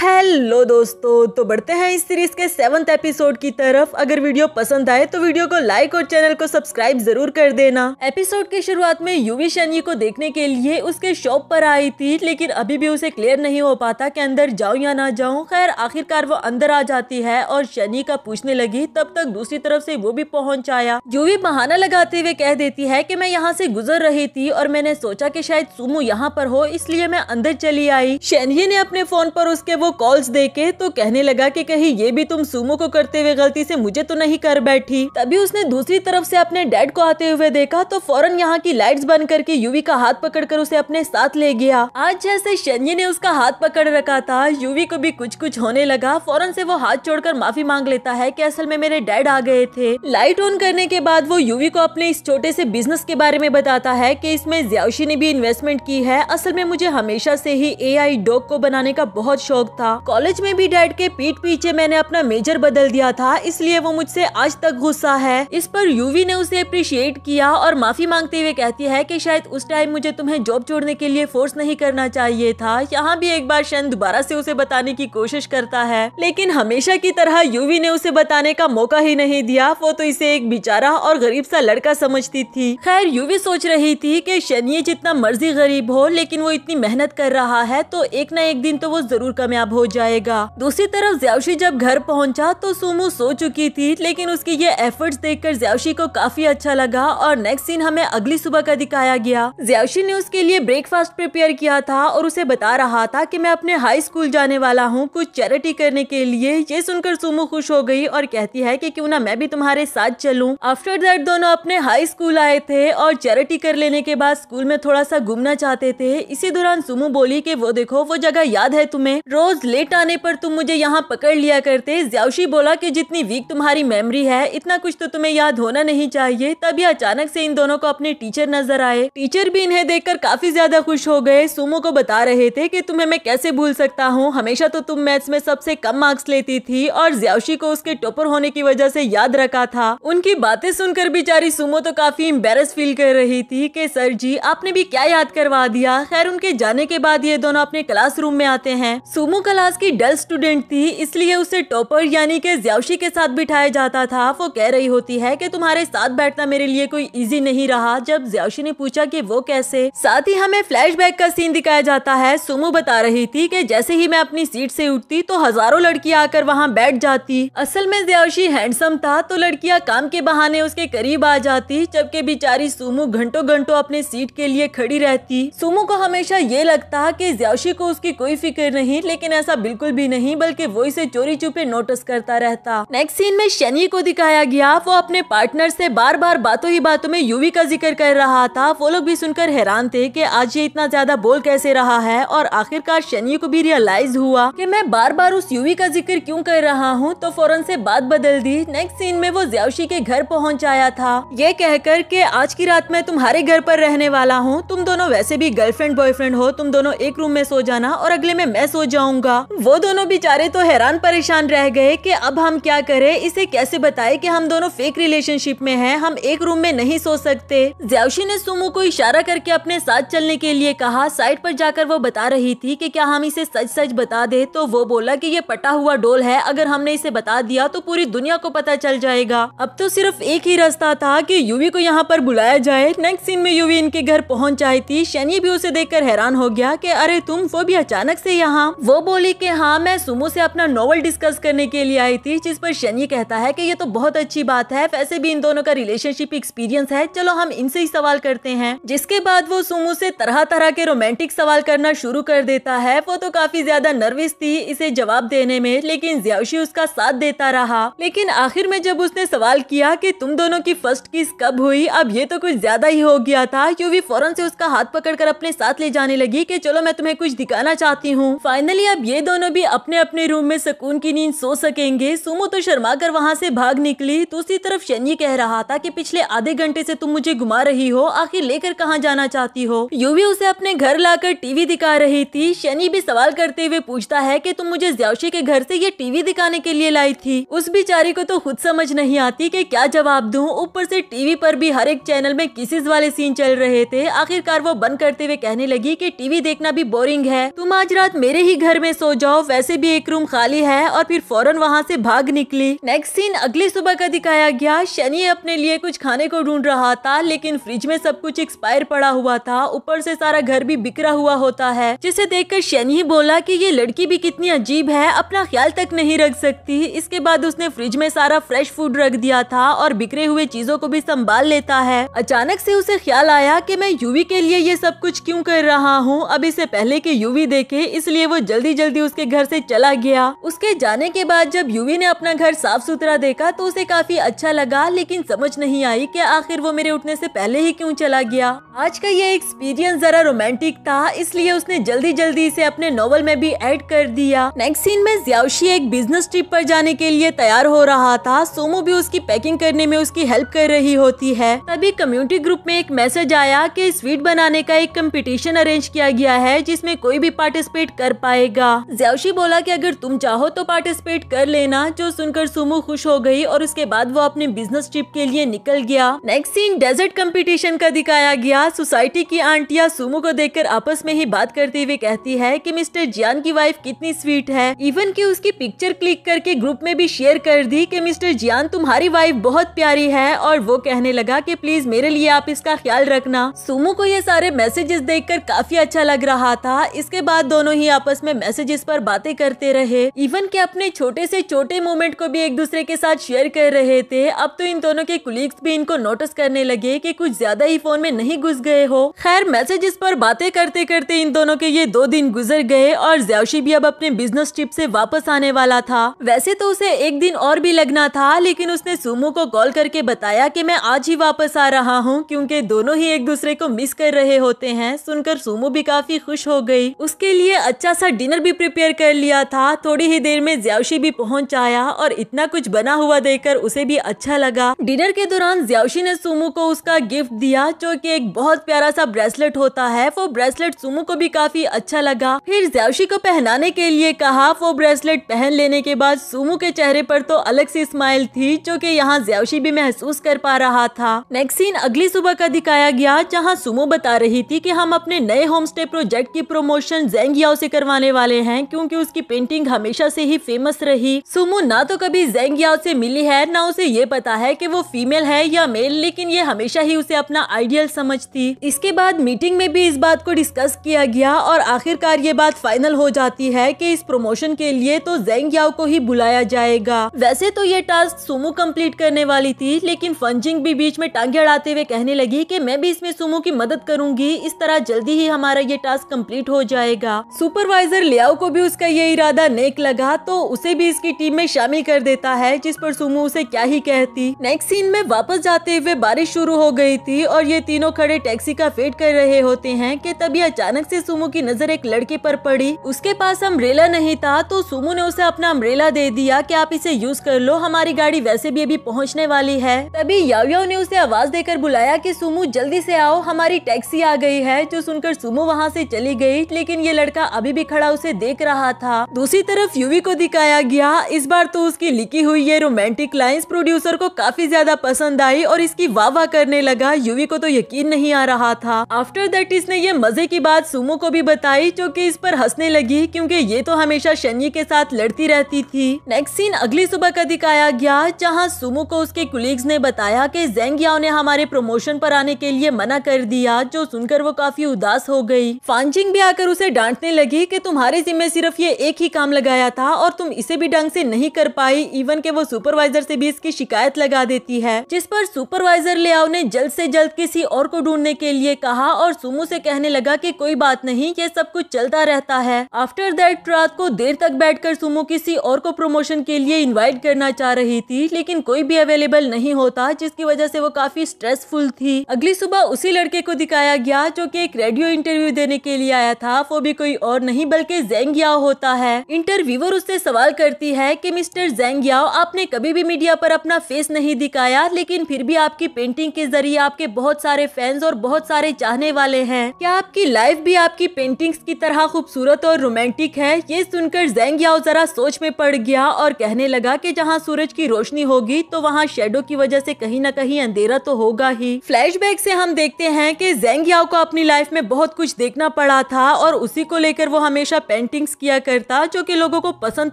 हेलो दोस्तों तो बढ़ते हैं इस सीरीज के सेवंथ एपिसोड की तरफ अगर वीडियो पसंद आए तो वीडियो को लाइक और चैनल को सब्सक्राइब जरूर कर देना एपिसोड की शुरुआत में यूवी शनि को देखने के लिए उसके शॉप पर आई थी लेकिन अभी भी उसे क्लियर नहीं हो पाता कि अंदर जाऊं या ना जाऊं खैर आखिरकार वो अंदर आ जाती है और शनि का पूछने लगी तब तक दूसरी तरफ से वो भी पहुँच आया यूवी बहाना लगाते हुए कह देती है की मैं यहाँ से गुजर रही थी और मैंने सोचा की शायद सुमू यहाँ पर हो इसलिए मैं अंदर चली आई शनि ने अपने फोन पर उसके वो कॉल्स देके तो कहने लगा कि कहीं ये भी तुम सुमो को करते हुए गलती से मुझे तो नहीं कर बैठी तभी उसने दूसरी तरफ से अपने डैड को आते हुए देखा तो फौरन यहाँ की लाइट्स बंद करके युवी का हाथ पकड़कर उसे अपने साथ ले गया आज जैसे शनि ने उसका हाथ पकड़ रखा था युवी को भी कुछ कुछ होने लगा फौरन से वो हाथ छोड़कर माफी मांग लेता है की असल में मेरे डैड आ गए थे लाइट ऑन करने के बाद वो युवी को अपने इस छोटे से बिजनेस के बारे में बताता है की इसमें ज्यावशी ने भी इन्वेस्टमेंट की है असल में मुझे हमेशा से ही ए डॉग को बनाने का बहुत शौक था कॉलेज में भी डैड के पीठ पीछे मैंने अपना मेजर बदल दिया था इसलिए वो मुझसे आज तक गुस्सा है इस पर यूवी ने उसे अप्रिशिएट किया और माफी मांगते हुए कहती है की शायद उस टाइम मुझे तुम्हें जॉब छोड़ने के लिए फोर्स नहीं करना चाहिए था यहाँ भी एक बार शन दोबारा ऐसी उसे बताने की कोशिश करता है लेकिन हमेशा की तरह यूवी ने उसे बताने का मौका ही नहीं दिया वो तो इसे एक बेचारा और गरीब सा लड़का समझती थी खैर यूवी सोच रही थी कि शनि जितना मर्जी गरीब हो लेकिन वो इतनी मेहनत कर रहा है तो एक ना एक दिन तो वो जरूर कमे कामयाब हो जाएगा दूसरी तरफ ज्यावशी जब घर पहुंचा तो सुमू सो चुकी थी लेकिन उसके ये एफर्ट्स देखकर ज्यावशी को काफी अच्छा लगा और नेक्स्ट सीन हमें अगली सुबह का दिखाया गया ज्यावशी ने उसके लिए ब्रेकफास्ट प्रिपेयर किया था और उसे बता रहा था की मैं अपने हाई स्कूल जाने वाला हूँ कुछ चैरिटी करने के लिए ये सुनकर सुमू खुश हो गई और कहती है की क्यूँ ना मैं भी तुम्हारे साथ चलूँ आफ्टर दैट दोनों अपने हाई स्कूल आए थे और चैरिटी कर लेने के बाद स्कूल में थोड़ा सा घूमना चाहते थे इसी दौरान सुमू बोली कि वो देखो वो जगह याद है तुम्हें रोज रोज लेट आने पर तुम मुझे यहाँ पकड़ लिया करते ज्यावशी बोला कि जितनी वीक तुम्हारी मेमोरी है इतना कुछ तो तुम्हें याद होना नहीं चाहिए तभी अचानक से इन दोनों को अपने टीचर नजर आए टीचर भी इन्हें देखकर काफी ज्यादा खुश हो गए सुमो को बता रहे थे कि तुम्हें मैं कैसे भूल सकता हूँ हमेशा तो तुम मैथ्स में सबसे कम मार्क्स लेती थी और ज्यावशी को उसके टॉपर होने की वजह से याद रखा था उनकी बातें सुनकर बेचारी सुमो तो काफी एम्बेरस फील कर रही थी कि सर जी आपने भी क्या याद करवा दिया खैर उनके जाने के बाद ये दोनों अपने रूम में आते हैं सुमो नौवीं क्लास की डल स्टूडेंट थी इसलिए उसे टॉपर यानी के ज्यावशी के साथ बिठाया जाता था वो कह रही होती है कि तुम्हारे साथ बैठना मेरे लिए कोई इजी नहीं रहा जब ज्यावशी ने पूछा कि वो कैसे साथ ही हमें फ्लैशबैक का सीन दिखाया जाता है सुमो बता रही थी कि जैसे ही मैं अपनी सीट से उठती तो हजारों लड़कियाँ आकर वहाँ बैठ जाती असल में ज्यावशी हैंडसम था तो लड़कियाँ काम के बहाने उसके करीब आ जाती जबकि बेचारी सुमो घंटों घंटों अपने सीट के लिए खड़ी रहती सुमो को हमेशा ये लगता की ज्यावशी को उसकी कोई फिक्र नहीं लेकिन लेकिन ऐसा बिल्कुल भी नहीं बल्कि वो इसे चोरी चुपे नोटिस करता रहता नेक्स्ट सीन में शनि को दिखाया गया वो अपने पार्टनर से बार बार बातों ही बातों में यूवी का जिक्र कर रहा था वो लोग भी सुनकर हैरान थे की आज ये इतना ज्यादा बोल कैसे रहा है और आखिरकार शनि को भी रियलाइज हुआ की मैं बार बार उस यूवी का जिक्र क्यूँ कर रहा हूँ तो फौरन ऐसी बात बदल दी नेक्स्ट सीन में वो ज्यावशी के घर पहुँच आया था ये कहकर के आज की रात मैं तुम्हारे घर पर रहने वाला हूँ तुम दोनों वैसे भी गर्लफ्रेंड बॉयफ्रेंड हो तुम दोनों एक रूम में सो जाना और अगले में मैं सो जाऊंगा जाऊंगा वो दोनों बेचारे तो हैरान परेशान रह गए कि अब हम क्या करें इसे कैसे बताएं कि हम दोनों फेक रिलेशनशिप में हैं हम एक रूम में नहीं सो सकते जयावशी ने सुमो को इशारा करके अपने साथ चलने के लिए कहा साइड पर जाकर वो बता रही थी कि क्या हम इसे सच सच बता दे तो वो बोला कि ये पटा हुआ डोल है अगर हमने इसे बता दिया तो पूरी दुनिया को पता चल जाएगा अब तो सिर्फ एक ही रास्ता था कि यूवी को यहाँ पर बुलाया जाए नेक्स्ट सीन में यूवी इनके घर पहुँच जाए थी शनि भी उसे देखकर हैरान हो गया कि अरे तुम वो भी अचानक से यहाँ वो बोली कि हाँ मैं सुमो से अपना नॉवल डिस्कस करने के लिए आई थी जिस पर शनि कहता है कि ये तो बहुत अच्छी बात है वैसे भी इन दोनों का रिलेशनशिप एक्सपीरियंस है चलो हम इनसे ही सवाल करते हैं जिसके बाद वो सुमो से तरह तरह के रोमांटिक सवाल करना शुरू कर देता है वो तो काफी ज्यादा नर्वस थी इसे जवाब देने में लेकिन ज्यावशी उसका साथ देता रहा लेकिन आखिर में जब उसने सवाल किया कि तुम दोनों की फर्स्ट किस कब हुई अब ये तो कुछ ज्यादा ही हो गया था भी फौरन ऐसी उसका हाथ पकड़ अपने साथ ले जाने लगी की चलो मैं तुम्हें कुछ दिखाना चाहती हूँ फाइनली जब ये दोनों भी अपने अपने रूम में सुकून की नींद सो सकेंगे सुमो तो शर्मा कर वहाँ से भाग निकली तो उसी तरफ शनि कह रहा था कि पिछले आधे घंटे से तुम मुझे घुमा रही हो आखिर लेकर कहाँ जाना चाहती हो भी उसे अपने घर लाकर टीवी दिखा रही थी शनि भी सवाल करते हुए पूछता है की तुम मुझे ज्यावशी के घर ऐसी ये टीवी दिखाने के लिए लाई थी उस बेचारी को तो खुद समझ नहीं आती की क्या जवाब दूँ ऊपर ऐसी टीवी पर भी हर एक चैनल में किसीज वाले सीन चल रहे थे आखिरकार वो बंद करते हुए कहने लगी की टीवी देखना भी बोरिंग है तुम आज रात मेरे ही घर में में सो जाओ वैसे भी एक रूम खाली है और फिर फौरन वहाँ से भाग निकली नेक्स्ट सीन अगली सुबह का दिखाया गया शनि अपने लिए कुछ खाने को ढूंढ रहा था लेकिन फ्रिज में सब कुछ एक्सपायर पड़ा हुआ था ऊपर से सारा घर भी बिखरा हुआ होता है जिसे देख कर शनि बोला की ये लड़की भी कितनी अजीब है अपना ख्याल तक नहीं रख सकती इसके बाद उसने फ्रिज में सारा फ्रेश फूड रख दिया था और बिखरे हुए चीजों को भी संभाल लेता है अचानक से उसे ख्याल आया कि मैं यूवी के लिए ये सब कुछ क्यों कर रहा हूँ अब इसे पहले के यूवी देखे इसलिए वो जल्दी जल्दी उसके घर से चला गया उसके जाने के बाद जब यूवी ने अपना घर साफ सुथरा देखा तो उसे काफी अच्छा लगा लेकिन समझ नहीं आई कि आखिर वो मेरे उठने से पहले ही क्यों चला गया आज का ये एक्सपीरियंस जरा रोमांटिक था इसलिए उसने जल्दी जल्दी इसे अपने नॉवल में भी एड कर दिया नेक्स्ट सीन में जियाशी एक बिजनेस ट्रिप पर जाने के लिए तैयार हो रहा था सोमो भी उसकी पैकिंग करने में उसकी हेल्प कर रही होती है तभी कम्युनिटी ग्रुप में एक मैसेज आया की स्वीट बनाने का एक कम्पिटिशन अरेंज किया गया है जिसमे कोई भी पार्टिसिपेट कर पाएगा जाएगा ज्यावशी बोला कि अगर तुम चाहो तो पार्टिसिपेट कर लेना जो सुनकर सुमो खुश हो गई और उसके बाद वो अपने बिजनेस ट्रिप के लिए निकल गया नेक्स्ट सीन डेजर्ट कंपटीशन का दिखाया गया सोसाइटी की आंटिया सुमो को देखकर आपस में ही बात करते हुए कहती है की मिस्टर जियान की वाइफ कितनी स्वीट है इवन की उसकी पिक्चर क्लिक करके ग्रुप में भी शेयर कर दी की मिस्टर जियान तुम्हारी वाइफ बहुत प्यारी है और वो कहने लगा की प्लीज मेरे लिए आप इसका ख्याल रखना सुमो को ये सारे मैसेजेस देखकर काफी अच्छा लग रहा था इसके बाद दोनों ही आपस में मैसेजेस पर बातें करते रहे इवन के अपने छोटे से छोटे मोमेंट को भी एक दूसरे के साथ शेयर कर रहे थे अब तो इन दोनों के कुलीग्स भी इनको नोटिस करने लगे कि कुछ ज्यादा ही फोन में नहीं घुस गए हो खैर मैसेजेस पर बातें करते करते इन दोनों के ये दो दिन गुजर गए और ज्यावशी भी अब अपने बिजनेस ट्रिप से वापस आने वाला था वैसे तो उसे एक दिन और भी लगना था लेकिन उसने सुमो को कॉल करके बताया की मैं आज ही वापस आ रहा हूँ क्यूँकी दोनों ही एक दूसरे को मिस कर रहे होते हैं सुनकर सुमो भी काफी खुश हो गयी उसके लिए अच्छा सा डिनर डिनर भी प्रिपेयर कर लिया था थोड़ी ही देर में ज्यावशी भी पहुंच आया और इतना कुछ बना हुआ देखकर उसे भी अच्छा लगा डिनर के दौरान ज्यावशी ने सुमू को उसका गिफ्ट दिया जो कि एक बहुत प्यारा सा ब्रेसलेट होता है वो ब्रेसलेट सुमू को भी काफी अच्छा लगा फिर ज्यावशी को पहनाने के लिए कहा वो ब्रेसलेट पहन लेने के बाद सुमू के चेहरे पर तो अलग सी स्माइल थी जो कि यहाँ ज्यावशी भी महसूस कर पा रहा था नेक्स्ट सीन अगली सुबह का दिखाया गया जहाँ सुमू बता रही थी की हम अपने नए होम स्टे प्रोजेक्ट की प्रोमोशन जेंगियाओ से करवाने वाले वाले हैं क्योंकि उसकी पेंटिंग हमेशा से ही फेमस रही सुमू ना तो कभी जेंग याओ से मिली है ना उसे ये पता है कि वो फीमेल है या मेल लेकिन ये हमेशा ही उसे अपना आइडियल समझती इसके बाद मीटिंग में भी इस बात को डिस्कस किया गया और आखिरकार ये बात फाइनल हो जाती है की इस प्रमोशन के लिए तो जेंग याओ को ही बुलाया जाएगा वैसे तो ये टास्क सुमू कम्प्लीट करने वाली थी लेकिन फंजिंग भी बीच में टांगे अड़ाते हुए कहने लगी की मैं भी इसमें सुमू की मदद करूंगी इस तरह जल्दी ही हमारा ये टास्क कंप्लीट हो जाएगा सुपरवाइजर लियाओ को भी उसका ये इरादा नेक लगा तो उसे भी इसकी टीम में शामिल कर देता है जिस पर सुमू उसे क्या ही कहती नेक्स्ट सीन में वापस जाते हुए बारिश शुरू हो गई थी और ये तीनों खड़े टैक्सी का वेट कर रहे होते हैं कि तभी अचानक से सुमू की नजर एक लड़के पर पड़ी उसके पास अम्ब्रेला नहीं था तो सुमू ने उसे अपना अम्ब्रेला दे दिया की आप इसे यूज कर लो हमारी गाड़ी वैसे भी अभी पहुँचने वाली है तभी याओयाओ ने उसे आवाज देकर बुलाया की सुमू जल्दी ऐसी आओ हमारी टैक्सी आ गई है जो सुनकर सुमू वहाँ ऐसी चली गयी लेकिन ये लड़का अभी भी खड़ा उसे से देख रहा था दूसरी तरफ युवी को दिखाया गया इस बार तो उसकी लिखी हुई ये रोमांटिक लाइंस प्रोड्यूसर को काफी ज्यादा पसंद आई और इसकी वाह वाह करने लगा यूवी को तो यकीन नहीं आ रहा था आफ्टर दैट इसने ये मजे की बात सुमो को भी बताई जो की इस पर हंसने लगी क्यूँकी ये तो हमेशा शनि के साथ लड़ती रहती थी नेक्स्ट सीन अगली सुबह का दिखाया गया जहाँ सुमो को उसके कुलीग्स ने बताया की जेंग याओ ने हमारे प्रमोशन पर आने के लिए मना कर दिया जो सुनकर वो काफी उदास हो गई फांचिंग भी आकर उसे डांटने लगी की तुम्हारे तुम्हारे जिम्मे सिर्फ ये एक ही काम लगाया था और तुम इसे भी ढंग से नहीं कर पाई इवन के वो सुपरवाइजर से भी इसकी शिकायत लगा देती है जिस पर सुपरवाइजर लियाओ ने जल्द से जल्द किसी और को ढूंढने के लिए कहा और सुमू से कहने लगा कि कोई बात नहीं ये सब कुछ चलता रहता है आफ्टर दैट रात को देर तक कर सुमू किसी और को प्रमोशन के लिए इन्वाइट करना चाह रही थी लेकिन कोई भी अवेलेबल नहीं होता जिसकी वजह से वो काफी स्ट्रेसफुल थी अगली सुबह उसी लड़के को दिखाया गया जो की एक रेडियो इंटरव्यू देने के लिए आया था वो भी कोई और नहीं बल्कि जेंगियाओ होता है इंटरव्यूअर उससे सवाल करती है कि मिस्टर जेंगियाओ आपने कभी भी मीडिया पर अपना फेस नहीं दिखाया लेकिन फिर भी आपकी पेंटिंग के जरिए आपके बहुत सारे फैंस और बहुत सारे चाहने वाले हैं क्या आपकी लाइफ भी आपकी पेंटिंग्स की तरह खूबसूरत और रोमांटिक है ये सुनकर जेंगियाओ जरा सोच में पड़ गया और कहने लगा की जहाँ सूरज की रोशनी होगी तो वहाँ शेडो की वजह ऐसी कहीं ना कहीं अंधेरा तो होगा ही फ्लैश बैक हम देखते हैं की जेंगियाओ को अपनी लाइफ में बहुत कुछ देखना पड़ा था और उसी को लेकर वो हमेशा पेंटिंग्स किया करता जो कि लोगों को पसंद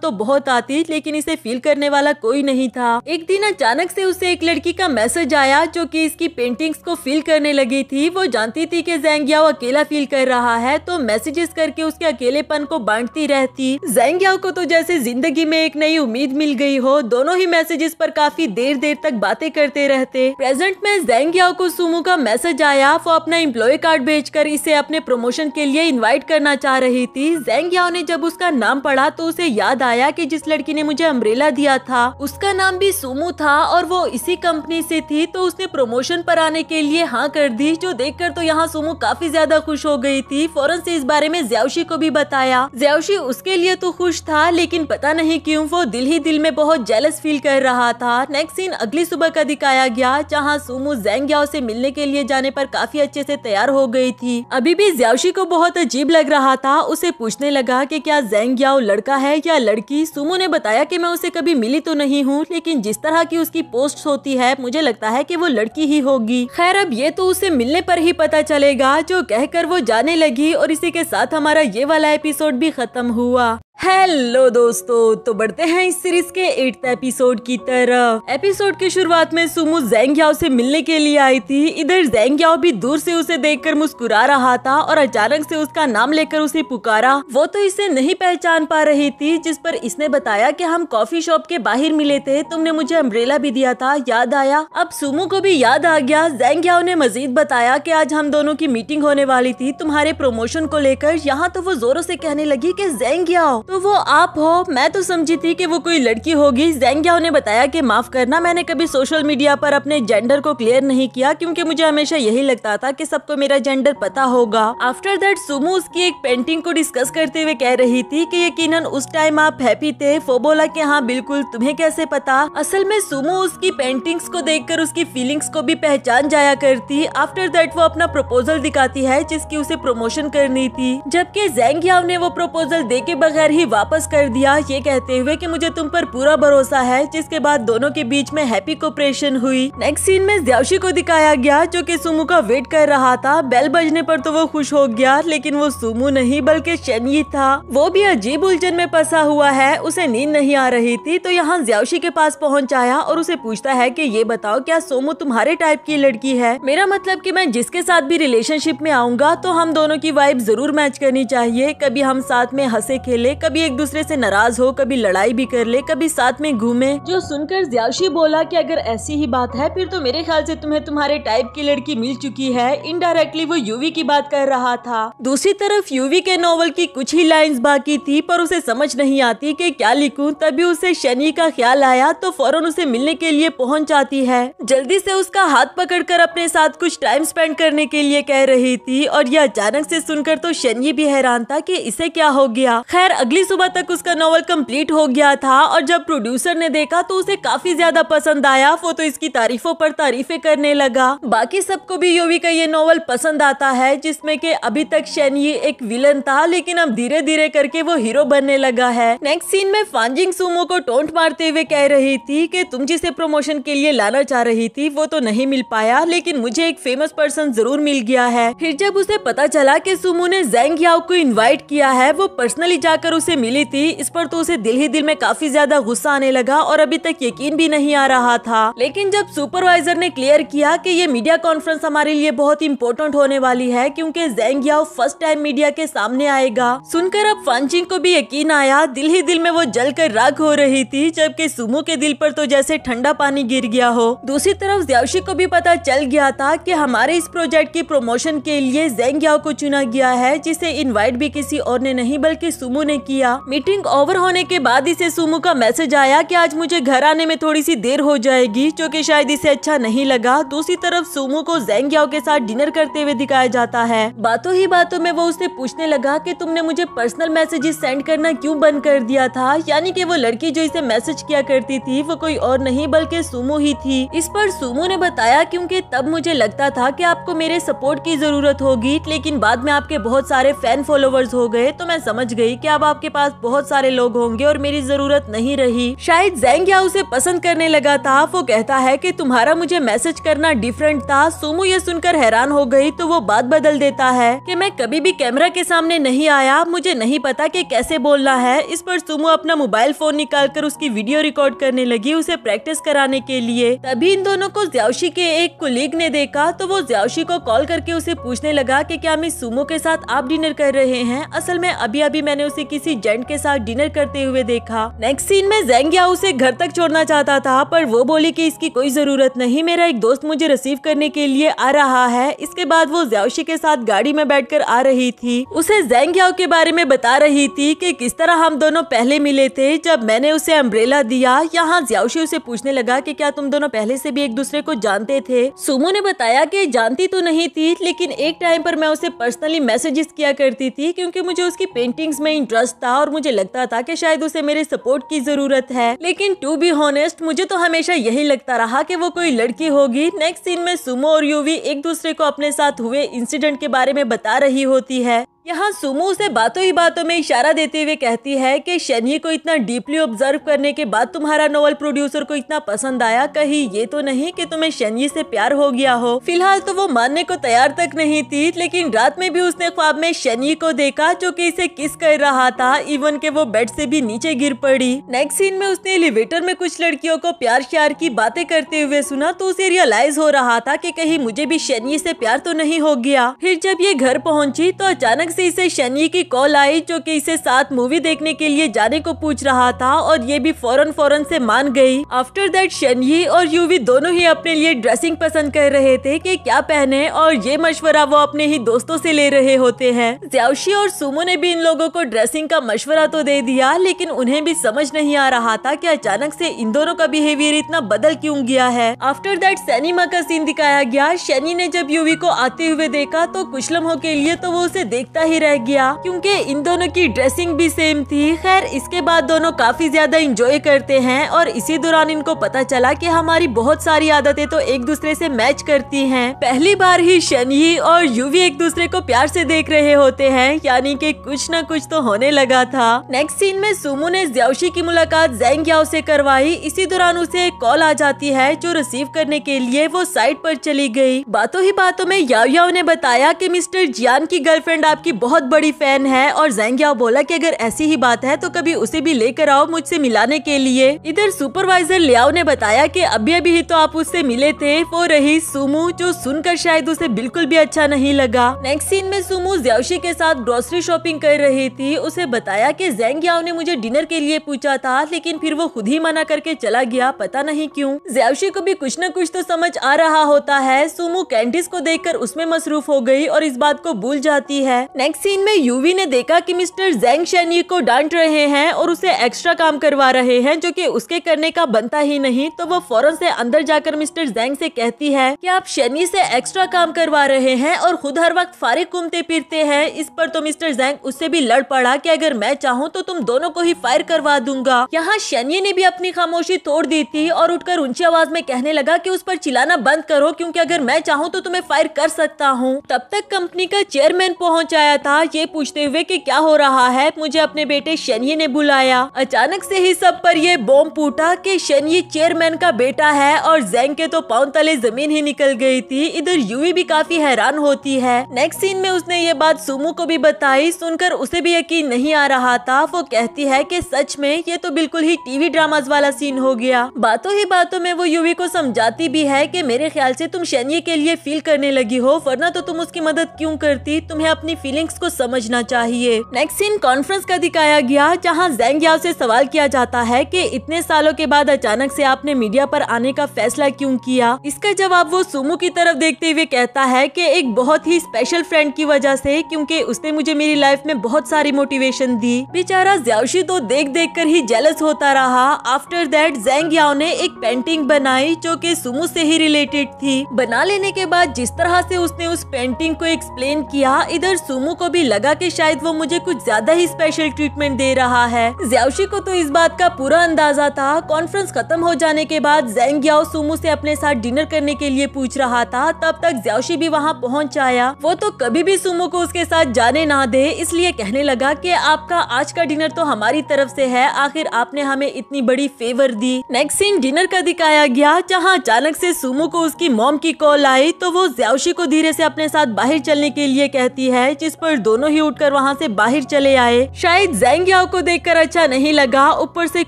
तो बहुत आती लेकिन इसे फील करने वाला कोई नहीं था एक दिन अचानक से उसे एक लड़की का मैसेज आया जो कि इसकी पेंटिंग्स को फील करने लगी थी वो जानती थी कि जेंगियाओ अकेला फील कर रहा है तो मैसेजेस करके उसके अकेलेपन को बांटती रहती जेंगियाओ को तो जैसे जिंदगी में एक नई उम्मीद मिल गई हो दोनों ही मैसेजेस पर काफी देर देर तक बातें करते रहते प्रेजेंट में जेंगियाओ को सुमू का मैसेज आया वो अपना एम्प्लॉय कार्ड भेज इसे अपने प्रमोशन के लिए इन्वाइट करना चाह रही थी फेंगियाओ ने जब उसका नाम पढ़ा तो उसे याद आया कि जिस लड़की ने मुझे अम्ब्रेला दिया था उसका नाम भी सुमू था और वो इसी कंपनी से थी तो उसने प्रमोशन पर आने के लिए हाँ कर दी जो देखकर तो यहाँ सुमू काफी ज्यादा खुश हो गई थी फौरन से इस बारे में ज्यावशी को भी बताया ज्यावशी उसके लिए तो खुश था लेकिन पता नहीं क्यूँ वो दिल ही दिल में बहुत जेलस फील कर रहा था नेक्स्ट सीन अगली सुबह का दिखाया गया जहाँ सुमू जैंग्याओ से मिलने के लिए जाने पर काफी अच्छे से तैयार हो गई थी अभी भी ज्यावशी को बहुत अजीब लग रहा था उसे पूछने लगा कि क्या जेंग याओ लड़का है या लड़की सुमो ने बताया कि मैं उसे कभी मिली तो नहीं हूँ लेकिन जिस तरह की उसकी पोस्ट होती है मुझे लगता है कि वो लड़की ही होगी खैर अब ये तो उसे मिलने पर ही पता चलेगा जो कहकर वो जाने लगी और इसी के साथ हमारा ये वाला एपिसोड भी खत्म हुआ हेलो दोस्तों तो बढ़ते हैं इस सीरीज के एट एपिसोड की तरफ एपिसोड की शुरुआत में सुमु जैंग से मिलने के लिए आई थी इधर जैंग भी दूर से उसे देखकर मुस्कुरा रहा था और अचानक से उसका नाम लेकर उसे पुकारा वो तो इसे नहीं पहचान पा रही थी जिस पर इसने बताया कि हम कॉफी शॉप के बाहर मिले थे तुमने मुझे अम्ब्रेला भी दिया था याद आया अब सुमु को भी याद आ गया जैंग ने मजीद बताया की आज हम दोनों की मीटिंग होने वाली थी तुम्हारे प्रमोशन को लेकर यहाँ तो वो जोरों से कहने लगी की जैंग तो वो आप हो मैं तो समझी थी कि वो कोई लड़की होगी जेंग्याओ ने बताया कि माफ करना मैंने कभी सोशल मीडिया पर अपने जेंडर को क्लियर नहीं किया क्योंकि मुझे हमेशा यही लगता था कि सबको मेरा जेंडर पता होगा आफ्टर दैट सुमो उसकी एक पेंटिंग को डिस्कस करते हुए कह रही थी की यकीन उस टाइम आप हैप्पी थे फो बोला की हाँ बिल्कुल तुम्हें कैसे पता असल में सुमो उसकी पेंटिंग को देख उसकी फीलिंग्स को भी पहचान जाया करती आफ्टर दैट वो अपना प्रपोजल दिखाती है जिसकी उसे प्रमोशन करनी थी जबकि जेंग ने वो प्रपोजल दे के बगैर ही वापस कर दिया ये कहते हुए कि मुझे तुम पर पूरा भरोसा है जिसके बाद दोनों के बीच में हैप्पी कोपरेशन हुई नेक्स्ट सीन में ज्यावशी को दिखाया गया जो कि सुमू का वेट कर रहा था बेल बजने पर तो वो खुश हो गया लेकिन वो सुमू नहीं बल्कि शनि था वो भी अजीब उलझन में फंसा हुआ है उसे नींद नहीं आ रही थी तो यहाँ ज्यावशी के पास पहुँच आया और उसे पूछता है की ये बताओ क्या सोमू तुम्हारे टाइप की लड़की है मेरा मतलब की मैं जिसके साथ भी रिलेशनशिप में आऊंगा तो हम दोनों की वाइब जरूर मैच करनी चाहिए कभी हम साथ में हंसे खेले कभी एक दूसरे से नाराज हो कभी लड़ाई भी कर ले कभी साथ में घूमे जो सुनकर ज्याशी बोला कि अगर ऐसी ही बात है फिर तो मेरे ख्याल से तुम्हें तुम्हारे टाइप की लड़की मिल चुकी है इनडायरेक्टली वो यूवी की बात कर रहा था दूसरी तरफ यूवी के नॉवल की कुछ ही लाइन बाकी थी पर उसे समझ नहीं आती की क्या लिखूँ तभी उसे शनि का ख्याल आया तो फौरन उसे मिलने के लिए पहुँच जाती है जल्दी ऐसी उसका हाथ कर अपने साथ कुछ टाइम स्पेंड करने के लिए कह रही थी और यह अचानक ऐसी सुनकर तो शनि भी हैरान था की इसे क्या हो गया खैर अगले अगली सुबह तक उसका नॉवल कंप्लीट हो गया था और जब प्रोड्यूसर ने देखा तो उसे काफी ज्यादा पसंद आया वो तो इसकी तारीफों पर तारीफें करने लगा बाकी सबको भी योवी का ये नॉवल पसंद आता है जिसमें के अभी तक शैनी एक विलन था लेकिन अब धीरे धीरे करके वो हीरो बनने लगा है नेक्स्ट सीन में फांजिंग सुमो को टोंट मारते हुए कह रही थी कि तुम जिसे प्रमोशन के लिए लाना चाह रही थी वो तो नहीं मिल पाया लेकिन मुझे एक फेमस पर्सन जरूर मिल गया है फिर जब उसे पता चला कि सुमो ने जैंग याओ को इनवाइट किया है वो पर्सनली जाकर उसे मिली थी इस पर तो उसे दिल ही दिल में काफी ज्यादा गुस्सा आने लगा और अभी तक यकीन भी नहीं आ रहा था लेकिन जब सुपरवाइजर ने क्लियर किया कि ये मीडिया कॉन्फ्रेंस हमारे लिए बहुत इम्पोर्टेंट होने वाली है क्योंकि जेंग याओ फर्स्ट टाइम मीडिया के सामने आएगा सुनकर अब फानचिंग को भी यकीन आया दिल ही दिल में वो जल कर राख हो रही थी जबकि सुमो के दिल पर तो जैसे ठंडा पानी गिर गया हो दूसरी तरफ ज्यावशी को भी पता चल गया था कि हमारे इस प्रोजेक्ट की प्रमोशन के लिए जेंग याओ को चुना गया है जिसे इन्वाइट भी किसी और ने नहीं बल्कि सुमो ने किया किया मीटिंग ओवर होने के बाद इसे सुमू का मैसेज आया कि आज मुझे घर आने में थोड़ी सी देर हो जाएगी जो कि शायद इसे अच्छा नहीं लगा दूसरी तरफ सुमू को जेंग्याओ के साथ डिनर करते हुए दिखाया जाता है बातों ही बातों में वो उससे पूछने लगा की तुमने मुझे पर्सनल मैसेजेस सेंड करना क्यूँ बंद कर दिया था यानी की वो लड़की जो इसे मैसेज किया करती थी वो कोई और नहीं बल्कि सुमू ही थी इस पर सुमू ने बताया क्यूँकी तब मुझे लगता था की आपको मेरे सपोर्ट की जरूरत होगी लेकिन बाद में आपके बहुत सारे फैन फॉलोवर्स हो गए तो मैं समझ गई कि अब आप आपके पास बहुत सारे लोग होंगे और मेरी जरूरत नहीं रही शायद या उसे पसंद करने लगा था वो कहता है कि तुम्हारा मुझे मैसेज करना डिफरेंट था सोमो ये सुनकर हैरान हो गई तो वो बात बदल देता है कि मैं कभी भी कैमरा के सामने नहीं आया मुझे नहीं पता कि कैसे बोलना है इस पर सुमो अपना मोबाइल फोन निकाल कर उसकी वीडियो रिकॉर्ड करने लगी उसे प्रैक्टिस कराने के लिए तभी इन दोनों को ज्यावशी के एक कुलीग ने देखा तो वो ज्यावशी को कॉल करके उसे पूछने लगा की क्या मिस सुमो के साथ आप डिनर कर रहे हैं असल में अभी अभी मैंने उसे किसी किसी जेंट के साथ डिनर करते हुए देखा नेक्स्ट सीन में जेंगिया उसे घर तक छोड़ना चाहता था पर वो बोली की इसकी कोई जरूरत नहीं मेरा एक दोस्त मुझे रिसीव करने के लिए आ रहा है इसके बाद वो ज्यावशी के साथ गाड़ी में बैठ आ रही थी उसे जेंगियाओ के बारे में बता रही थी कि किस तरह हम दोनों पहले मिले थे जब मैंने उसे अम्ब्रेला दिया यहाँ ज्यावशी उसे पूछने लगा की क्या तुम दोनों पहले से भी एक दूसरे को जानते थे सुमो ने बताया की जानती तो नहीं थी लेकिन एक टाइम पर मैं उसे पर्सनली मैसेजेस किया करती थी क्योंकि मुझे उसकी पेंटिंग्स में इंटरेस्ट था और मुझे लगता था कि शायद उसे मेरे सपोर्ट की जरूरत है लेकिन टू बी हॉनेस्ट मुझे तो हमेशा यही लगता रहा कि वो कोई लड़की होगी नेक्स्ट सीन में सुमो और यूवी एक दूसरे को अपने साथ हुए इंसिडेंट के बारे में बता रही होती है यहाँ सुमो उसे बातों ही बातों में इशारा देते हुए कहती है कि शनि को इतना डीपली ऑब्जर्व करने के बाद तुम्हारा नोवल प्रोड्यूसर को इतना पसंद आया कहीं ये तो नहीं कि तुम्हें शनि से प्यार हो गया हो फिलहाल तो वो मानने को तैयार तक नहीं थी लेकिन रात में भी उसने ख्वाब में शनि को देखा जो की इसे किस कर रहा था इवन के वो बेड से भी नीचे गिर पड़ी नेक्स्ट सीन में उसने एलिवेटर में कुछ लड़कियों को प्यार श्यार की बातें करते हुए सुना तो उसे रियलाइज हो रहा था की कहीं मुझे भी शनि से प्यार तो नहीं हो गया फिर जब ये घर पहुँची तो अचानक से इसे शनि की कॉल आई जो कि इसे साथ मूवी देखने के लिए जाने को पूछ रहा था और ये भी फौरन फौरन से मान गई आफ्टर दैट शनि और यूवी दोनों ही अपने लिए ड्रेसिंग पसंद कर रहे थे कि क्या पहने और ये मशवरा वो अपने ही दोस्तों से ले रहे होते हैं ज्यावशी और सुमो ने भी इन लोगों को ड्रेसिंग का मशवरा तो दे दिया लेकिन उन्हें भी समझ नहीं आ रहा था की अचानक से इन दोनों का बिहेवियर इतना बदल क्यूँ गया है आफ्टर दैट सैनिमा का सीन दिखाया गया शनि ने जब यूवी को आते हुए देखा तो कुशलम हो के लिए तो वो उसे देखता ही रह गया क्योंकि इन दोनों की ड्रेसिंग भी सेम थी खैर इसके बाद दोनों काफी ज्यादा इंजॉय करते हैं और इसी दौरान इनको पता चला कि हमारी बहुत सारी आदतें तो एक दूसरे से मैच करती हैं पहली बार ही शनि और युवी एक दूसरे को प्यार से देख रहे होते हैं यानी की कुछ न कुछ तो होने लगा था नेक्स्ट सीन में सुमू ने ज्यावशी की मुलाकात जैंग याओ से करवाई इसी दौरान उसे एक कॉल आ जाती है जो रिसीव करने के लिए वो साइट पर चली गई बातों ही बातों में याव याओ ने बताया कि मिस्टर जियान की गर्लफ्रेंड आपकी बहुत बड़ी फ़ैन है और जेंगियाओ बोला कि अगर ऐसी ही बात है तो कभी उसे भी लेकर आओ मुझसे मिलाने के लिए इधर सुपरवाइजर लियाओ ने बताया कि अभी अभी ही तो आप उससे मिले थे वो रही सुमू जो सुनकर शायद उसे बिल्कुल भी अच्छा नहीं लगा नेक्स्ट सीन में सुमु जयशी के साथ ग्रोसरी शॉपिंग कर रही थी उसे बताया कि जेंगियाओ ने मुझे डिनर के लिए पूछा था लेकिन फिर वो खुद ही मना करके चला गया पता नहीं क्यूँ जयशी को भी कुछ न कुछ तो समझ आ रहा होता है सुमु कैंडिस को देख उसमें मसरूफ हो गई और इस बात को भूल जाती है नेक्स्ट सीन में यूवी ने देखा कि मिस्टर जैंग शैनी को डांट रहे हैं और उसे एक्स्ट्रा काम करवा रहे हैं जो कि उसके करने का बनता ही नहीं तो वो फौरन से अंदर जाकर मिस्टर जेंग से कहती है कि आप शैनी से एक्स्ट्रा काम करवा रहे हैं और खुद हर वक्त फारिग घूमते फिरते हैं इस पर तो मिस्टर जैंग उससे भी लड़ पड़ा की अगर मैं चाहूँ तो तुम दोनों को ही फायर करवा दूंगा यहाँ शैनी ने भी अपनी खामोशी तोड़ दी थी और उठकर ऊंची आवाज में कहने लगा की उस पर चिलाना बंद करो क्यूँकी अगर मैं चाहूँ तो तुम्हें फायर कर सकता हूँ तब तक कंपनी का चेयरमैन पहुँचा आया था ये पूछते हुए कि क्या हो रहा है मुझे अपने बेटे शनि ने बुलाया अचानक से ही सब पर यह बॉम्ब फूटा कि शनि चेयरमैन का बेटा है और जैंग के तो पाउन तले जमीन ही निकल गई थी इधर यूवी भी काफी हैरान होती है नेक्स्ट सीन में उसने ये बात सुमू को भी बताई सुनकर उसे भी यकीन नहीं आ रहा था वो कहती है की सच में ये तो बिल्कुल ही टीवी ड्रामाज वाला सीन हो गया बातों ही बातों में वो यूवी को समझाती भी है की मेरे ख्याल से तुम शनि के लिए फील करने लगी हो वरना तो तुम उसकी मदद क्यूँ करती तुम्हें अपनी फीलिंग्स को समझना चाहिए नेक्स्ट सीन कॉन्फ्रेंस का दिखाया गया जहाँ जैंग याव से सवाल किया जाता है कि इतने सालों के बाद अचानक से आपने मीडिया पर आने का फैसला क्यों किया इसका जवाब वो सुमू की तरफ देखते हुए कहता है कि एक बहुत ही स्पेशल फ्रेंड की वजह से क्योंकि उसने मुझे मेरी लाइफ में बहुत सारी मोटिवेशन दी बेचारा ज्यावशी तो देख देख कर ही जेलस होता रहा आफ्टर दैट जैंग याव ने एक पेंटिंग बनाई जो कि सुमू से ही रिलेटेड थी बना लेने के बाद जिस तरह से उसने उस पेंटिंग को एक्सप्लेन किया इधर सुमू मोमो को भी लगा कि शायद वो मुझे कुछ ज्यादा ही स्पेशल ट्रीटमेंट दे रहा है ज्यावशी को तो इस बात का पूरा अंदाजा था कॉन्फ्रेंस खत्म हो जाने के बाद जैंग याओ से अपने साथ डिनर करने के लिए पूछ रहा था तब तक ज्यावशी भी वहाँ पहुँच आया वो तो कभी भी सुमो को उसके साथ जाने ना दे इसलिए कहने लगा की आपका आज का डिनर तो हमारी तरफ ऐसी है आखिर आपने हमें इतनी बड़ी फेवर दी नेक्स्ट सीन डिनर का दिखाया गया जहाँ अचानक से सुमो को उसकी मॉम की कॉल आई तो वो ज्यावशी को धीरे से अपने साथ बाहर चलने के लिए कहती है जिस जिस पर दोनों ही उठकर वहाँ से बाहर चले आए शायद जैंग याओ को देखकर अच्छा नहीं लगा ऊपर से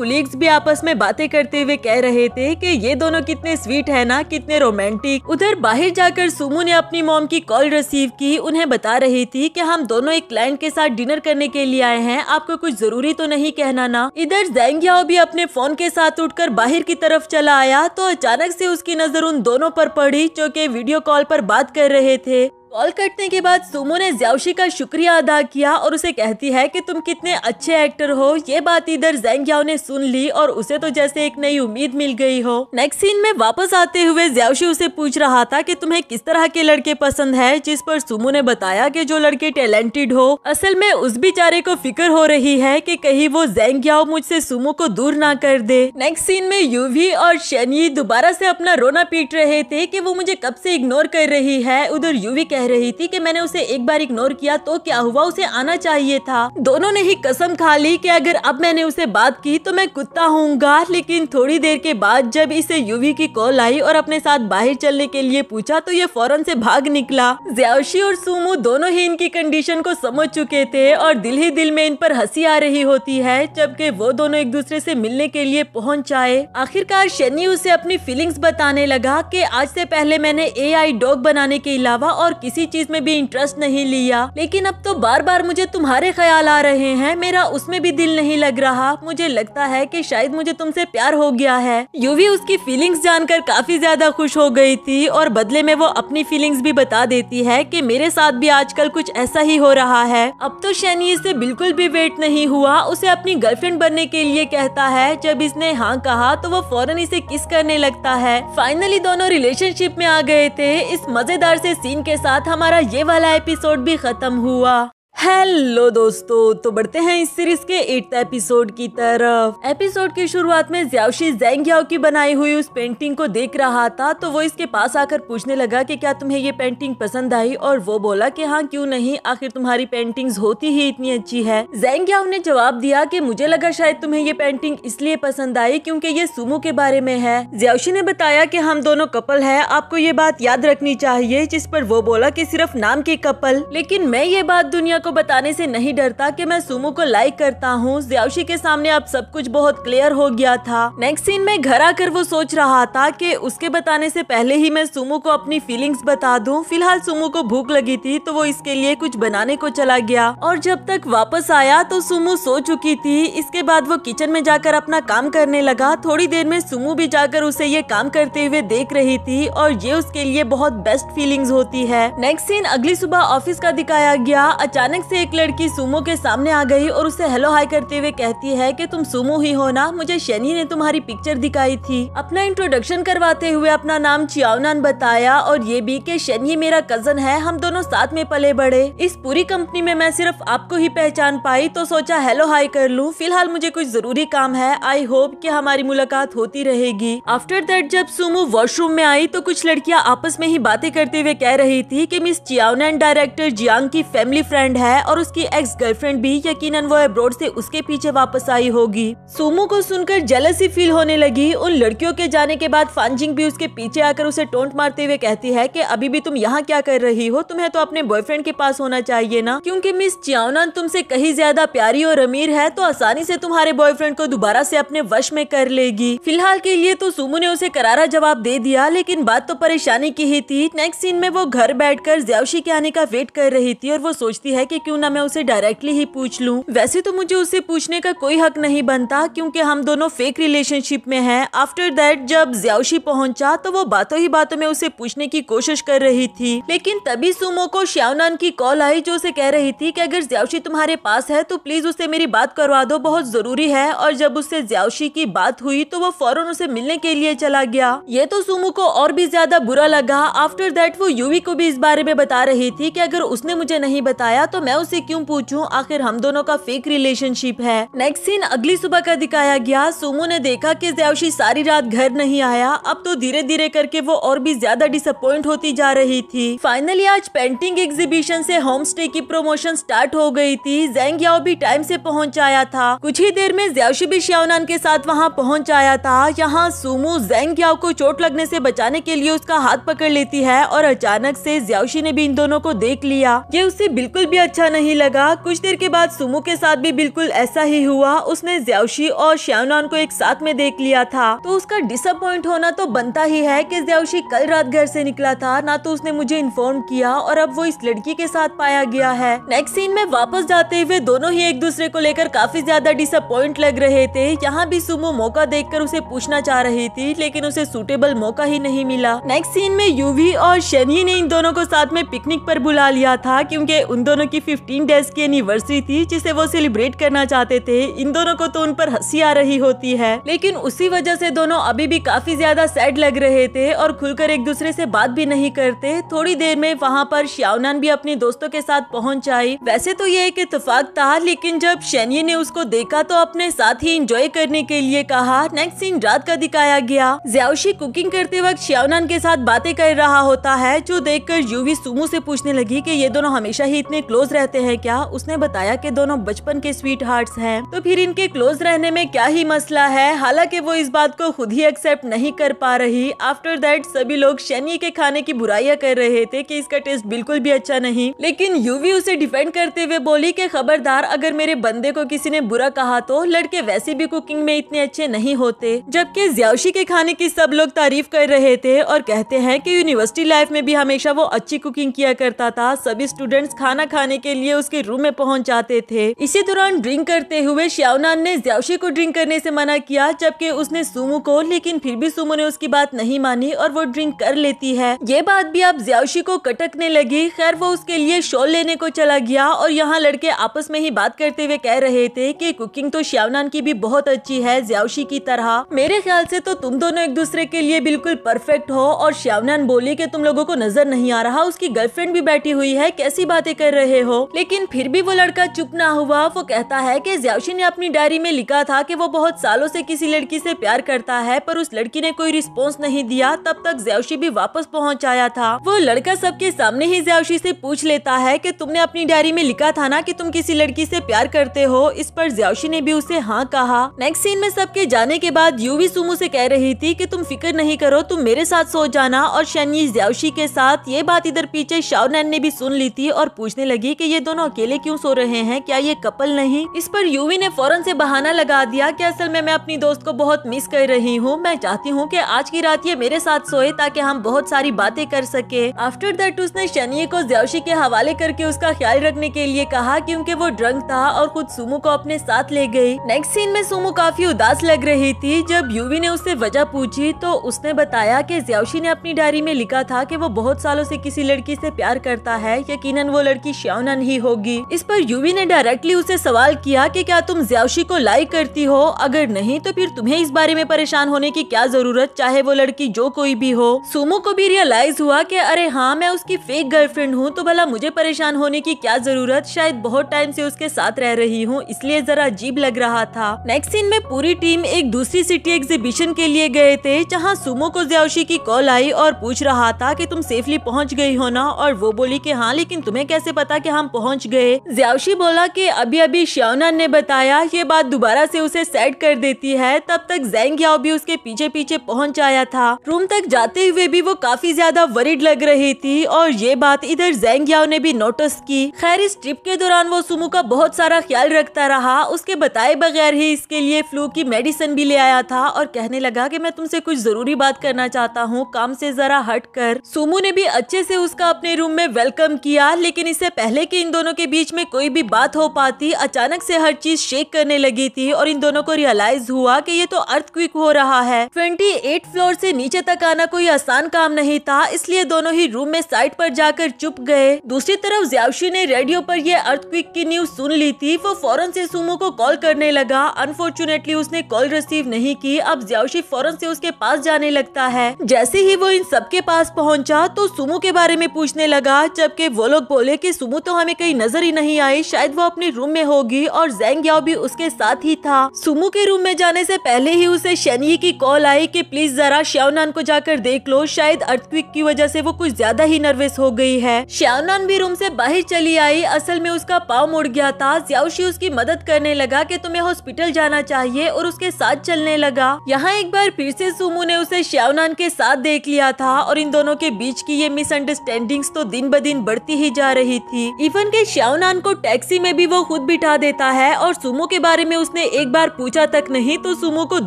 कुलीग्स भी आपस में बातें करते हुए कह रहे थे कि ये दोनों कितने स्वीट है ना कितने रोमांटिक उधर बाहर जाकर सुमू ने अपनी मोम की कॉल रिसीव की उन्हें बता रही थी की हम दोनों एक क्लाइंट के साथ डिनर करने के लिए आए हैं आपको कुछ जरूरी तो नहीं कहना ना इधर याओ भी अपने फोन के साथ उठकर बाहर की तरफ चला आया तो अचानक से उसकी नजर उन दोनों पर पड़ी जो की वीडियो कॉल पर बात कर रहे थे कॉल कटने के बाद सुमो ने ज्यावशी का शुक्रिया अदा किया और उसे कहती है कि तुम कितने अच्छे एक्टर हो ये बात इधर जैंग ने सुन ली और उसे तो जैसे एक नई उम्मीद मिल गई हो नेक्स्ट सीन में वापस आते हुए ज्यावशी उसे पूछ रहा था कि तुम्हें किस तरह के लड़के पसंद है जिस पर सुमो ने बताया की जो लड़के टैलेंटेड हो असल में उस बेचारे को फिक्र हो रही है की कहीं वो जैंग मुझसे सुमो को दूर ना कर दे नेक्स्ट सीन में यूवी और शनि दोबारा से अपना रोना पीट रहे थे की वो मुझे कब से इग्नोर कर रही है उधर यूवी कह रही थी कि मैंने उसे एक बार इग्नोर किया तो क्या हुआ उसे आना चाहिए था दोनों ने ही कसम खा ली कि अगर अब मैंने उसे बात की तो मैं कुत्ता होऊंगा लेकिन थोड़ी देर के बाद जब इसे यूवी की कॉल आई और अपने साथ बाहर चलने के लिए पूछा तो ये फौरन से भाग निकला ज्याशी और सुमू दोनों ही इनकी कंडीशन को समझ चुके थे और दिल ही दिल में इन पर हंसी आ रही होती है जबकि वो दोनों एक दूसरे से मिलने के लिए पहुँच आए आखिरकार शनि उसे अपनी फीलिंग्स बताने लगा कि आज से पहले मैंने एआई डॉग बनाने के अलावा और किसी किसी चीज में भी इंटरेस्ट नहीं लिया लेकिन अब तो बार बार मुझे तुम्हारे ख्याल आ रहे हैं मेरा उसमें भी दिल नहीं लग रहा मुझे लगता है कि शायद मुझे तुमसे प्यार हो गया है युवी उसकी फीलिंग्स जानकर काफी ज्यादा खुश हो गई थी और बदले में वो अपनी फीलिंग्स भी बता देती है की मेरे साथ भी आजकल कुछ ऐसा ही हो रहा है अब तो शैनी इससे बिल्कुल भी वेट नहीं हुआ उसे अपनी गर्लफ्रेंड बनने के लिए कहता है जब इसने हाँ कहा तो वो फौरन इसे किस करने लगता है फाइनली दोनों रिलेशनशिप में आ गए थे इस मजेदार से सीन के साथ साथ हमारा ये वाला एपिसोड भी खत्म हुआ हेलो दोस्तों तो बढ़ते हैं इस सीरीज के एट एपिसोड की तरफ एपिसोड की शुरुआत में ज्यावशी जैंग्याओ की बनाई हुई उस पेंटिंग को देख रहा था तो वो इसके पास आकर पूछने लगा कि क्या तुम्हें ये पेंटिंग पसंद आई और वो बोला कि हाँ क्यों नहीं आखिर तुम्हारी पेंटिंग्स होती ही इतनी अच्छी है जैंग्याओ ने जवाब दिया की मुझे लगा शायद तुम्हें ये पेंटिंग इसलिए पसंद आई क्यूँकी ये सुमो के बारे में है ज्यावशी ने बताया की हम दोनों कपल है आपको ये बात याद रखनी चाहिए जिस पर वो बोला की सिर्फ नाम के कपल लेकिन मैं ये बात दुनिया को बताने से नहीं डरता कि मैं सुमो को लाइक करता हूँ ज्यावशी के सामने अब सब कुछ बहुत क्लियर हो गया था नेक्स्ट सीन में घर आकर वो सोच रहा था कि उसके बताने से पहले ही मैं सुमो को अपनी फीलिंग्स बता दूँ फिलहाल सुमो को भूख लगी थी तो वो इसके लिए कुछ बनाने को चला गया और जब तक वापस आया तो सुमो सो चुकी थी इसके बाद वो किचन में जाकर अपना काम करने लगा थोड़ी देर में सुमो भी जाकर उसे ये काम करते हुए देख रही थी और ये उसके लिए बहुत बेस्ट फीलिंग्स होती है नेक्स्ट सीन अगली सुबह ऑफिस का दिखाया गया अचानक अचानक से एक लड़की सुमो के सामने आ गई और उसे हेलो हाई करते हुए कहती है कि तुम सुमो ही हो ना मुझे शनि ने तुम्हारी पिक्चर दिखाई थी अपना इंट्रोडक्शन करवाते हुए अपना नाम चियावनान बताया और ये भी कि शनि मेरा कजन है हम दोनों साथ में पले बड़े इस पूरी कंपनी में मैं सिर्फ आपको ही पहचान पाई तो सोचा हेलो हाई कर लूँ फिलहाल मुझे कुछ जरूरी काम है आई होप की हमारी मुलाकात होती रहेगी आफ्टर दैट जब सुमो वॉशरूम में आई तो कुछ लड़कियाँ आपस में ही बातें करते हुए कह रही थी की मिस चियावनान डायरेक्टर जियांग की फैमिली फ्रेंड है और उसकी एक्स गर्लफ्रेंड भी यकीनन वो अब्रोड से उसके पीछे वापस आई होगी सुमो को सुनकर जलसी फील होने लगी उन लड़कियों के जाने के बाद फांजिंग भी उसके पीछे आकर उसे टोंट मारते हुए कहती है की अभी भी तुम यहाँ क्या कर रही हो तुम्हें तो अपने बॉयफ्रेंड के पास होना चाहिए ना क्यूँकी मिस चियानान तुम कहीं ज्यादा प्यारी और अमीर है तो आसानी ऐसी तुम्हारे बॉयफ्रेंड को दोबारा ऐसी अपने वश में कर लेगी फिलहाल के लिए तो सोमो ने उसे करारा जवाब दे दिया लेकिन बात तो परेशानी की ही थी नेक्स्ट सीन में वो घर बैठकर कर के आने का वेट कर रही थी और वो सोचती है कि क्यों ना मैं उसे डायरेक्टली ही पूछ लूं। वैसे तो मुझे उसे पूछने का कोई हक नहीं बनता क्योंकि हम दोनों फेक रिलेशनशिप में हैं आफ्टर दैट जब ज्याउशी पहुंचा तो वो बातों ही बातों में उसे पूछने की कोशिश कर रही थी लेकिन तभी सुमो को श्यावनान की कॉल आई जो उसे कह रही थी की अगर ज्याउशी तुम्हारे पास है तो प्लीज उसे मेरी बात करवा दो बहुत जरूरी है और जब उससे ज्याउशी की बात हुई तो वो फौरन उसे मिलने के लिए चला गया ये तो सुमो को और भी ज्यादा बुरा लगा आफ्टर दैट वो यूवी को भी इस बारे में बता रही थी कि अगर उसने मुझे नहीं बताया तो तो मैं उसे क्यों पूछूं आखिर हम दोनों का फेक रिलेशनशिप है नेक्स्ट सीन अगली सुबह का दिखाया गया सोमो ने देखा कि जयावशी सारी रात घर नहीं आया अब तो धीरे धीरे करके वो और भी ज्यादा डिसअपॉइंट होती जा रही थी फाइनली आज पेंटिंग एग्जीबिशन से होम स्टे की प्रमोशन स्टार्ट हो गई थी जैंग याओ भी टाइम से पहुंच आया था कुछ ही देर में जयावशी भी श्यावनान के साथ वहाँ पहुँच आया था यहाँ सुमू जैंग याओ को चोट लगने से बचाने के लिए उसका हाथ पकड़ लेती है और अचानक से जयावशी ने भी इन दोनों को देख लिया ये उसे बिल्कुल भी अच्छा नहीं लगा कुछ देर के बाद सुमो के साथ भी बिल्कुल ऐसा ही हुआ उसने ज्यावशी और श्यावनान को एक साथ में देख लिया था तो उसका डिसअपॉइंट होना तो बनता ही है कि ज्यावशी कल रात घर से निकला था ना तो उसने मुझे इन्फॉर्म किया और अब वो इस लड़की के साथ पाया गया है नेक्स्ट सीन में वापस जाते हुए दोनों ही एक दूसरे को लेकर काफी ज्यादा डिसअपॉइंट लग रहे थे यहाँ भी सुमो मौका देख उसे पूछना चाह रही थी लेकिन उसे सूटेबल मौका ही नहीं मिला नेक्स्ट सीन में यूवी और शनि ने इन दोनों को साथ में पिकनिक पर बुला लिया था क्यूँकी उन दोनों की की 15 डेज की एनिवर्सरी थी जिसे वो सेलिब्रेट करना चाहते थे इन दोनों को तो उन पर हंसी आ रही होती है लेकिन उसी वजह से दोनों अभी भी काफी ज्यादा सैड लग रहे थे और खुलकर एक दूसरे से बात भी नहीं करते थोड़ी देर में वहाँ पर श्यावनान भी अपने दोस्तों के साथ पहुँच आई वैसे तो ये एक इतफाक था लेकिन जब शैनी ने उसको देखा तो अपने साथ ही इंजॉय करने के लिए कहा नेक्स्ट सीन रात का दिखाया गया ज्यावशी कुकिंग करते वक्त श्यावनान के साथ बातें कर रहा होता है जो देख कर यूवी सुमू से पूछने लगी कि ये दोनों हमेशा ही इतने क्लोज क्लोज रहते हैं क्या उसने बताया कि दोनों बचपन के स्वीट हार्ट है तो फिर इनके क्लोज रहने में क्या ही मसला है हालांकि वो इस बात को खुद ही एक्सेप्ट नहीं कर पा रही आफ्टर दैट सभी लोग शनि के खाने की बुराइयां कर रहे थे कि इसका टेस्ट बिल्कुल भी अच्छा नहीं लेकिन यूवी उसे डिफेंड करते हुए बोली की खबरदार अगर मेरे बंदे को किसी ने बुरा कहा तो लड़के वैसे भी कुकिंग में इतने अच्छे नहीं होते जबकि ज्यावशी के खाने की सब लोग तारीफ कर रहे थे और कहते हैं कि यूनिवर्सिटी लाइफ में भी हमेशा वो अच्छी कुकिंग किया करता था सभी स्टूडेंट्स खाना खाने खाने के लिए उसके रूम में पहुंच जाते थे इसी दौरान ड्रिंक करते हुए श्यावनान ने ज्यावशी को ड्रिंक करने से मना किया जबकि उसने सुमू को लेकिन फिर भी सुमु ने उसकी बात नहीं मानी और वो ड्रिंक कर लेती है ये बात भी अब ज्यावशी को कटकने लगी खैर वो उसके लिए शॉल लेने को चला गया और यहाँ लड़के आपस में ही बात करते हुए कह रहे थे की कुकिंग तो श्यावनान की भी बहुत अच्छी है ज्यावशी की तरह मेरे ख्याल से तो तुम दोनों एक दूसरे के लिए बिल्कुल परफेक्ट हो और श्यावनान बोली की तुम लोगो को नजर नहीं आ रहा उसकी गर्लफ्रेंड भी बैठी हुई है कैसी बातें कर रहे रहे हो लेकिन फिर भी वो लड़का चुप ना हुआ वो कहता है कि ज्यावशी ने अपनी डायरी में लिखा था कि वो बहुत सालों से किसी लड़की से प्यार करता है पर उस लड़की ने कोई रिस्पॉन्स नहीं दिया तब तक ज्यावशी भी वापस पहुँच आया था वो लड़का सबके सामने ही ज्यावशी ऐसी पूछ लेता है की तुमने अपनी डायरी में लिखा था ना कि तुम किसी लड़की ऐसी प्यार करते हो इस पर ज्यावशी ने भी उसे हाँ कहा नेक्स्ट सीन में सबके जाने के बाद यूवी सुमू ऐसी कह रही थी की तुम फिक्र नहीं करो तुम मेरे साथ सो जाना और शनि ज्यावशी के साथ ये बात इधर पीछे शावनैन ने भी सुन ली थी और पूछने लगी थी कि ये दोनों अकेले क्यों सो रहे हैं क्या ये कपल नहीं इस पर यूवी ने फौरन से बहाना लगा दिया कि असल में मैं अपनी दोस्त को बहुत मिस कर रही हूँ मैं चाहती हूँ कि आज की रात ये मेरे साथ सोए ताकि हम बहुत सारी बातें कर सके आफ्टर दैट उसने शनिये को ज्योशी के हवाले करके उसका ख्याल रखने के लिए कहा क्यूँकी वो ड्रंक था और खुद सुमो को अपने साथ ले गयी नेक्स्ट सीन में सुमो काफी उदास लग रही थी जब यूवी ने उससे वजह पूछी तो उसने बताया की ज्योशी ने अपनी डायरी में लिखा था की वो बहुत सालों ऐसी किसी लड़की ऐसी प्यार करता है यकीनन वो लड़की श्याम भावना नहीं होगी इस पर यूवी ने डायरेक्टली उसे सवाल किया कि क्या तुम ज्यावशी को लाइक करती हो अगर नहीं तो फिर तुम्हें इस बारे में परेशान होने की क्या जरूरत चाहे वो लड़की जो कोई भी हो सुमो को भी रियलाइज हुआ की अरे हाँ मैं उसकी फेक गर्लफ्रेंड हूँ तो भला मुझे परेशान होने की क्या जरूरत शायद बहुत टाइम ऐसी उसके साथ रह रही हूँ इसलिए जरा अजीब लग रहा था नेक्स्ट सीन में पूरी टीम एक दूसरी सिटी एग्जीबिशन के लिए गए थे जहाँ सुमो को ज्यावशी की कॉल आई और पूछ रहा था की तुम सेफली पहुँच गयी हो ना और वो बोली की हाँ लेकिन तुम्हें कैसे पता कि हम पहुंच गए ज्यावशी बोला कि अभी अभी श्यावनान ने बताया ये बात दोबारा से उसे सेट कर देती है तब तक जैंग याओ भी उसके पीछे पीछे पहुंच आया था रूम तक जाते हुए भी वो काफी ज्यादा वरिड लग रही थी और ये बात इधर जैंग याओ ने भी नोटिस की खैर इस ट्रिप के दौरान वो सुमू का बहुत सारा ख्याल रखता रहा उसके बताए बगैर ही इसके लिए फ्लू की मेडिसिन भी ले आया था और कहने लगा की मैं तुमसे कुछ जरूरी बात करना चाहता हूँ काम से जरा हट कर सुमू ने भी अच्छे से उसका अपने रूम में वेलकम किया लेकिन इससे पहले पहले कि इन दोनों के बीच में कोई भी बात हो पाती अचानक से हर चीज शेक करने लगी थी और इन दोनों को रियलाइज हुआ कि ये तो अर्थ क्विक हो रहा है 28 फ्लोर से नीचे तक आना कोई आसान काम नहीं था इसलिए दोनों ही रूम में साइड पर जाकर चुप गए दूसरी तरफ ज्यावशी ने रेडियो पर यह अर्थ की न्यूज सुन ली थी वो फौरन से सुमो को कॉल करने लगा अनफॉर्चुनेटली उसने कॉल रिसीव नहीं की अब ज्यावशी फौरन से उसके पास जाने लगता है जैसे ही वो इन सबके पास पहुँचा तो सुमो के बारे में पूछने लगा जबकि वो लोग बोले की सुमो तो तो हमें कहीं नजर ही नहीं आई शायद वो अपने रूम में होगी और जेंग याओ भी उसके साथ ही था सुमू के रूम में जाने से पहले ही उसे शनि की कॉल आई कि प्लीज जरा श्यावनान को जाकर देख लो शायद अर्थक्विक की वजह से वो कुछ ज्यादा ही नर्वस हो गई है श्यावनान भी रूम से बाहर चली आई असल में उसका पाव मुड़ गया था ज्याउशी उसकी मदद करने लगा की तुम्हें हॉस्पिटल जाना चाहिए और उसके साथ चलने लगा यहाँ एक बार फिर से सुमू ने उसे श्यावनान के साथ देख लिया था और इन दोनों के बीच की ये मिसअंडरस्टैंडिंग्स तो दिन ब दिन बढ़ती ही जा रही थी इफन के श्यावनान को टैक्सी में भी वो खुद बिठा देता है और सुमो के बारे में उसने एक बार पूछा तक नहीं तो सुमो को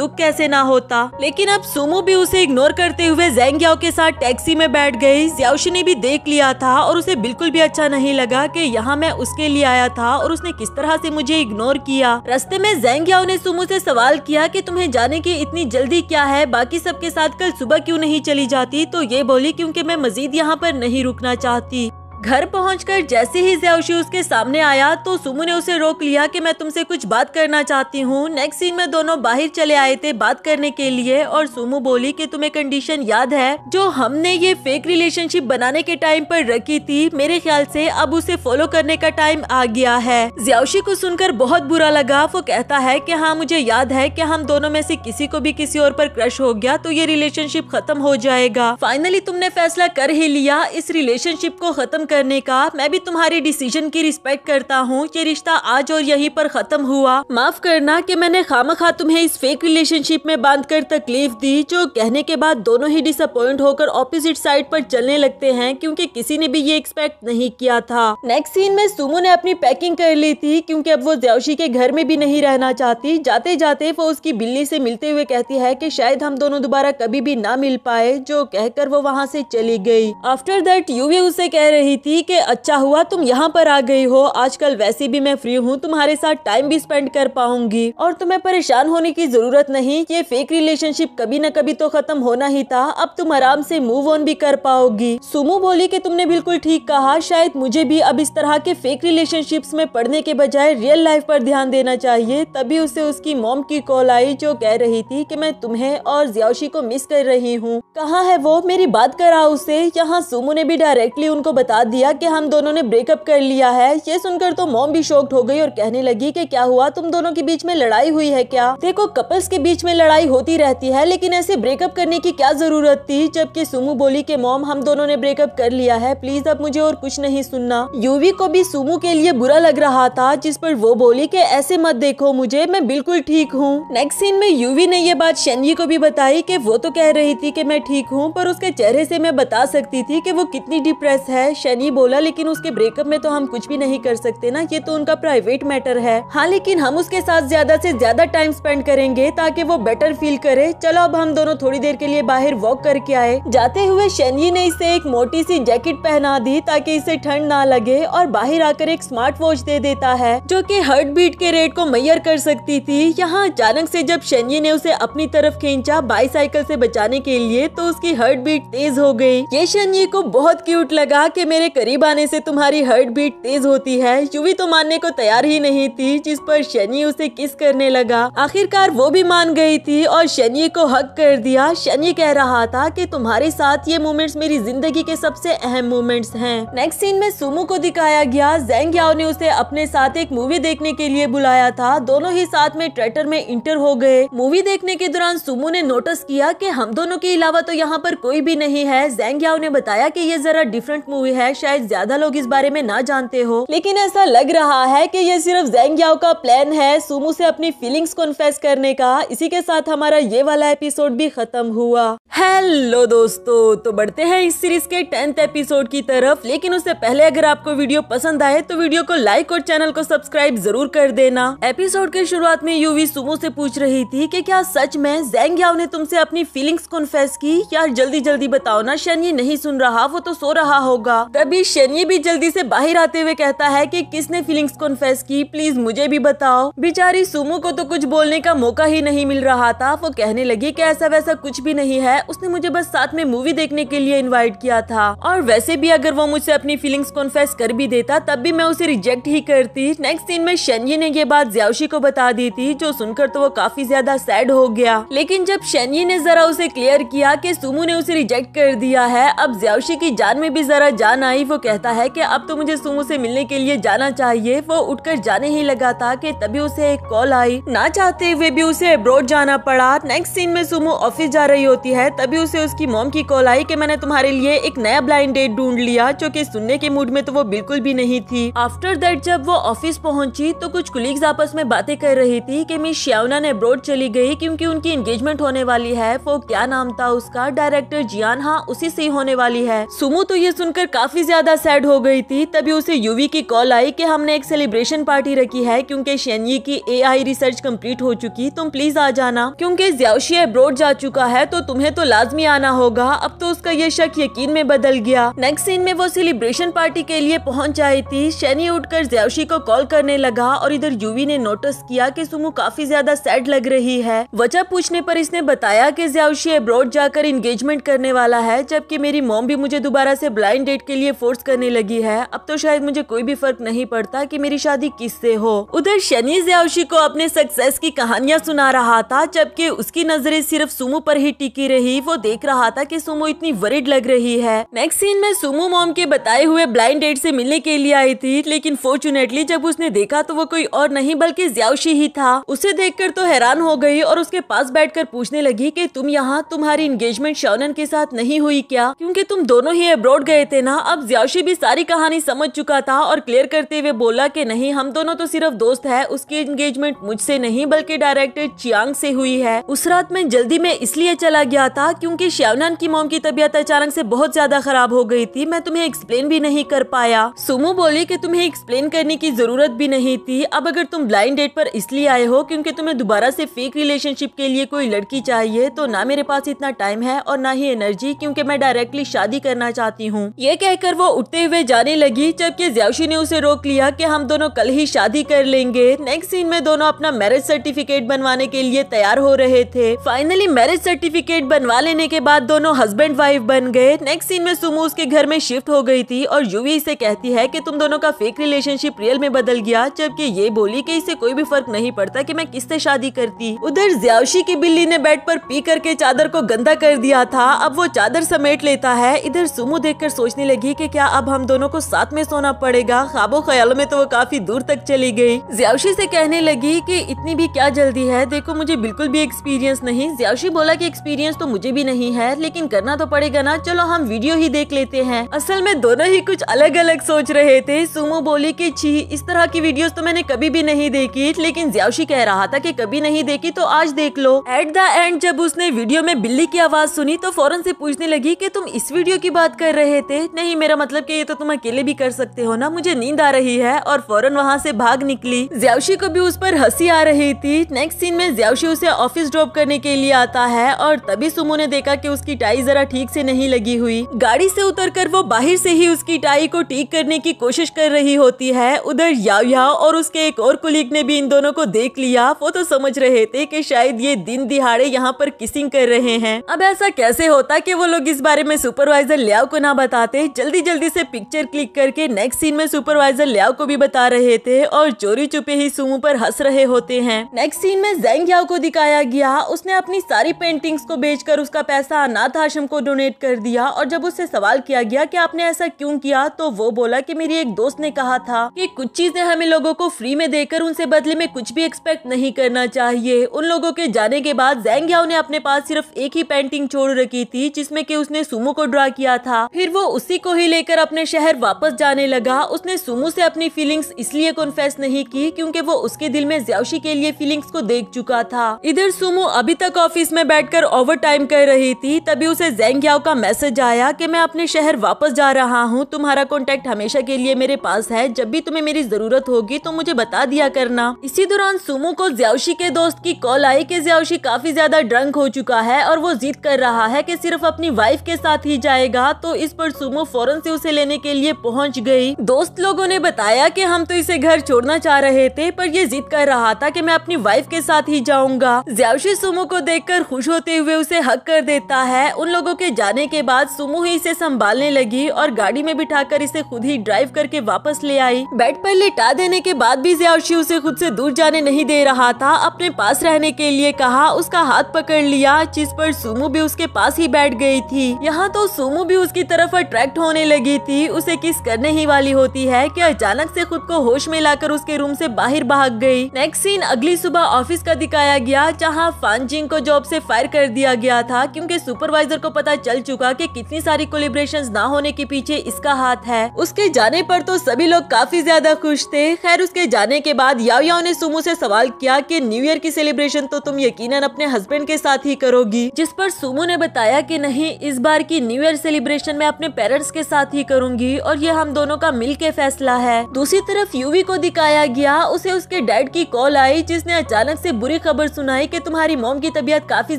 दुख कैसे ना होता लेकिन अब सुमो भी उसे इग्नोर करते हुए जैंग्याओ के साथ टैक्सी में बैठ गई ज्याउशी ने भी देख लिया था और उसे बिल्कुल भी अच्छा नहीं लगा कि यहाँ मैं उसके लिए आया था और उसने किस तरह से मुझे इग्नोर किया रस्ते में जैंग्याओ ने सुमो से सवाल किया कि तुम्हें जाने की इतनी जल्दी क्या है बाकी सबके साथ कल सुबह क्यों नहीं चली जाती तो ये बोली क्योंकि मैं मजीद यहाँ पर नहीं रुकना चाहती घर पहुंचकर जैसे ही जयाउशी उसके सामने आया तो सुमू ने उसे रोक लिया कि मैं तुमसे कुछ बात करना चाहती हूँ नेक्स्ट सीन में दोनों बाहर चले आए थे बात करने के लिए और सुमू बोली कि तुम्हें कंडीशन याद है जो हमने ये फेक रिलेशनशिप बनाने के टाइम पर रखी थी मेरे ख्याल से अब उसे फॉलो करने का टाइम आ गया है जयाउशी को सुनकर बहुत बुरा लगा वो कहता है की हाँ मुझे याद है की हम दोनों में से किसी को भी किसी और पर क्रश हो गया तो ये रिलेशनशिप खत्म हो जाएगा फाइनली तुमने फैसला कर ही लिया इस रिलेशनशिप को खत्म करने का मैं भी तुम्हारे डिसीजन की रिस्पेक्ट करता हूँ ये रिश्ता आज और यहीं पर खत्म हुआ माफ करना कि मैंने खाम खा तुम्हें इस फेक रिलेशनशिप में बांध कर तकलीफ दी जो कहने के बाद दोनों ही डिसअपॉइंट होकर ऑपोजिट साइड पर चलने लगते हैं क्योंकि किसी ने भी ये एक्सपेक्ट नहीं किया था नेक्स्ट सीन में सुमो ने अपनी पैकिंग कर ली थी क्यूँकी अब वो जयाशी के घर में भी नहीं रहना चाहती जाते जाते वो उसकी बिल्ली से मिलते हुए कहती है की शायद हम दोनों दोबारा कभी भी ना मिल पाए जो कहकर वो वहाँ से चली गई आफ्टर दैट यू उसे कह रही थी कि अच्छा हुआ तुम यहाँ पर आ गई हो आजकल वैसे भी मैं फ्री हूँ तुम्हारे साथ टाइम भी स्पेंड कर पाऊंगी और तुम्हें परेशान होने की जरूरत नहीं ये फेक रिलेशनशिप कभी न कभी तो खत्म होना ही था अब तुम आराम से मूव ऑन भी कर पाओगी सुमो बोली कि तुमने बिल्कुल ठीक कहा शायद मुझे भी अब इस तरह के फेक रिलेशनशिप में पढ़ने के बजाय रियल लाइफ पर ध्यान देना चाहिए तभी उसे उसकी मोम की कॉल आई जो कह रही थी की मैं तुम्हें और जियाशी को मिस कर रही हूँ कहाँ है वो मेरी बात करा उसे यहाँ सुमो ने भी डायरेक्टली उनको बता दिया कि हम दोनों ने ब्रेकअप कर लिया है ये सुनकर तो मोम भी शॉक्ड हो गई और कहने लगी कि क्या हुआ तुम दोनों के बीच में लड़ाई हुई है क्या देखो कपल्स के बीच में लड़ाई होती रहती है लेकिन ऐसे ब्रेकअप करने की क्या जरूरत थी जबकि सुमू बोली कि मोम हम दोनों ने ब्रेकअप कर लिया है प्लीज अब मुझे और कुछ नहीं सुनना यूवी को भी सुमू के लिए बुरा लग रहा था जिस पर वो बोली की ऐसे मत देखो मुझे मैं बिल्कुल ठीक हूँ नेक्स्ट सीन में यूवी ने ये बात शनवी को भी बताई की वो तो कह रही थी की मैं ठीक हूँ पर उसके चेहरे ऐसी मैं बता सकती थी की वो कितनी डिप्रेस है सनी बोला लेकिन उसके ब्रेकअप में तो हम कुछ भी नहीं कर सकते ना ये तो उनका प्राइवेट मैटर है हाँ लेकिन हम उसके साथ ज्यादा से ज्यादा टाइम स्पेंड करेंगे ताकि वो बेटर फील करे चलो अब हम दोनों थोड़ी देर के लिए बाहर वॉक करके आए जाते हुए शनि ने इसे एक मोटी सी जैकेट पहना दी ताकि इसे ठंड ना लगे और बाहर आकर एक स्मार्ट वॉच दे देता है जो कि हर्ट बीट के रेट को मैयर कर सकती थी यहाँ अचानक से जब शनि ने उसे अपनी तरफ खींचा बाईसाइकिल से बचाने के लिए तो उसकी हर्ट बीट तेज हो गई ये शनि को बहुत क्यूट लगा कि मेरे करीब आने से तुम्हारी हार्ट बीट तेज होती है युवी तो मानने को तैयार ही नहीं थी जिस पर शनि उसे किस करने लगा आखिरकार वो भी मान गई थी और शनि को हक कर दिया शनि कह रहा था कि तुम्हारे साथ ये मोमेंट्स मेरी जिंदगी के सबसे अहम मोमेंट्स हैं नेक्स्ट सीन में सुमू को दिखाया गया जेंग याओ ने उसे अपने साथ एक मूवी देखने के लिए बुलाया था दोनों ही साथ में ट्रेटर में इंटर हो गए मूवी देखने के दौरान सुमू ने नोटिस किया कि हम दोनों के अलावा तो यहाँ पर कोई भी नहीं है जेंग याओ ने बताया की ये जरा डिफरेंट मूवी है शायद ज्यादा लोग इस बारे में ना जानते हो लेकिन ऐसा लग रहा है कि ये सिर्फ जैंग का प्लान है सुमू से अपनी फीलिंग्स कॉन्फेस करने का इसी के साथ हमारा ये वाला एपिसोड भी खत्म हुआ हेलो दोस्तों तो बढ़ते हैं इस सीरीज के टेंथ एपिसोड की तरफ लेकिन उससे पहले अगर आपको वीडियो पसंद आए तो वीडियो को लाइक और चैनल को सब्सक्राइब जरूर कर देना एपिसोड के शुरुआत में यूवी सुमो से पूछ रही थी कि क्या सच में जैंग ने तुमसे अपनी फीलिंग्स कॉन्फेस की यार जल्दी जल्दी बताओ ना शनि ये नहीं सुन रहा वो तो सो रहा होगा तभी शनि भी जल्दी से बाहर आते हुए कहता है कि किसने फीलिंग्स कॉन्फेस की प्लीज मुझे भी बताओ बेचारी सुमो को तो कुछ बोलने का मौका ही नहीं मिल रहा था वो कहने लगी कि ऐसा वैसा कुछ भी नहीं है उसने मुझे बस साथ में मूवी देखने के लिए इनवाइट किया था और वैसे भी अगर वो मुझसे अपनी फीलिंग्स कॉन्फेस कर भी देता तब भी मैं उसे रिजेक्ट ही करती नेक्स्ट सीन में शनि ने ये बात ज्यावशी को बता दी थी जो सुनकर तो वो काफी ज्यादा सैड हो गया लेकिन जब शनि ने जरा उसे क्लियर किया की सुमू ने उसे रिजेक्ट कर दिया है अब ज्यावशी की जान में भी जरा जान आई वो कहता है कि अब तो मुझे सुमो से मिलने के लिए जाना चाहिए वो उठकर जाने ही लगा था कि तभी उसे एक कॉल आई ना चाहते हुए भी उसे अब्रोड जाना पड़ा नेक्स्ट सीन में सुमो ऑफिस जा रही होती है तभी उसे उसकी मोम की कॉल आई की मैंने तुम्हारे लिए एक नया ब्लाइंड डेट ढूंढ लिया जो की सुनने के मूड में तो वो बिल्कुल भी नहीं थी आफ्टर दैट जब वो ऑफिस पहुंची तो कुछ कुलीग्स आपस में बातें कर रही थी की मिस श्यावना ने अब्रोड चली गई क्यूँकी उनकी एंगेजमेंट होने वाली है वो क्या नाम था उसका डायरेक्टर जियान हाँ उसी से ही होने वाली है सुमो तो ये सुनकर काफी काफ़ी ज़्यादा सैड हो गई थी तभी उसे यूवी की कॉल आई कि हमने एक सेलिब्रेशन पार्टी रखी है क्योंकि शेनयी की एआई रिसर्च कंप्लीट हो चुकी तुम प्लीज आ जाना क्योंकि ज्यावशी अब्रोड जा चुका है तो तुम्हें तो लाजमी आना होगा अब तो उसका ये शक यकीन में बदल गया नेक्स्ट सीन में वो सेलिब्रेशन पार्टी के लिए पहुंच आई थी शैनी उठकर ज्यावशी को कॉल करने लगा और इधर यूवी ने नोटिस किया कि सुमू काफी ज्यादा सैड लग रही है वजह पूछने पर इसने बताया की ज्यावशी अब्रोड जाकर इंगेजमेंट करने वाला है जबकि मेरी मोम भी मुझे दोबारा से ब्लाइंड डेट के लिए ये फोर्स करने लगी है अब तो शायद मुझे कोई भी फर्क नहीं पड़ता कि मेरी शादी किससे हो उधर शनि जयावशी को अपने सक्सेस की कहानियां सुना रहा था जबकि उसकी नजरें सिर्फ सुमो पर ही टिकी रही वो देख रहा था कि सुमो इतनी वरिड लग रही है नेक्स्ट सीन में सुमो मोम के बताए हुए ब्लाइंड डेट से मिलने के लिए आई थी लेकिन फॉर्चुनेटली जब उसने देखा तो वो कोई और नहीं बल्कि ज्यावशी ही था उसे देखकर तो हैरान हो गयी और उसके पास बैठकर पूछने लगी की तुम यहाँ तुम्हारी इंगेजमेंट शौनन के साथ नहीं हुई क्या क्यूँकी तुम दोनों ही अब्रॉड गए थे ना अब अब ज्याशी भी सारी कहानी समझ चुका था और क्लियर करते हुए बोला कि नहीं हम दोनों तो सिर्फ दोस्त है उसकी एंगेजमेंट मुझसे नहीं बल्कि डायरेक्टर चियांग से हुई है उस रात में जल्दी में इसलिए चला गया था क्योंकि श्यावनान की मोम की तबीयत अचानक से बहुत ज्यादा खराब हो गई थी मैं तुम्हें एक्सप्लेन भी नहीं कर पाया सुमू बोली की तुम्हें एक्सप्लेन करने की जरूरत भी नहीं थी अब अगर तुम ब्लाइंड डेट पर इसलिए आए हो क्यूँकी तुम्हें दोबारा से फेक रिलेशनशिप के लिए कोई लड़की चाहिए तो ना मेरे पास इतना टाइम है और ना ही एनर्जी क्यूँकी मैं डायरेक्टली शादी करना चाहती हूँ ये कहकर कहकर वो उठते हुए जाने लगी जबकि ज्यावशी ने उसे रोक लिया कि हम दोनों कल ही शादी कर लेंगे नेक्स्ट सीन में दोनों अपना मैरिज सर्टिफिकेट बनवाने के लिए तैयार हो रहे थे फाइनली मैरिज सर्टिफिकेट बनवा लेने के बाद दोनों हस्बैंड वाइफ बन गए नेक्स्ट सीन में सुमू उसके घर में शिफ्ट हो गई थी और यूवी इसे कहती है की तुम दोनों का फेक रिलेशनशिप रियल में बदल गया जबकि ये बोली की इससे कोई भी फर्क नहीं पड़ता कि मैं किससे शादी करती उधर ज्यावशी की बिल्ली ने बेड पर पी करके चादर को गंदा कर दिया था अब वो चादर समेट लेता है इधर सुमू देखकर सोचने लगी कि क्या अब हम दोनों को साथ में सोना पड़ेगा खाबो ख्यालों में तो वो काफी दूर तक चली गई ज्यावशी से कहने लगी कि इतनी भी क्या जल्दी है देखो मुझे बिल्कुल भी एक्सपीरियंस नहीं ज्यावशी बोला कि एक्सपीरियंस तो मुझे भी नहीं है लेकिन करना तो पड़ेगा ना चलो हम वीडियो ही देख लेते हैं असल में दोनों ही कुछ अलग अलग सोच रहे थे सुमो बोली की छी इस तरह की वीडियोस तो मैंने कभी भी नहीं देखी लेकिन ज्यावशी कह रहा था कि कभी नहीं देखी तो आज देख लो एट द एंड जब उसने वीडियो में बिल्ली की आवाज सुनी तो फौरन से पूछने लगी कि तुम इस वीडियो की बात कर रहे थे नहीं मेरा मतलब कि ये तो तुम अकेले भी कर सकते हो ना मुझे नींद आ रही है और फौरन वहाँ से भाग निकली ज्यावशी को भी उस पर हंसी आ रही थी नेक्स्ट सीन में ज्यावशी उसे ऑफिस ड्रॉप करने के लिए आता है और तभी सुमो ने देखा की उसकी टाई जरा ठीक से नहीं लगी हुई गाड़ी से उतर कर वो बाहर से ही उसकी टाई को ठीक करने की कोशिश कर रही होती है उधर याव याव और उसके एक और कुलीग ने भी इन दोनों को देख लिया वो तो समझ रहे थे कि शायद ये दिन दिहाड़े यहाँ पर किसिंग कर रहे हैं अब ऐसा कैसे होता कि वो लोग इस बारे में सुपरवाइजर लिया को ना बताते जल्दी जल्दी जल्दी से पिक्चर क्लिक करके नेक्स्ट सीन में सुपरवाइजर लियाओ को भी बता रहे थे और चोरी चुपे ही सुमू पर हंस रहे होते हैं नेक्स्ट सीन में जैंग याओ को दिखाया गया उसने अपनी सारी पेंटिंग्स को बेचकर उसका पैसा अनाथ आश्रम को डोनेट कर दिया और जब उससे सवाल किया गया कि आपने ऐसा क्यूँ किया तो वो बोला की मेरी एक दोस्त ने कहा था की कुछ चीजें हमें लोगो को फ्री में देकर उनसे बदले में कुछ भी एक्सपेक्ट नहीं करना चाहिए उन लोगों के जाने के बाद जैंग याओ ने अपने पास सिर्फ एक ही पेंटिंग छोड़ रखी थी जिसमे की उसने सुमो को ड्रा किया था फिर वो उसी को ही लेकर अपने शहर वापस जाने लगा उसने सुमू से अपनी फीलिंग्स इसलिए कॉन्फेस नहीं की क्योंकि वो उसके दिल में ज्यावशी के लिए फीलिंग्स को देख चुका था इधर सुमू अभी तक ऑफिस में बैठकर ओवर टाइम कर रही थी तभी उसे जेंग याओ का मैसेज आया कि मैं अपने शहर वापस जा रहा हूँ तुम्हारा कॉन्टेक्ट हमेशा के लिए मेरे पास है जब भी तुम्हें मेरी जरूरत होगी तो मुझे बता दिया करना इसी दौरान सुमू को ज्यावशी के दोस्त की कॉल आई की ज्यावशी काफी ज्यादा ड्रंक हो चुका है और वो जिद कर रहा है की सिर्फ अपनी वाइफ के साथ ही जाएगा तो इस पर सुमो फौरन फौरन से उसे लेने के लिए पहुंच गई दोस्त लोगों ने बताया कि हम तो इसे घर छोड़ना चाह रहे थे पर ये जिद कर रहा था कि मैं अपनी वाइफ के साथ ही जाऊंगा ज्यावशी सुमो को देखकर खुश होते हुए उसे हक कर देता है उन लोगों के जाने के बाद सुमो ही इसे संभालने लगी और गाड़ी में बिठाकर इसे खुद ही ड्राइव करके वापस ले आई बेड पर लेटा देने के बाद भी ज्यावशी उसे खुद से दूर जाने नहीं दे रहा था अपने पास रहने के लिए कहा उसका हाथ पकड़ लिया जिस पर सुमो भी उसके पास ही बैठ गई थी यहाँ तो सुमो भी उसकी तरफ अट्रैक्ट होने रोने लगी थी उसे किस करने ही वाली होती है कि अचानक से खुद को होश में लाकर उसके रूम से बाहर भाग गई नेक्स्ट सीन अगली सुबह ऑफिस का दिखाया गया जहां फानजिंग को जॉब से फायर कर दिया गया था क्योंकि सुपरवाइजर को पता चल चुका कि कितनी सारी कोलिब्रेशन ना होने के पीछे इसका हाथ है उसके जाने पर तो सभी लोग काफी ज्यादा खुश थे खैर उसके जाने के बाद याओ ने सुमू से सवाल किया कि न्यू ईयर की सेलिब्रेशन तो तुम यकीन अपने हस्बैंड के साथ ही करोगी जिस पर सुमू ने बताया की नहीं इस बार की न्यू ईयर सेलिब्रेशन में अपने पेरेंट्स के साथ ही करूंगी और ये हम दोनों का मिल के फैसला है दूसरी तरफ यूवी को दिखाया गया उसे उसके डैड की कॉल आई जिसने अचानक से बुरी खबर सुनाई कि तुम्हारी मोम की तबीयत काफी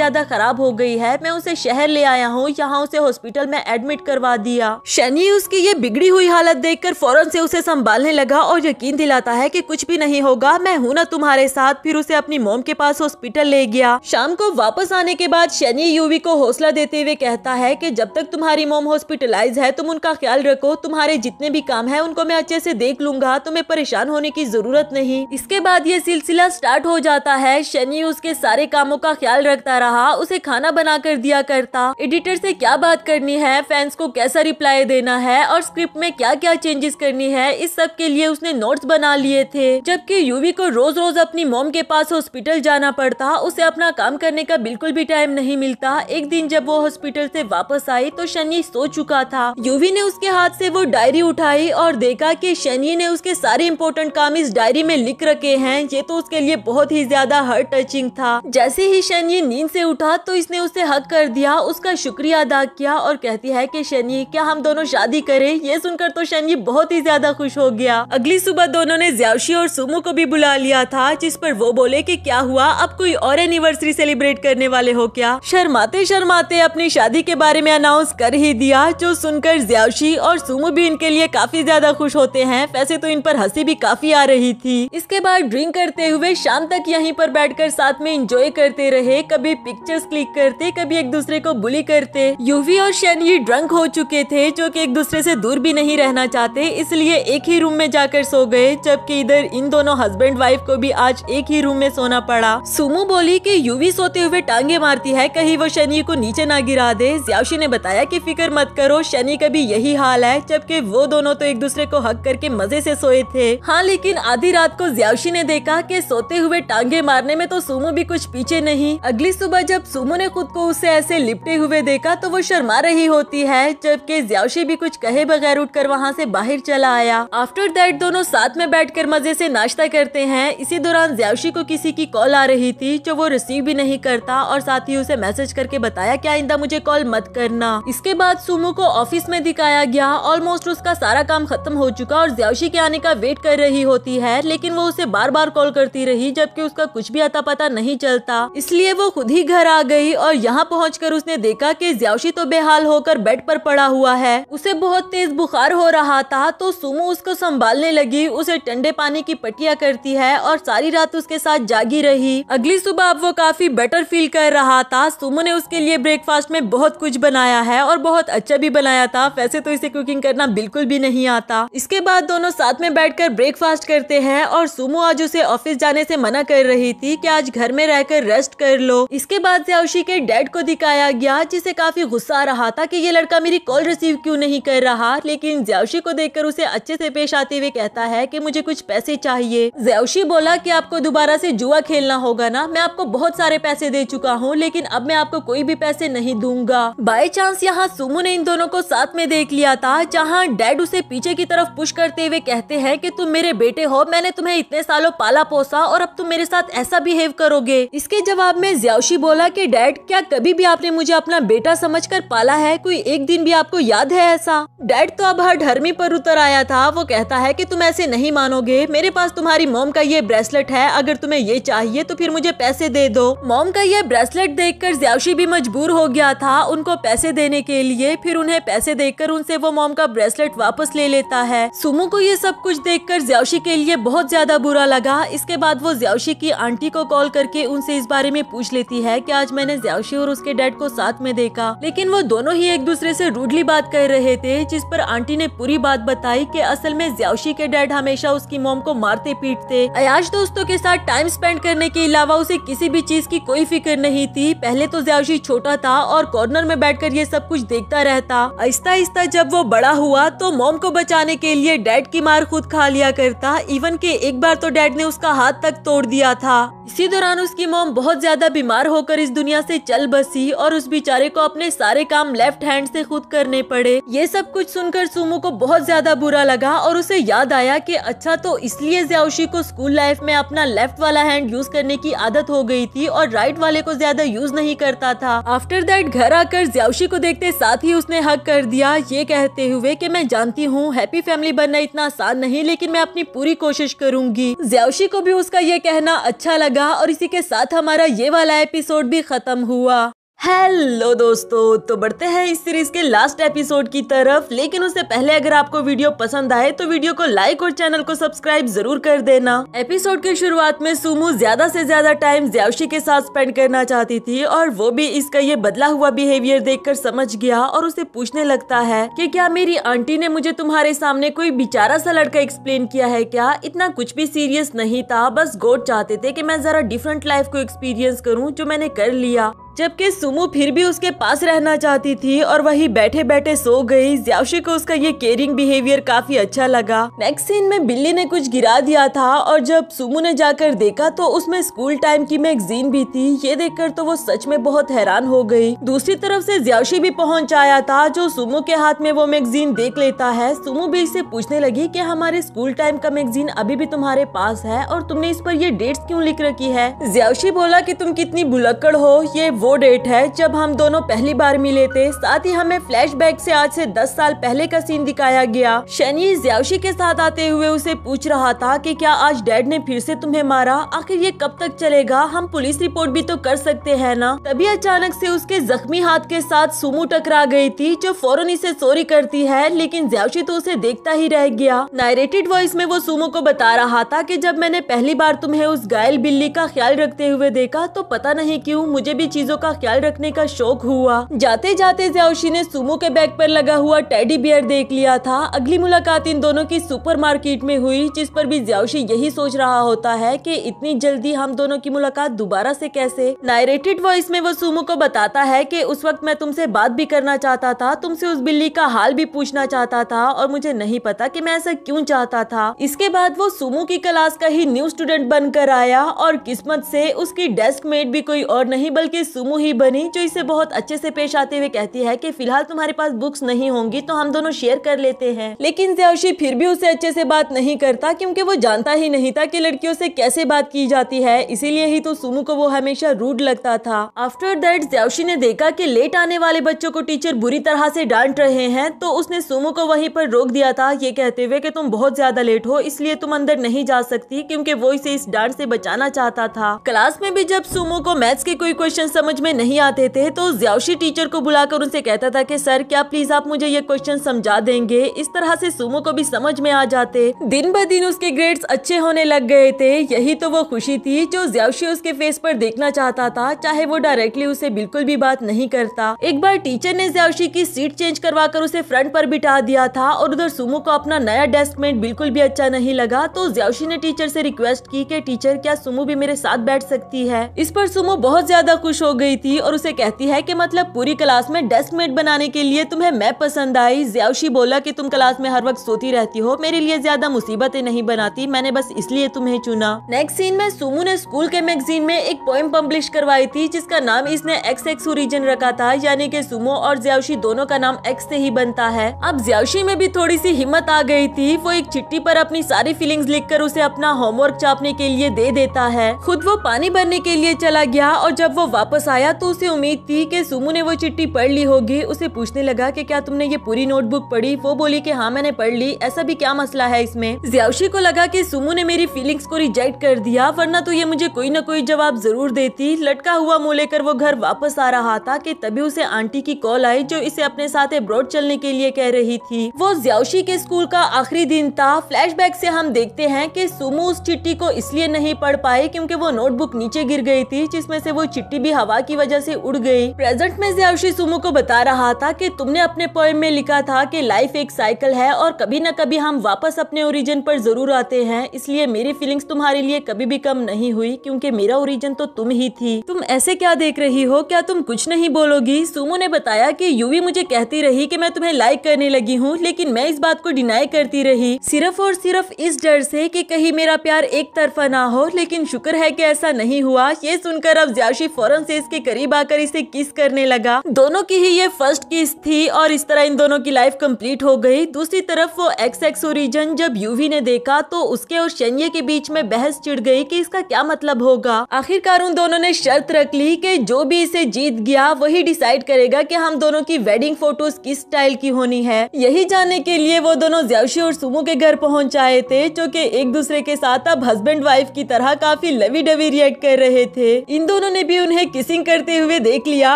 ज्यादा खराब हो गई है मैं उसे शहर ले आया हूँ यहाँ उसे हॉस्पिटल में एडमिट करवा दिया शनि उसकी ये बिगड़ी हुई हालत देखकर फौरन से उसे संभालने लगा और यकीन दिलाता है कि कुछ भी नहीं होगा मैं हूँ ना तुम्हारे साथ फिर उसे अपनी मोम के पास हॉस्पिटल ले गया शाम को वापस आने के बाद शनि यूवी को हौसला देते हुए कहता है कि जब तक तुम्हारी मोम हॉस्पिटलाइज है तुम उनका ख्याल रखो तुम्हारे जितने भी काम है उनको मैं अच्छे से देख लूंगा तुम्हें परेशान होने की जरूरत नहीं इसके बाद ये सिलसिला स्टार्ट हो जाता है शनि उसके सारे कामों का ख्याल रखता रहा उसे खाना बना कर दिया करता एडिटर से क्या बात करनी है फैंस को कैसा रिप्लाई देना है और स्क्रिप्ट में क्या क्या चेंजेस करनी है इस सब के लिए उसने नोट्स बना लिए थे जबकि यूवी को रोज रोज अपनी मोम के पास हॉस्पिटल जाना पड़ता उसे अपना काम करने का बिल्कुल भी टाइम नहीं मिलता एक दिन जब वो हॉस्पिटल से वापस आई तो शनि सो चुका था यूवी देवी ने उसके हाथ से वो डायरी उठाई और देखा कि शनि ने उसके सारे इम्पोर्टेंट काम इस डायरी में लिख रखे हैं ये तो उसके लिए बहुत ही ज्यादा हार्ट टचिंग था जैसे ही शनि नींद से उठा तो इसने उसे हक कर दिया उसका शुक्रिया अदा किया और कहती है की शनि क्या हम दोनों शादी करें ये सुनकर तो शनि बहुत ही ज्यादा खुश हो गया अगली सुबह दोनों ने ज्यावशी और सुमो को भी बुला लिया था जिस पर वो बोले की क्या हुआ अब कोई और एनिवर्सरी सेलिब्रेट करने वाले हो क्या शर्माते शर्माते अपनी शादी के बारे में अनाउंस कर ही दिया जो सुनकर प्रत्याशी और सुमो भी इनके लिए काफी ज्यादा खुश होते हैं वैसे तो इन पर हंसी भी काफी आ रही थी इसके बाद ड्रिंक करते हुए शाम तक यहीं पर बैठकर साथ में इंजॉय करते रहे कभी पिक्चर्स क्लिक करते कभी एक दूसरे को बुली करते यूवी और शेन ही ड्रंक हो चुके थे जो की एक दूसरे ऐसी दूर भी नहीं रहना चाहते इसलिए एक ही रूम में जाकर सो गए जबकि इधर इन दोनों हस्बैंड वाइफ को भी आज एक ही रूम में सोना पड़ा सुमो बोली की यूवी सोते हुए टांगे मारती है कहीं वो शनि को नीचे ना गिरा दे ज्यावशी ने बताया कि फिक्र मत करो शनि कभी यही हाल है जबकि वो दोनों तो एक दूसरे को हक करके मजे से सोए थे हाँ लेकिन आधी रात को ज्यावशी ने देखा कि सोते हुए टांगे मारने में तो सुमो भी कुछ पीछे नहीं अगली सुबह जब सुमो ने खुद को उसे ऐसे लिपटे हुए देखा तो वो शर्मा रही होती है जबकि ज्यावशी भी कुछ कहे बगैर उठ कर वहाँ से बाहर चला आया आफ्टर दैट दोनों साथ में कर मजे से नाश्ता करते हैं इसी दौरान ज्यावशी को किसी की कॉल आ रही थी जो वो रिसीव भी नहीं करता और साथ ही उसे मैसेज करके बताया कि आइंदा मुझे कॉल मत करना इसके बाद सुमो को ऑफिस में दिखाया गया ऑलमोस्ट उसका सारा काम खत्म हो चुका और ज्यावशी के आने का वेट कर रही होती है लेकिन वो उसे बार बार कॉल करती रही जबकि उसका कुछ भी अता पता नहीं चलता इसलिए वो खुद ही घर आ गई और यहाँ पहुँच उसने देखा की ज्यावशी तो बेहाल होकर बेड पर पड़ा हुआ है उसे बहुत तेज बुखार हो रहा था तो सुमो उसको संभालने लगी उसे ठंडे पानी की पटिया करती है और सारी रात उसके साथ जागी रही अगली सुबह अब वो काफी बेटर फील कर रहा था सुमो ने उसके लिए ब्रेकफास्ट में बहुत कुछ बनाया है और बहुत अच्छा भी बनाया था साफ वैसे तो इसे कुकिंग करना बिल्कुल भी नहीं आता इसके बाद दोनों साथ में बैठकर ब्रेकफास्ट करते हैं और सुमो आज उसे ऑफिस जाने से मना कर रही थी कि आज घर में रहकर रेस्ट कर लो इसके बाद याउशी के डैड को दिखाया गया जिसे काफी गुस्सा रहा था की ये लड़का मेरी कॉल रिसीव क्यूँ नहीं कर रहा लेकिन जयावशी को देखकर उसे अच्छे से पेश आते हुए कहता है कि मुझे कुछ पैसे चाहिए जयावशी बोला कि आपको दोबारा से जुआ खेलना होगा ना मैं आपको बहुत सारे पैसे दे चुका हूँ लेकिन अब मैं आपको कोई भी पैसे नहीं दूंगा बाई चांस यहाँ सुमो ने इन दोनों को साथ में में देख लिया था जहाँ डैड उसे पीछे की तरफ पुश करते हुए कहते हैं कि तुम मेरे बेटे हो मैंने तुम्हें इतने सालों पाला पोसा और अब तुम मेरे साथ ऐसा बिहेव करोगे इसके जवाब में ज्यावशी बोला कि डैड क्या कभी भी आपने मुझे अपना बेटा समझ पाला है कोई एक दिन भी आपको याद है ऐसा डैड तो अब हर धर्मी पर उतर आया था वो कहता है कि तुम ऐसे नहीं मानोगे मेरे पास तुम्हारी मोम का ये ब्रेसलेट है अगर तुम्हें ये चाहिए तो फिर मुझे पैसे दे दो मोम का ये ब्रेसलेट देख कर ज्यावशी भी मजबूर हो गया था उनको पैसे देने के लिए फिर उन्हें पैसे दे देखकर उनसे वो मोम का ब्रेसलेट वापस ले लेता है सुमो को ये सब कुछ देखकर ज्यावशी के लिए बहुत ज्यादा बुरा लगा इसके बाद वो ज्यावशी की आंटी को कॉल करके उनसे इस बारे में पूछ लेती है की आज मैंने ज्यावशी और उसके डैड को साथ में देखा लेकिन वो दोनों ही एक दूसरे ऐसी रूडली बात कर रहे थे जिस पर आंटी ने पूरी बात बताई कि असल में ज्यावशी के डैड हमेशा उसकी मोम को मारते पीटते अयाश दोस्तों के साथ टाइम स्पेंड करने के अलावा उसे किसी भी चीज की कोई फिक्र नहीं थी पहले तो ज्यावशी छोटा था और कॉर्नर में बैठकर ये सब कुछ देखता रहता आहिस्ता आहिस्ता जब वो बड़ा हुआ तो मॉम को बचाने के लिए डैड की मार खुद खा लिया करता इवन के एक बार तो डैड ने उसका हाथ तक तोड़ दिया था इसी दौरान उसकी मोम बहुत ज्यादा बीमार होकर इस दुनिया से चल बसी और उस बेचारे को अपने सारे काम लेफ्ट हैंड से खुद करने पड़े ये सब कुछ सुनकर सुमो को बहुत ज्यादा बुरा लगा और उसे याद आया कि अच्छा तो इसलिए ज्याउशी को स्कूल लाइफ में अपना लेफ्ट वाला हैंड यूज करने की आदत हो गई थी और राइट वाले को ज्यादा यूज नहीं करता था आफ्टर दैट घर आकर ज्याउशी को देखते साथ ही उसने हक कर दिया कहा ये कहते हुए कि मैं जानती हूँ हैप्पी फैमिली बनना इतना आसान नहीं लेकिन मैं अपनी पूरी कोशिश करूंगी ज्यावशी को भी उसका ये कहना अच्छा लगा और इसी के साथ हमारा ये वाला एपिसोड भी खत्म हुआ हेलो दोस्तों तो बढ़ते हैं इस सीरीज के लास्ट एपिसोड की तरफ लेकिन उससे पहले अगर आपको वीडियो पसंद आए तो वीडियो को लाइक और चैनल को सब्सक्राइब जरूर कर देना एपिसोड की शुरुआत में सुमू ज्यादा से ज्यादा टाइम ज्यावशी के साथ स्पेंड करना चाहती थी और वो भी इसका ये बदला हुआ बिहेवियर देख कर समझ गया और उसे पूछने लगता है की क्या मेरी आंटी ने मुझे तुम्हारे सामने कोई बेचारा सा लड़का एक्सप्लेन किया है क्या इतना कुछ भी सीरियस नहीं था बस गोट चाहते थे की मैं जरा डिफरेंट लाइफ को एक्सपीरियंस करूँ जो मैंने कर लिया जबकि सुमु फिर भी उसके पास रहना चाहती थी और वही बैठे बैठे सो गई ज्यावशी को उसका ये केयरिंग बिहेवियर काफी अच्छा लगा नेक्स्ट सीन में बिल्ली ने कुछ गिरा दिया था और जब सुमु ने जाकर देखा तो उसमें स्कूल टाइम की मैगजीन भी थी ये देखकर तो वो सच में बहुत हैरान हो गई दूसरी तरफ से ज्यावशी भी पहुँच आया था जो सुमु के हाथ में वो मैगजीन देख लेता है सुमु भी इससे पूछने लगी की हमारे स्कूल टाइम का मैगजीन अभी भी तुम्हारे पास है और तुमने इस पर ये डेट्स क्यूँ लिख रखी है ज्यावशी बोला की तुम कितनी बुलक्कड़ हो ये वो डेट है जब हम दोनों पहली बार मिले थे साथ ही हमें फ्लैशबैक से आज से 10 साल पहले का सीन दिखाया गया शनि ज्यावशी के साथ आते हुए उसे पूछ रहा था कि क्या आज डैड ने फिर से तुम्हें मारा आखिर ये कब तक चलेगा हम पुलिस रिपोर्ट भी तो कर सकते है न तभी अचानक ऐसी उसके जख्मी हाथ के साथ सुमो टकरा गयी थी जो फौरन इसे सोरी करती है लेकिन ज्यावशी तो उसे देखता ही रह गया नायरेटेड वॉइस में वो सुमो को बता रहा था कि जब मैंने पहली बार तुम्हें उस गायल बिल्ली का ख्याल रखते हुए देखा तो पता नहीं क्यों मुझे भी चीजों चीजों का ख्याल रखने का शौक हुआ जाते जाते ज्याशी ने सुमो के बैग पर लगा हुआ टेडी बियर देख लिया था अगली मुलाकात इन दोनों की सुपरमार्केट में हुई जिस पर भी जयाशी यही सोच रहा होता है कि इतनी जल्दी हम दोनों की मुलाकात दोबारा से कैसे नायरेटेड वॉइस में वो सुमो को बताता है कि उस वक्त मैं तुमसे बात भी करना चाहता था तुमसे उस बिल्ली का हाल भी पूछना चाहता था और मुझे नहीं पता कि मैं ऐसा क्यों चाहता था इसके बाद वो सुमो की क्लास का ही न्यू स्टूडेंट बनकर आया और किस्मत से उसकी डेस्क मेट भी कोई और नहीं बल्कि सुमू ही बनी जो इसे बहुत अच्छे से पेश आते हुए कहती है कि फिलहाल तुम्हारे पास बुक्स नहीं होंगी तो हम दोनों शेयर कर लेते हैं लेकिन ज्योशी फिर भी उसे अच्छे से बात नहीं करता क्योंकि वो जानता ही नहीं था कि लड़कियों से कैसे बात की जाती है इसीलिए ही तो सुमू को वो हमेशा रूड लगता था आफ्टर दैट जयाशी ने देखा की लेट आने वाले बच्चों को टीचर बुरी तरह से डांट रहे हैं तो उसने सुमू को वही पर रोक दिया था ये कहते हुए की तुम बहुत ज्यादा लेट हो इसलिए तुम अंदर नहीं जा सकती क्योंकि वो इसे इस डांट से बचाना चाहता था क्लास में भी जब सुमो को मैथ्स के कोई क्वेश्चन समझ समझ में नहीं आते थे तो ज्यावशी टीचर को बुलाकर उनसे कहता था कि सर क्या प्लीज आप मुझे ये क्वेश्चन समझा देंगे इस तरह से सुमो को भी समझ में आ जाते दिन ब दिन उसके ग्रेड्स अच्छे होने लग गए थे यही तो वो खुशी थी जो ज्यावशी उसके फेस पर देखना चाहता था चाहे वो डायरेक्टली उसे बिल्कुल भी बात नहीं करता एक बार टीचर ने ज्यावशी की सीट चेंज करवा कर उसे फ्रंट पर बिठा दिया था और उधर सुमो को अपना नया डेस्कमेट बिल्कुल भी अच्छा नहीं लगा तो ज्यावशी ने टीचर से रिक्वेस्ट की कि टीचर क्या सुमो भी मेरे साथ बैठ सकती है इस पर सुमो बहुत ज्यादा खुश हो गई गई थी और उसे कहती है कि मतलब पूरी क्लास में डेस्कमेट बनाने के लिए तुम्हें मैं पसंद आई ज्याउशी बोला कि तुम क्लास में हर वक्त सोती रहती हो मेरे लिए ज्यादा मुसीबतें नहीं बनाती मैंने बस इसलिए तुम्हें चुना नेक्स्ट सीन में सुमू ने स्कूल के मैगजीन में एक पोएम पब्लिश करवाई थी जिसका नाम इसने एक्स एक्स ओरिजिन रखा था यानी कि सुमो और ज्याउशी दोनों का नाम एक्स से ही बनता है अब ज्याउशी में भी थोड़ी सी हिम्मत आ गई थी वो एक चिट्ठी पर अपनी सारी फीलिंग्स लिखकर उसे अपना होमवर्क चापने के लिए दे देता है खुद वो पानी भरने के लिए चला गया और जब वो वापस वापस आया तो उसे उम्मीद थी कि सुमू ने वो चिट्ठी पढ़ ली होगी उसे पूछने लगा कि क्या तुमने ये पूरी नोटबुक पढ़ी वो बोली कि हाँ मैंने पढ़ ली ऐसा भी क्या मसला है इसमें ज्यावशी को लगा कि सुमू ने मेरी फीलिंग्स को रिजेक्ट कर दिया वरना तो ये मुझे कोई ना कोई जवाब जरूर देती लटका हुआ मुँह लेकर वो घर वापस आ रहा था की तभी उसे आंटी की कॉल आई जो इसे अपने साथ अब्रॉड चलने के लिए कह रही थी वो ज्यावशी के स्कूल का आखिरी दिन था फ्लैश बैक हम देखते हैं की सुमू उस चिट्ठी को इसलिए नहीं पढ़ पाए क्यूँकी वो नोटबुक नीचे गिर गई थी जिसमे से वो चिट्ठी भी हवा हवा की वजह से उड़ गई प्रेजेंट में जयाशी सुमो को बता रहा था कि तुमने अपने पोएम में लिखा था कि लाइफ एक साइकिल है और कभी न कभी हम वापस अपने ओरिजिन पर जरूर आते हैं इसलिए मेरी फीलिंग्स तुम्हारे लिए कभी भी कम नहीं हुई क्योंकि मेरा ओरिजिन तो तुम ही थी तुम ऐसे क्या देख रही हो क्या तुम कुछ नहीं बोलोगी सुमो ने बताया की यूवी मुझे कहती रही की मैं तुम्हें लाइक करने लगी हूँ लेकिन मैं इस बात को डिनाई करती रही सिर्फ और सिर्फ इस डर से कि कहीं मेरा प्यार एक तरफा ना हो लेकिन शुक्र है कि ऐसा नहीं हुआ ये सुनकर अब ज्याशी फौरन से इसके करीब आकर इसे किस करने लगा दोनों की ही ये फर्स्ट किस थी और इस तरह इन दोनों की लाइफ कंप्लीट हो गई दूसरी तरफ वो एक्स एक्स ओरिजन जब यूवी ने देखा तो उसके और शनिये के बीच में बहस चिड़ गई कि इसका क्या मतलब होगा आखिरकार उन दोनों ने शर्त रख ली कि जो भी इसे जीत गया वही डिसाइड करेगा कि हम दोनों की वेडिंग फोटोज किस स्टाइल की होनी है यही जानने के लिए वो दोनों ज्यावशी और सुमो के घर पहुँच आए थे जो कि एक दूसरे के साथ अब हस्बैंड वाइफ की तरह काफी लवी डवी रिएक्ट कर रहे थे इन दोनों ने भी उन्हें किसी टीचिंग करते हुए देख लिया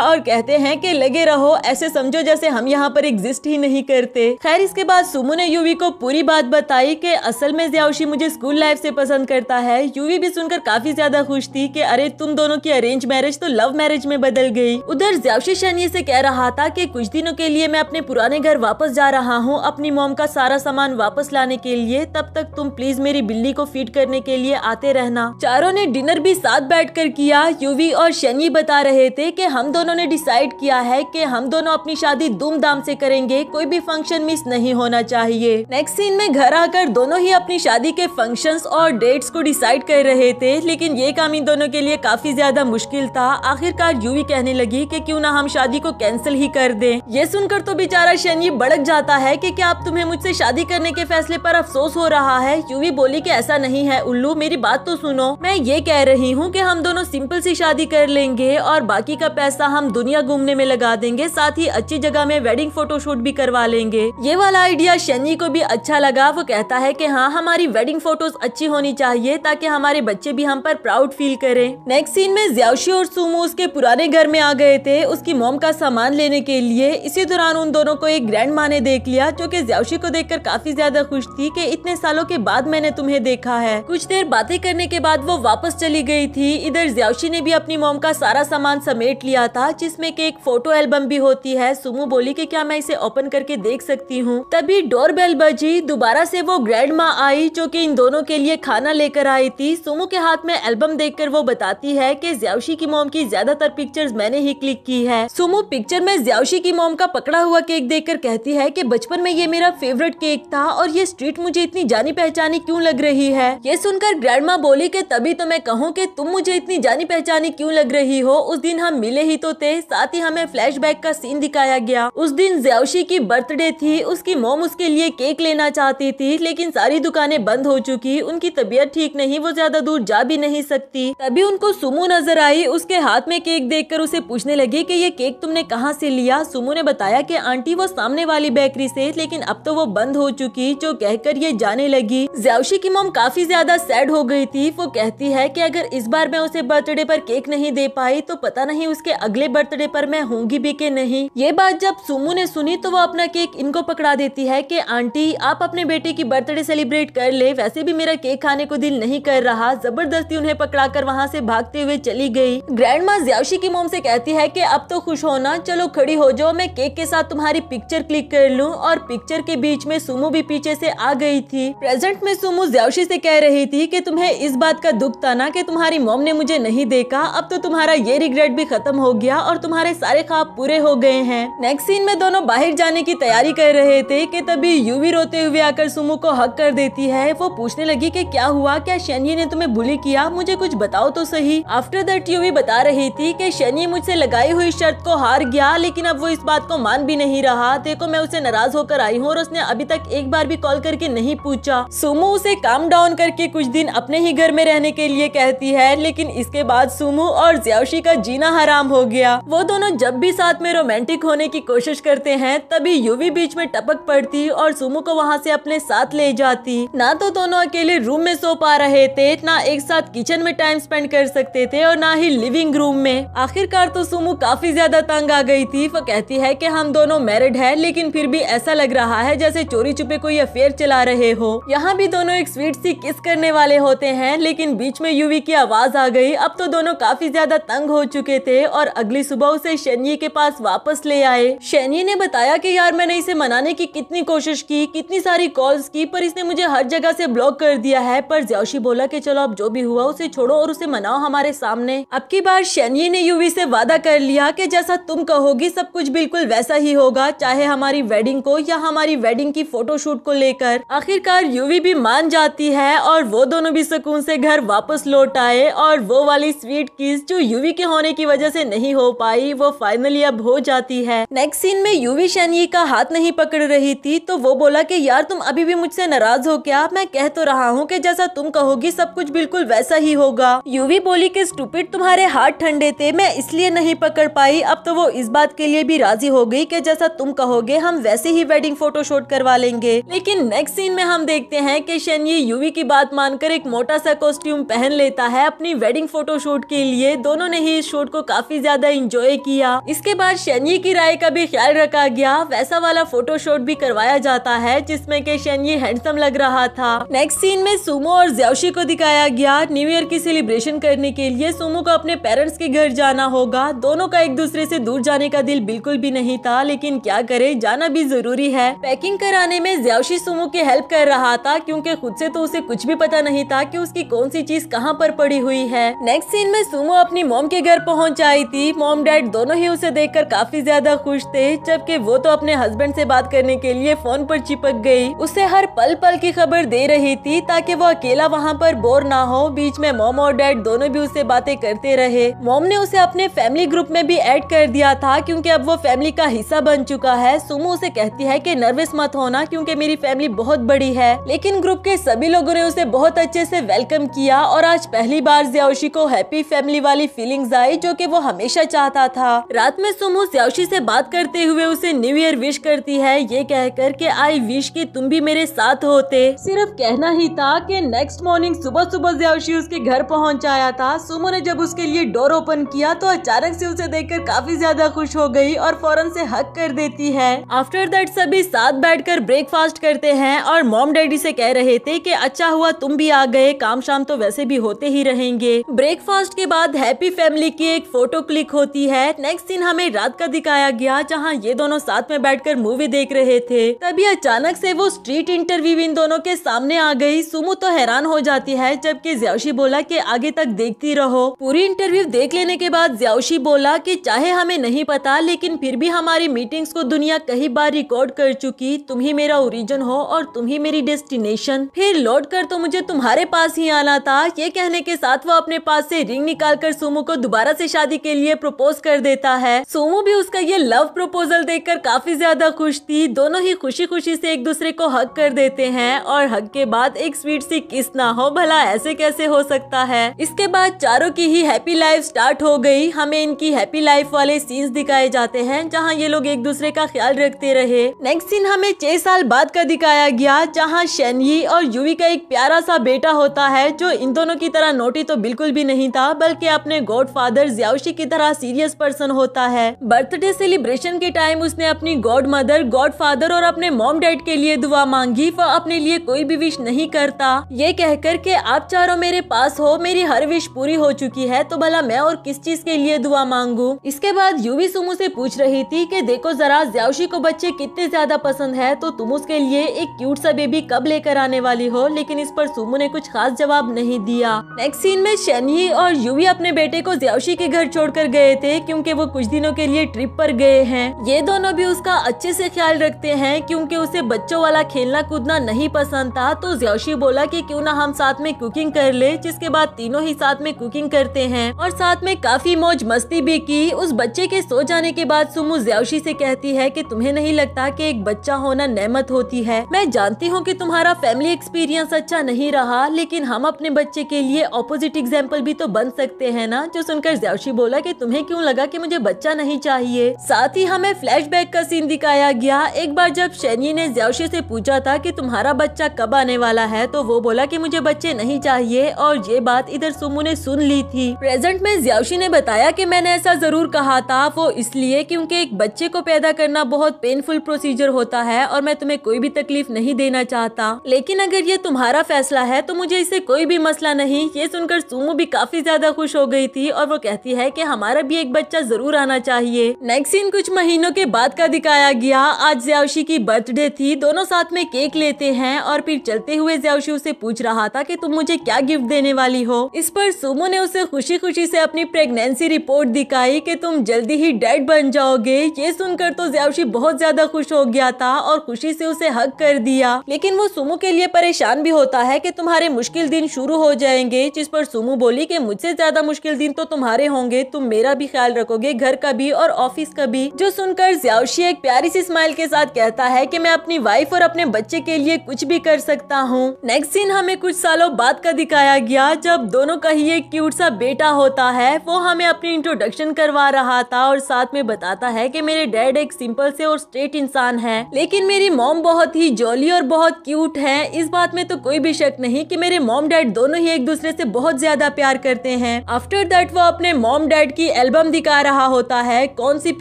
और कहते हैं कि लगे रहो ऐसे समझो जैसे हम यहाँ पर एग्जिस्ट ही नहीं करते खैर इसके बाद सुमो ने यूवी को पूरी बात बताई कि असल में ज्याउशी मुझे स्कूल लाइफ से पसंद करता है यूवी भी सुनकर काफी ज्यादा खुश थी कि अरे तुम दोनों की अरेंज मैरिज तो लव मैरिज में बदल गयी उधर ज्याउशी शनि से कह रहा था की कुछ दिनों के लिए मैं अपने पुराने घर वापस जा रहा हूँ अपनी मोम का सारा सामान वापस लाने के लिए तब तक तुम प्लीज मेरी बिल्ली को फीड करने के लिए आते रहना चारों ने डिनर भी साथ बैठ किया यूवी और शनि बता रहे थे कि हम दोनों ने डिसाइड किया है कि हम दोनों अपनी शादी धूमधाम से करेंगे कोई भी फंक्शन मिस नहीं होना चाहिए नेक्स्ट सीन में घर आकर दोनों ही अपनी शादी के फंक्शंस और डेट्स को डिसाइड कर रहे थे लेकिन ये काम इन दोनों के लिए काफी ज्यादा मुश्किल था आखिरकार यूवी कहने लगी की क्यूँ ना हम शादी को कैंसिल ही कर दे ये सुनकर तो बेचारा शनि बड़क जाता है की क्या आप तुम्हें मुझसे शादी करने के फैसले आरोप अफसोस हो रहा है यूवी बोली की ऐसा नहीं है उल्लू मेरी बात तो सुनो मैं ये कह रही हूँ की हम दोनों सिंपल सी शादी कर लेंगे लेंगे और बाकी का पैसा हम दुनिया घूमने में लगा देंगे साथ ही अच्छी जगह में वेडिंग फोटोशूट भी करवा लेंगे ये वाला आइडिया शनि को भी अच्छा लगा वो कहता है की हाँ हमारी वेडिंग फोटोज अच्छी होनी चाहिए ताकि हमारे बच्चे भी हम पर प्राउड फील करें नेक्स्ट सीन में ज्यावशी और सुमो उसके पुराने घर में आ गए थे उसकी मोम का सामान लेने के लिए इसी दौरान उन दोनों को एक ग्रैंड माँ ने देख लिया जो की ज्यावशी को देखकर काफी ज्यादा खुश थी कि इतने सालों के बाद मैंने तुम्हें देखा है कुछ देर बातें करने के बाद वो वापस चली गई थी इधर ज्यावशी ने भी अपनी मोम का सारा सामान समेट लिया था जिसमें की एक फोटो एल्बम भी होती है सुमो बोली कि क्या मैं इसे ओपन करके देख सकती हूँ तभी डोर बेल बजी दोबारा से वो ग्रैंड माँ आई जो कि इन दोनों के लिए खाना लेकर आई थी सुमो के हाथ में एल्बम कर वो बताती है की ज्यावशी की मोम की ज्यादातर पिक्चर मैंने ही क्लिक की है सुमो पिक्चर में ज्यावशी की मोम का पकड़ा हुआ केक कर कहती है की बचपन में ये मेरा फेवरेट केक था और ये स्ट्रीट मुझे इतनी जानी पहचानी क्यों लग रही है ये सुनकर ग्रैंड बोली की तभी तो मैं कहूँ की तुम मुझे इतनी जानी पहचानी क्यों लग रही हो उस दिन हम मिले ही तो थे साथ ही हमें फ्लैशबैक का सीन दिखाया गया उस दिन ज्यावशी की बर्थडे थी उसकी मोम उसके लिए केक लेना चाहती थी लेकिन सारी दुकानें बंद हो चुकी उनकी तबीयत ठीक नहीं वो ज्यादा दूर जा भी नहीं सकती तभी उनको सुमू नजर आई उसके हाथ में केक देख उसे पूछने लगी की ये केक तुमने कहाँ ऐसी लिया सुमू ने बताया की आंटी वो सामने वाली बेकरी से लेकिन अब तो वो बंद हो चुकी जो कहकर ये जाने लगी ज्यावशी की मोम काफी ज्यादा सैड हो गई थी वो कहती है की अगर इस बार मैं उसे बर्थडे पर केक नहीं दे पाई आई तो पता नहीं उसके अगले बर्थडे पर मैं होंगी भी के नहीं ये बात जब सुमू ने सुनी तो वो अपना केक इनको पकड़ा देती है कि आंटी आप अपने बेटे की बर्थडे सेलिब्रेट कर ले वैसे भी मेरा केक खाने को दिल नहीं कर रहा जबरदस्ती उन्हें पकड़ा कर वहाँ से भागते हुए चली गयी ग्रैंड माँ ज्यावशी की मोम ऐसी कहती है की अब तो खुश होना चलो खड़ी हो जाओ मैं केक के साथ तुम्हारी पिक्चर क्लिक कर लूँ और पिक्चर के बीच में सुमू भी पीछे ऐसी आ गई थी प्रेजेंट में सुमू ज्यावशी ऐसी कह रही थी की तुम्हें इस बात का दुख था ना की तुम्हारी मोम ने मुझे नहीं देखा अब तो तुम्हारा ये रिग्रेट भी खत्म हो गया और तुम्हारे सारे ख्वाब पूरे हो गए हैं नेक्स्ट सीन में दोनों बाहर जाने की तैयारी कर रहे थे कि तभी यूवी रोते हुए आकर सुमो को हक कर देती है वो पूछने लगी कि क्या हुआ क्या शनि ने तुम्हें बुली किया मुझे कुछ बताओ तो सही आफ्टर दैट यूवी बता रही थी की शनि मुझसे लगाई हुई शर्त को हार गया लेकिन अब वो इस बात को मान भी नहीं रहा देखो मैं उसे नाराज होकर आई हूँ और उसने अभी तक एक बार भी कॉल करके नहीं पूछा सुमो उसे काम डाउन करके कुछ दिन अपने ही घर में रहने के लिए कहती है लेकिन इसके बाद सुमो और ज्यावशी खुशी का जीना हराम हो गया वो दोनों जब भी साथ में रोमांटिक होने की कोशिश करते हैं तभी यूवी बीच में टपक पड़ती और सुमो को वहाँ से अपने साथ ले जाती ना तो दोनों अकेले रूम में सो पा रहे थे ना एक साथ किचन में टाइम स्पेंड कर सकते थे और ना ही लिविंग रूम में आखिरकार तो सुमो काफी ज्यादा तंग आ गई थी वो कहती है की हम दोनों मैरिड है लेकिन फिर भी ऐसा लग रहा है जैसे चोरी छुपे कोई अफेयर चला रहे हो यहाँ भी दोनों एक स्वीट सी किस करने वाले होते हैं लेकिन बीच में युवी की आवाज आ गई अब तो दोनों काफी ज्यादा तंग तंग हो चुके थे और अगली सुबह उसे शनि के पास वापस ले आए शनि ने बताया कि यार मैंने इसे मनाने की कितनी कोशिश की कितनी सारी कॉल्स की पर इसने मुझे हर जगह से ब्लॉक कर दिया है पर ज्योशी बोला कि चलो अब जो भी हुआ उसे छोड़ो और उसे मनाओ हमारे सामने अब की बार शनि ने यूवी से वादा कर लिया की जैसा तुम कहोगी सब कुछ बिल्कुल वैसा ही होगा चाहे हमारी वेडिंग को या हमारी वेडिंग की फोटोशूट को लेकर आखिरकार यूवी भी मान जाती है और वो दोनों भी सुकून से घर वापस लौट आए और वो वाली स्वीट किस जो यूवी के होने की वजह से नहीं हो पाई वो फाइनली अब हो जाती है नेक्स्ट सीन में यूवी शैनी का हाथ नहीं पकड़ रही थी तो वो बोला कि यार तुम अभी भी मुझसे नाराज हो क्या मैं कह तो रहा हूँ कि जैसा तुम कहोगी सब कुछ बिल्कुल वैसा ही होगा यूवी बोली कि स्टूपिड तुम्हारे हाथ ठंडे थे मैं इसलिए नहीं पकड़ पाई अब तो वो इस बात के लिए भी राजी हो गयी की जैसा तुम कहोगे हम वैसे ही वेडिंग फोटो शूट करवा लेंगे लेकिन नेक्स्ट सीन में हम देखते हैं की शनि यूवी की बात मानकर एक मोटा सा कॉस्ट्यूम पहन लेता है अपनी वेडिंग फोटो शूट के लिए दोनों ने ही इस शूट को काफी ज्यादा इंजॉय किया इसके बाद शनि की राय का भी ख्याल रखा गया वैसा वाला फोटो शूट भी करवाया जाता है जिसमे के शनि हैंडसम लग रहा था नेक्स्ट सीन में सुमो और ज्योशी को दिखाया गया न्यू ईयर की सेलिब्रेशन करने के लिए सुमो को अपने पेरेंट्स के घर जाना होगा दोनों का एक दूसरे से दूर जाने का दिल बिल्कुल भी नहीं था लेकिन क्या करे जाना भी जरूरी है पैकिंग कराने में ज्योशी सुमो की हेल्प कर रहा था क्योंकि खुद से तो उसे कुछ भी पता नहीं था कि उसकी कौन सी चीज कहाँ पर पड़ी हुई है नेक्स्ट सीन में सुमो अपनी मोम के के घर पहुंच आई थी मॉम डैड दोनों ही उसे देखकर काफी ज्यादा खुश थे जबकि वो तो अपने हस्बैंड से बात करने के लिए फोन पर चिपक गई उसे हर पल पल की खबर दे रही थी ताकि वो अकेला वहाँ पर बोर ना हो बीच में मॉम और डैड दोनों भी उससे बातें करते रहे मॉम ने उसे अपने फैमिली ग्रुप में भी एड कर दिया था क्यूँकी अब वो फैमिली का हिस्सा बन चुका है सुमो उसे कहती है की नर्वस मत होना क्यूँकी मेरी फैमिली बहुत बड़ी है लेकिन ग्रुप के सभी लोगों ने उसे बहुत अच्छे ऐसी वेलकम किया और आज पहली बार जयाओशी को हैप्पी फैमिली वाली फीलिंग एग्जाई जो कि वो हमेशा चाहता था रात में सुमो सियाशी से बात करते हुए उसे न्यू ईयर विश करती है ये कहकर के आई विश कि तुम भी मेरे साथ होते सिर्फ कहना ही था कि नेक्स्ट मॉर्निंग सुबह सुबह ज्यावशी उसके घर पहुंच आया था सुमो ने जब उसके लिए डोर ओपन किया तो अचानक ऐसी उसे देख काफी ज्यादा खुश हो गयी और फौरन ऐसी हक कर देती है आफ्टर दैट सभी साथ बैठ ब्रेकफास्ट करते हैं और मॉम डैडी ऐसी कह रहे थे की अच्छा हुआ तुम भी आ गए काम शाम तो वैसे भी होते ही रहेंगे ब्रेकफास्ट के बाद हैप्पी फैमिली फैमिली की एक फोटो क्लिक होती है नेक्स्ट सीन हमें रात का दिखाया गया जहाँ ये दोनों साथ में बैठकर मूवी देख रहे थे तभी अचानक से वो स्ट्रीट इंटरव्यू इन दोनों के सामने आ गई सुमु तो हैरान हो जाती है जबकि ज्यावशी बोला की आगे तक देखती रहो पूरी इंटरव्यू देख लेने के बाद ज्यावशी बोला की चाहे हमें नहीं पता लेकिन फिर भी हमारी मीटिंग्स को दुनिया कई बार रिकॉर्ड कर चुकी तुम ही मेरा ओरिजिन हो और तुम ही मेरी डेस्टिनेशन फिर लौट कर तो मुझे तुम्हारे पास ही आना था ये कहने के साथ वो अपने पास से रिंग निकाल कर सुमो को दोबारा से शादी के लिए प्रपोज कर देता है सोमो भी उसका ये लव प्रपोजल देखकर काफी ज्यादा खुश थी दोनों ही खुशी खुशी से एक दूसरे को हक कर देते हैं और हक के बाद एक स्वीट सी किस ना हो भला ऐसे कैसे हो सकता है इसके बाद चारों की ही हैप्पी लाइफ स्टार्ट हो गई हमें इनकी हैप्पी लाइफ वाले सीन्स दिखाए जाते हैं जहाँ ये लोग एक दूसरे का ख्याल रखते रहे नेक्स्ट सीन हमें छह साल बाद का दिखाया गया जहाँ शनि और युवी का एक प्यारा सा बेटा होता है जो इन दोनों की तरह नोटी तो बिल्कुल भी नहीं था बल्कि अपने गोड गॉडफादर जियाउशी की तरह सीरियस पर्सन होता है बर्थडे सेलिब्रेशन के टाइम उसने अपनी गॉड मदर गॉड फादर और अपने मॉम डैड के लिए दुआ मांगी वह अपने लिए कोई भी विश नहीं करता ये कहकर के आप चारों मेरे पास हो मेरी हर विश पूरी हो चुकी है तो भला मैं और किस चीज के लिए दुआ मांगू इसके बाद यूवी सुमू से पूछ रही थी की देखो जरा ज्याउशी को बच्चे कितने ज्यादा पसंद है तो तुम उसके लिए एक क्यूट सा बेबी कब लेकर आने वाली हो लेकिन इस पर सुमू ने कुछ खास जवाब नहीं दिया नेक्स्ट सीन में शनि और युवी अपने बेटे को ज्योशी के घर छोड़कर गए थे क्योंकि वो कुछ दिनों के लिए ट्रिप पर गए हैं ये दोनों भी उसका अच्छे से ख्याल रखते हैं क्योंकि उसे बच्चों वाला खेलना कूदना नहीं पसंद था तो ज्योशी बोला कि क्यों ना हम साथ में कुकिंग कर ले जिसके बाद तीनों ही साथ में कुकिंग करते हैं और साथ में काफी मौज मस्ती भी की उस बच्चे के सो जाने के बाद सुमु ज्योशी ऐसी कहती है की तुम्हें नहीं लगता की एक बच्चा होना नहमत होती है मैं जानती हूँ की तुम्हारा फैमिली एक्सपीरियंस अच्छा नहीं रहा लेकिन हम अपने बच्चे के लिए ऑपोजिट एग्जाम्पल भी तो बन सकते हैं ना जो सुनकर ज्यावशी बोला कि तुम्हें क्यों लगा कि मुझे बच्चा नहीं चाहिए साथ ही हमें फ्लैशबैक का सीन दिखाया गया एक बार जब शैनी ने ज्यावशी से पूछा था कि तुम्हारा बच्चा कब आने वाला है तो वो बोला कि मुझे बच्चे नहीं चाहिए और ये बात इधर सुमू ने सुन ली थी प्रेजेंट में ज्यावशी ने बताया की मैंने ऐसा जरूर कहा था वो इसलिए क्यूँकी एक बच्चे को पैदा करना बहुत पेनफुल प्रोसीजर होता है और मैं तुम्हें कोई भी तकलीफ नहीं देना चाहता लेकिन अगर ये तुम्हारा फैसला है तो मुझे इससे कोई भी मसला नहीं ये सुनकर सुमू भी काफी ज्यादा खुश हो गई थी और वो कहती है कि हमारा भी एक बच्चा जरूर आना चाहिए नेक्स्ट सीन कुछ महीनों के बाद का दिखाया गया आज ज्यावशी की बर्थडे थी दोनों साथ में केक लेते हैं और फिर चलते हुए ज्यावशी उसे पूछ रहा था की तुम मुझे क्या गिफ्ट देने वाली हो इस पर सुमो ने उसे खुशी खुशी से अपनी प्रेगनेंसी रिपोर्ट दिखाई की तुम जल्दी ही डेड बन जाओगे ये सुनकर तो जयाउशी बहुत ज्यादा खुश हो गया था और खुशी से उसे हक कर दिया लेकिन वो सुमो के लिए परेशान भी होता है कि तुम्हारे मुश्किल दिन शुरू हो जाएंगे जिस पर सुमो बोली कि मुझसे ज्यादा मुश्किल दिन तो तुम्हारे होंगे तुम मेरा भी ख्याल रखोगे घर का भी और ऑफिस का भी जो सुनकर ज्यावशी एक प्यारी सी स्माइल के साथ कहता है कि मैं अपनी वाइफ और अपने बच्चे के लिए कुछ भी कर सकता हूँ नेक्स्ट सीन हमें कुछ सालों बाद का दिखाया गया जब दोनों का ही एक क्यूट सा बेटा होता है वो हमें अपनी इंट्रोडक्शन करवा रहा था और साथ में बताता है की मेरे डैड एक सिंपल से और स्ट्रेट इंसान है लेकिन मेरी मोम बहुत ही जॉली और बहुत क्यूट है इस बात में तो कोई भी शक नहीं की मेरे मोम डैड दोनों ही एक दूसरे से बहुत ज्यादा प्यार करते हैं आफ्टर दैट वो अपने मॉम डैड की एल्बम दिखा रहा होता है कौन सी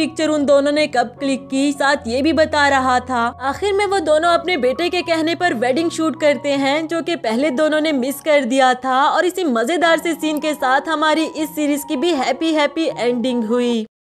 पिक्चर उन दोनों ने कब क्लिक की साथ ये भी बता रहा था आखिर में वो दोनों अपने बेटे के कहने पर वेडिंग शूट करते हैं जो कि पहले दोनों ने मिस कर दिया था और इसी मजेदार से सीन के साथ हमारी इस सीरीज की भी हैप्पी हैप्पी एंडिंग हुई